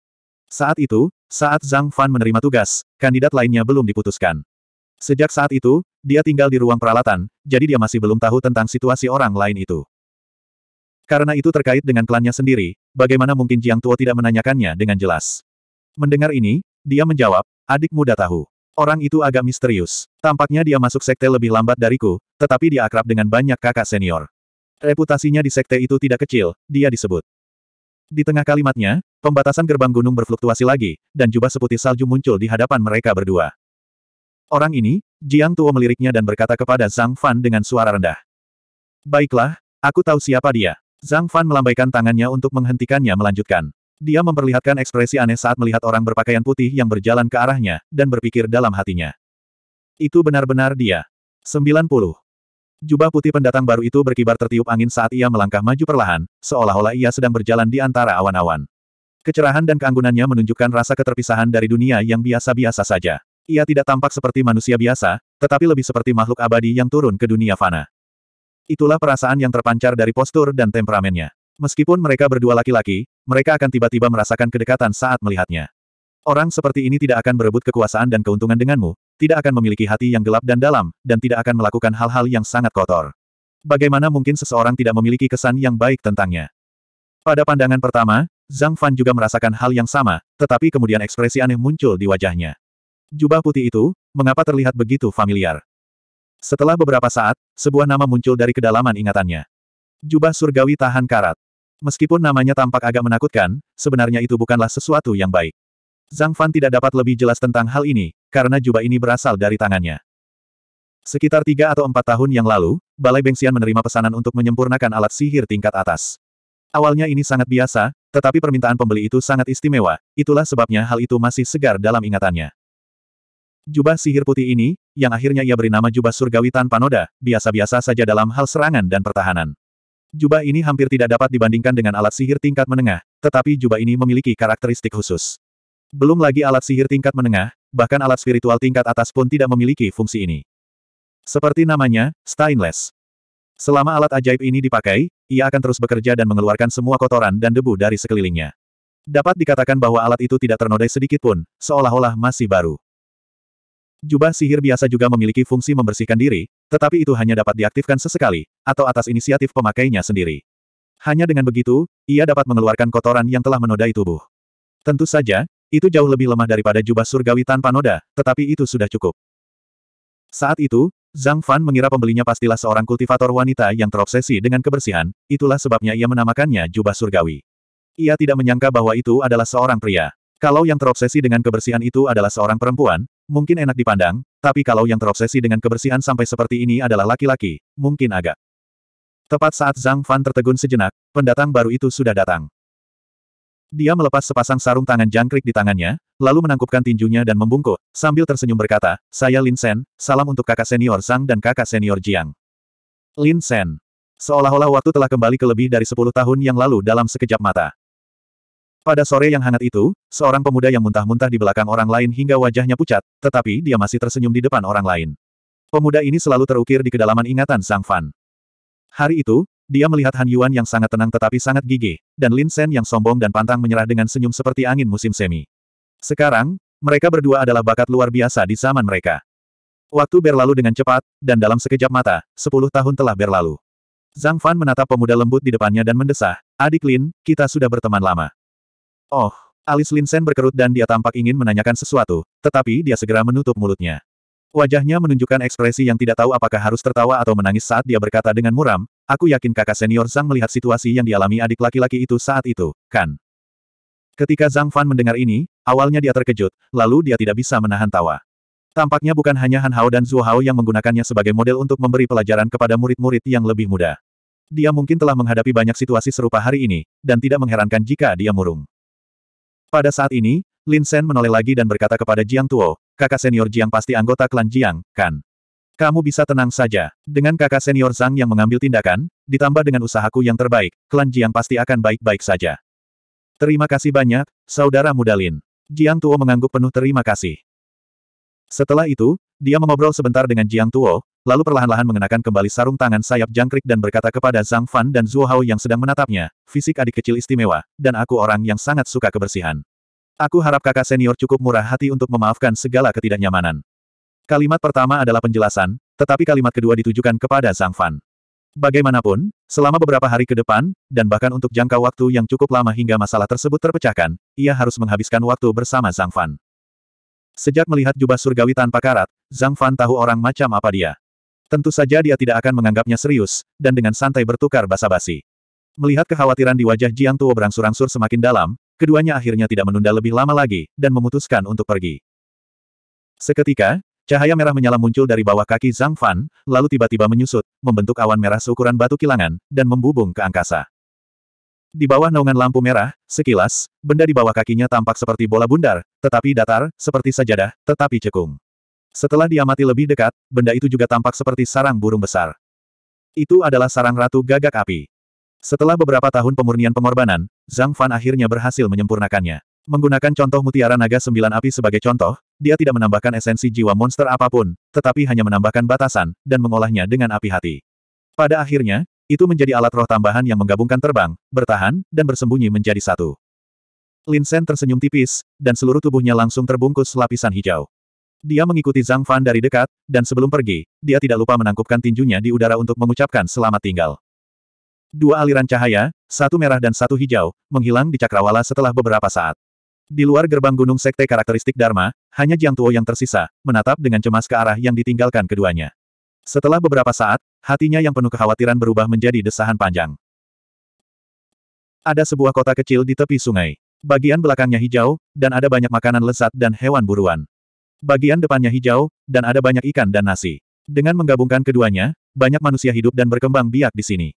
Saat itu, saat Zhang Fan menerima tugas, kandidat lainnya belum diputuskan. Sejak saat itu, dia tinggal di ruang peralatan, jadi dia masih belum tahu tentang situasi orang lain itu. Karena itu terkait dengan klannya sendiri, bagaimana mungkin Jiang Tuo tidak menanyakannya dengan jelas. Mendengar ini, dia menjawab, adik muda tahu. Orang itu agak misterius. Tampaknya dia masuk sekte lebih lambat dariku, tetapi dia akrab dengan banyak kakak senior. Reputasinya di sekte itu tidak kecil, dia disebut. Di tengah kalimatnya, pembatasan gerbang gunung berfluktuasi lagi, dan jubah seputih salju muncul di hadapan mereka berdua. Orang ini, Jiang Tuo meliriknya dan berkata kepada Zhang Fan dengan suara rendah. Baiklah, aku tahu siapa dia. Zhang Fan melambaikan tangannya untuk menghentikannya melanjutkan. Dia memperlihatkan ekspresi aneh saat melihat orang berpakaian putih yang berjalan ke arahnya, dan berpikir dalam hatinya. Itu benar-benar dia. 90. Jubah putih pendatang baru itu berkibar tertiup angin saat ia melangkah maju perlahan, seolah-olah ia sedang berjalan di antara awan-awan. Kecerahan dan keanggunannya menunjukkan rasa keterpisahan dari dunia yang biasa-biasa saja. Ia tidak tampak seperti manusia biasa, tetapi lebih seperti makhluk abadi yang turun ke dunia fana. Itulah perasaan yang terpancar dari postur dan temperamennya. Meskipun mereka berdua laki-laki, mereka akan tiba-tiba merasakan kedekatan saat melihatnya. Orang seperti ini tidak akan berebut kekuasaan dan keuntungan denganmu, tidak akan memiliki hati yang gelap dan dalam, dan tidak akan melakukan hal-hal yang sangat kotor. Bagaimana mungkin seseorang tidak memiliki kesan yang baik tentangnya? Pada pandangan pertama, Zhang Fan juga merasakan hal yang sama, tetapi kemudian ekspresi aneh muncul di wajahnya. Jubah putih itu, mengapa terlihat begitu familiar? Setelah beberapa saat, sebuah nama muncul dari kedalaman ingatannya. Jubah surgawi tahan karat. Meskipun namanya tampak agak menakutkan, sebenarnya itu bukanlah sesuatu yang baik. Zhang Fan tidak dapat lebih jelas tentang hal ini, karena jubah ini berasal dari tangannya. Sekitar tiga atau empat tahun yang lalu, Balai Bengsian menerima pesanan untuk menyempurnakan alat sihir tingkat atas. Awalnya ini sangat biasa, tetapi permintaan pembeli itu sangat istimewa, itulah sebabnya hal itu masih segar dalam ingatannya. Jubah sihir putih ini, yang akhirnya ia beri nama jubah surgawi tanpa noda, biasa-biasa saja dalam hal serangan dan pertahanan. Jubah ini hampir tidak dapat dibandingkan dengan alat sihir tingkat menengah, tetapi jubah ini memiliki karakteristik khusus. Belum lagi alat sihir tingkat menengah, bahkan alat spiritual tingkat atas pun tidak memiliki fungsi ini. Seperti namanya, stainless. Selama alat ajaib ini dipakai, ia akan terus bekerja dan mengeluarkan semua kotoran dan debu dari sekelilingnya. Dapat dikatakan bahwa alat itu tidak ternodai sedikit pun, seolah-olah masih baru. Jubah sihir biasa juga memiliki fungsi membersihkan diri, tetapi itu hanya dapat diaktifkan sesekali, atau atas inisiatif pemakainya sendiri. Hanya dengan begitu, ia dapat mengeluarkan kotoran yang telah menodai tubuh. Tentu saja, itu jauh lebih lemah daripada jubah surgawi tanpa noda, tetapi itu sudah cukup. Saat itu, Zhang Fan mengira pembelinya pastilah seorang kultivator wanita yang terobsesi dengan kebersihan, itulah sebabnya ia menamakannya jubah surgawi. Ia tidak menyangka bahwa itu adalah seorang pria. Kalau yang terobsesi dengan kebersihan itu adalah seorang perempuan, mungkin enak dipandang, tapi kalau yang terobsesi dengan kebersihan sampai seperti ini adalah laki-laki, mungkin agak. Tepat saat Zhang Fan tertegun sejenak, pendatang baru itu sudah datang. Dia melepas sepasang sarung tangan jangkrik di tangannya, lalu menangkupkan tinjunya dan membungkuk, sambil tersenyum berkata, Saya Lin Sen, salam untuk kakak senior Zhang dan kakak senior Jiang. Lin Sen. Seolah-olah waktu telah kembali ke lebih dari sepuluh tahun yang lalu dalam sekejap mata. Pada sore yang hangat itu, seorang pemuda yang muntah-muntah di belakang orang lain hingga wajahnya pucat, tetapi dia masih tersenyum di depan orang lain. Pemuda ini selalu terukir di kedalaman ingatan Sang Fan. Hari itu, dia melihat Han Yuan yang sangat tenang tetapi sangat gigih, dan Lin Sen yang sombong dan pantang menyerah dengan senyum seperti angin musim semi. Sekarang, mereka berdua adalah bakat luar biasa di zaman mereka. Waktu berlalu dengan cepat, dan dalam sekejap mata, sepuluh tahun telah berlalu. Zhang Fan menatap pemuda lembut di depannya dan mendesah, Adik Lin, kita sudah berteman lama. Oh, alis Linsen berkerut dan dia tampak ingin menanyakan sesuatu, tetapi dia segera menutup mulutnya. Wajahnya menunjukkan ekspresi yang tidak tahu apakah harus tertawa atau menangis saat dia berkata dengan muram, aku yakin kakak senior Zhang melihat situasi yang dialami adik laki-laki itu saat itu, kan? Ketika Zhang Fan mendengar ini, awalnya dia terkejut, lalu dia tidak bisa menahan tawa. Tampaknya bukan hanya Han Hao dan Zhuo Hao yang menggunakannya sebagai model untuk memberi pelajaran kepada murid-murid yang lebih muda. Dia mungkin telah menghadapi banyak situasi serupa hari ini, dan tidak mengherankan jika dia murung. Pada saat ini, Lin Sen menoleh lagi dan berkata kepada Jiang Tuo, kakak senior Jiang pasti anggota klan Jiang, kan? Kamu bisa tenang saja. Dengan kakak senior Zhang yang mengambil tindakan, ditambah dengan usahaku yang terbaik, klan Jiang pasti akan baik-baik saja. Terima kasih banyak, saudara muda Lin. Jiang Tuo mengangguk penuh terima kasih. Setelah itu, dia mengobrol sebentar dengan Jiang Tuo, lalu perlahan-lahan mengenakan kembali sarung tangan sayap jangkrik dan berkata kepada Zhang Fan dan Zhuo Hao yang sedang menatapnya, fisik adik kecil istimewa, dan aku orang yang sangat suka kebersihan. Aku harap kakak senior cukup murah hati untuk memaafkan segala ketidaknyamanan. Kalimat pertama adalah penjelasan, tetapi kalimat kedua ditujukan kepada Zhang Fan. Bagaimanapun, selama beberapa hari ke depan, dan bahkan untuk jangka waktu yang cukup lama hingga masalah tersebut terpecahkan, ia harus menghabiskan waktu bersama Zhang Fan. Sejak melihat jubah surgawi tanpa karat, Zhang Fan tahu orang macam apa dia. Tentu saja dia tidak akan menganggapnya serius, dan dengan santai bertukar basa-basi. Melihat kekhawatiran di wajah Jiang Tuo berangsur-angsur semakin dalam, keduanya akhirnya tidak menunda lebih lama lagi, dan memutuskan untuk pergi. Seketika, cahaya merah menyala muncul dari bawah kaki Zhang Fan, lalu tiba-tiba menyusut, membentuk awan merah seukuran batu kilangan, dan membubung ke angkasa. Di bawah naungan lampu merah, sekilas, benda di bawah kakinya tampak seperti bola bundar, tetapi datar, seperti sajadah, tetapi cekung. Setelah diamati lebih dekat, benda itu juga tampak seperti sarang burung besar. Itu adalah sarang ratu gagak api. Setelah beberapa tahun pemurnian pengorbanan, Zhang Fan akhirnya berhasil menyempurnakannya. Menggunakan contoh mutiara naga sembilan api sebagai contoh, dia tidak menambahkan esensi jiwa monster apapun, tetapi hanya menambahkan batasan, dan mengolahnya dengan api hati. Pada akhirnya, itu menjadi alat roh tambahan yang menggabungkan terbang, bertahan, dan bersembunyi menjadi satu. Lin Sen tersenyum tipis, dan seluruh tubuhnya langsung terbungkus lapisan hijau. Dia mengikuti Zhang Fan dari dekat, dan sebelum pergi, dia tidak lupa menangkupkan tinjunya di udara untuk mengucapkan selamat tinggal. Dua aliran cahaya, satu merah dan satu hijau, menghilang di cakrawala setelah beberapa saat. Di luar gerbang gunung sekte karakteristik Dharma, hanya Jiang Tuo yang tersisa, menatap dengan cemas ke arah yang ditinggalkan keduanya. Setelah beberapa saat, hatinya yang penuh kekhawatiran berubah menjadi desahan panjang. Ada sebuah kota kecil di tepi sungai. Bagian belakangnya hijau, dan ada banyak makanan lezat dan hewan buruan. Bagian depannya hijau, dan ada banyak ikan dan nasi. Dengan menggabungkan keduanya, banyak manusia hidup dan berkembang biak di sini.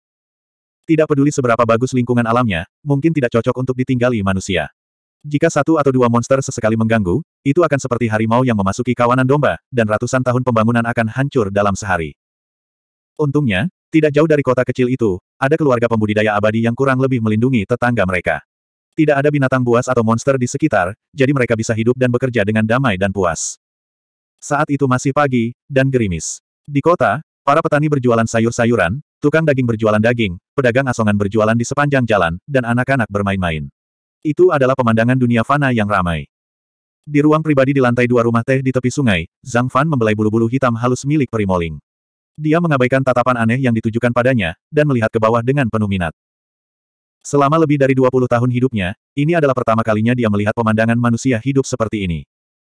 Tidak peduli seberapa bagus lingkungan alamnya, mungkin tidak cocok untuk ditinggali manusia. Jika satu atau dua monster sesekali mengganggu, itu akan seperti harimau yang memasuki kawanan domba, dan ratusan tahun pembangunan akan hancur dalam sehari. Untungnya, tidak jauh dari kota kecil itu, ada keluarga pembudidaya abadi yang kurang lebih melindungi tetangga mereka. Tidak ada binatang buas atau monster di sekitar, jadi mereka bisa hidup dan bekerja dengan damai dan puas. Saat itu masih pagi, dan gerimis. Di kota, para petani berjualan sayur-sayuran, tukang daging berjualan daging, pedagang asongan berjualan di sepanjang jalan, dan anak-anak bermain-main. Itu adalah pemandangan dunia fana yang ramai. Di ruang pribadi di lantai dua rumah teh di tepi sungai, Zhang Fan membelai bulu-bulu hitam halus milik Primoling. Dia mengabaikan tatapan aneh yang ditujukan padanya, dan melihat ke bawah dengan penuh minat. Selama lebih dari 20 tahun hidupnya, ini adalah pertama kalinya dia melihat pemandangan manusia hidup seperti ini.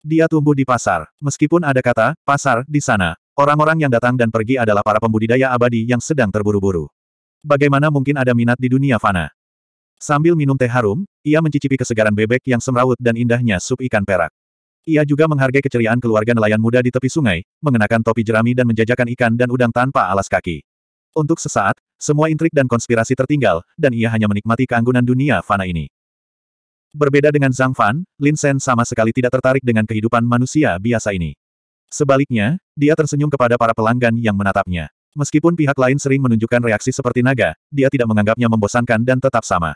Dia tumbuh di pasar. Meskipun ada kata, pasar, di sana, orang-orang yang datang dan pergi adalah para pembudidaya abadi yang sedang terburu-buru. Bagaimana mungkin ada minat di dunia fana? Sambil minum teh harum, ia mencicipi kesegaran bebek yang semrawut dan indahnya sup ikan perak. Ia juga menghargai keceriaan keluarga nelayan muda di tepi sungai, mengenakan topi jerami dan menjajakan ikan dan udang tanpa alas kaki. Untuk sesaat, semua intrik dan konspirasi tertinggal, dan ia hanya menikmati keanggunan dunia fana ini. Berbeda dengan Zhang Fan, Lin Sen sama sekali tidak tertarik dengan kehidupan manusia biasa ini. Sebaliknya, dia tersenyum kepada para pelanggan yang menatapnya. Meskipun pihak lain sering menunjukkan reaksi seperti naga, dia tidak menganggapnya membosankan dan tetap sama.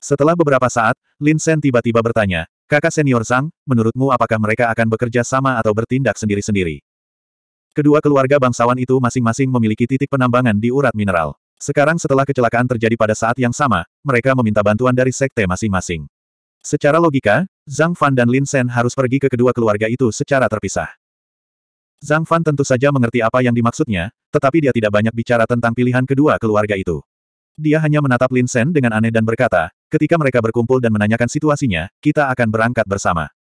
Setelah beberapa saat, Lin Sen tiba-tiba bertanya, Kakak senior Zhang, menurutmu apakah mereka akan bekerja sama atau bertindak sendiri-sendiri? Kedua keluarga bangsawan itu masing-masing memiliki titik penambangan di urat mineral. Sekarang setelah kecelakaan terjadi pada saat yang sama, mereka meminta bantuan dari sekte masing-masing. Secara logika, Zhang Fan dan Lin Sen harus pergi ke kedua keluarga itu secara terpisah. Zhang Fan tentu saja mengerti apa yang dimaksudnya, tetapi dia tidak banyak bicara tentang pilihan kedua keluarga itu. Dia hanya menatap Lin Sen dengan aneh dan berkata, ketika mereka berkumpul dan menanyakan situasinya, kita akan berangkat bersama.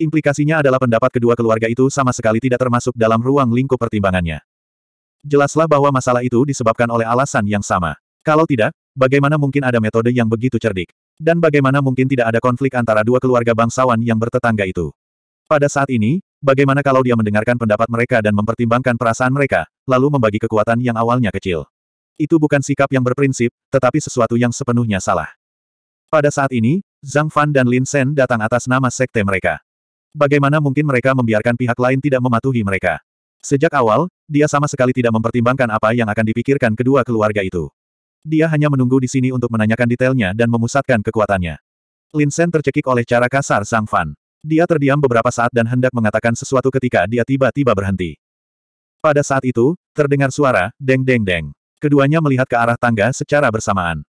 Implikasinya adalah pendapat kedua keluarga itu sama sekali tidak termasuk dalam ruang lingkup pertimbangannya. Jelaslah bahwa masalah itu disebabkan oleh alasan yang sama. Kalau tidak, bagaimana mungkin ada metode yang begitu cerdik? Dan bagaimana mungkin tidak ada konflik antara dua keluarga bangsawan yang bertetangga itu? Pada saat ini, bagaimana kalau dia mendengarkan pendapat mereka dan mempertimbangkan perasaan mereka, lalu membagi kekuatan yang awalnya kecil? Itu bukan sikap yang berprinsip, tetapi sesuatu yang sepenuhnya salah. Pada saat ini, Zhang Fan dan Lin Sen datang atas nama sekte mereka. Bagaimana mungkin mereka membiarkan pihak lain tidak mematuhi mereka? Sejak awal, dia sama sekali tidak mempertimbangkan apa yang akan dipikirkan kedua keluarga itu. Dia hanya menunggu di sini untuk menanyakan detailnya dan memusatkan kekuatannya. Lin Sen tercekik oleh cara kasar Sang Fan. Dia terdiam beberapa saat dan hendak mengatakan sesuatu ketika dia tiba-tiba berhenti. Pada saat itu, terdengar suara, deng deng deng. Keduanya melihat ke arah tangga secara bersamaan.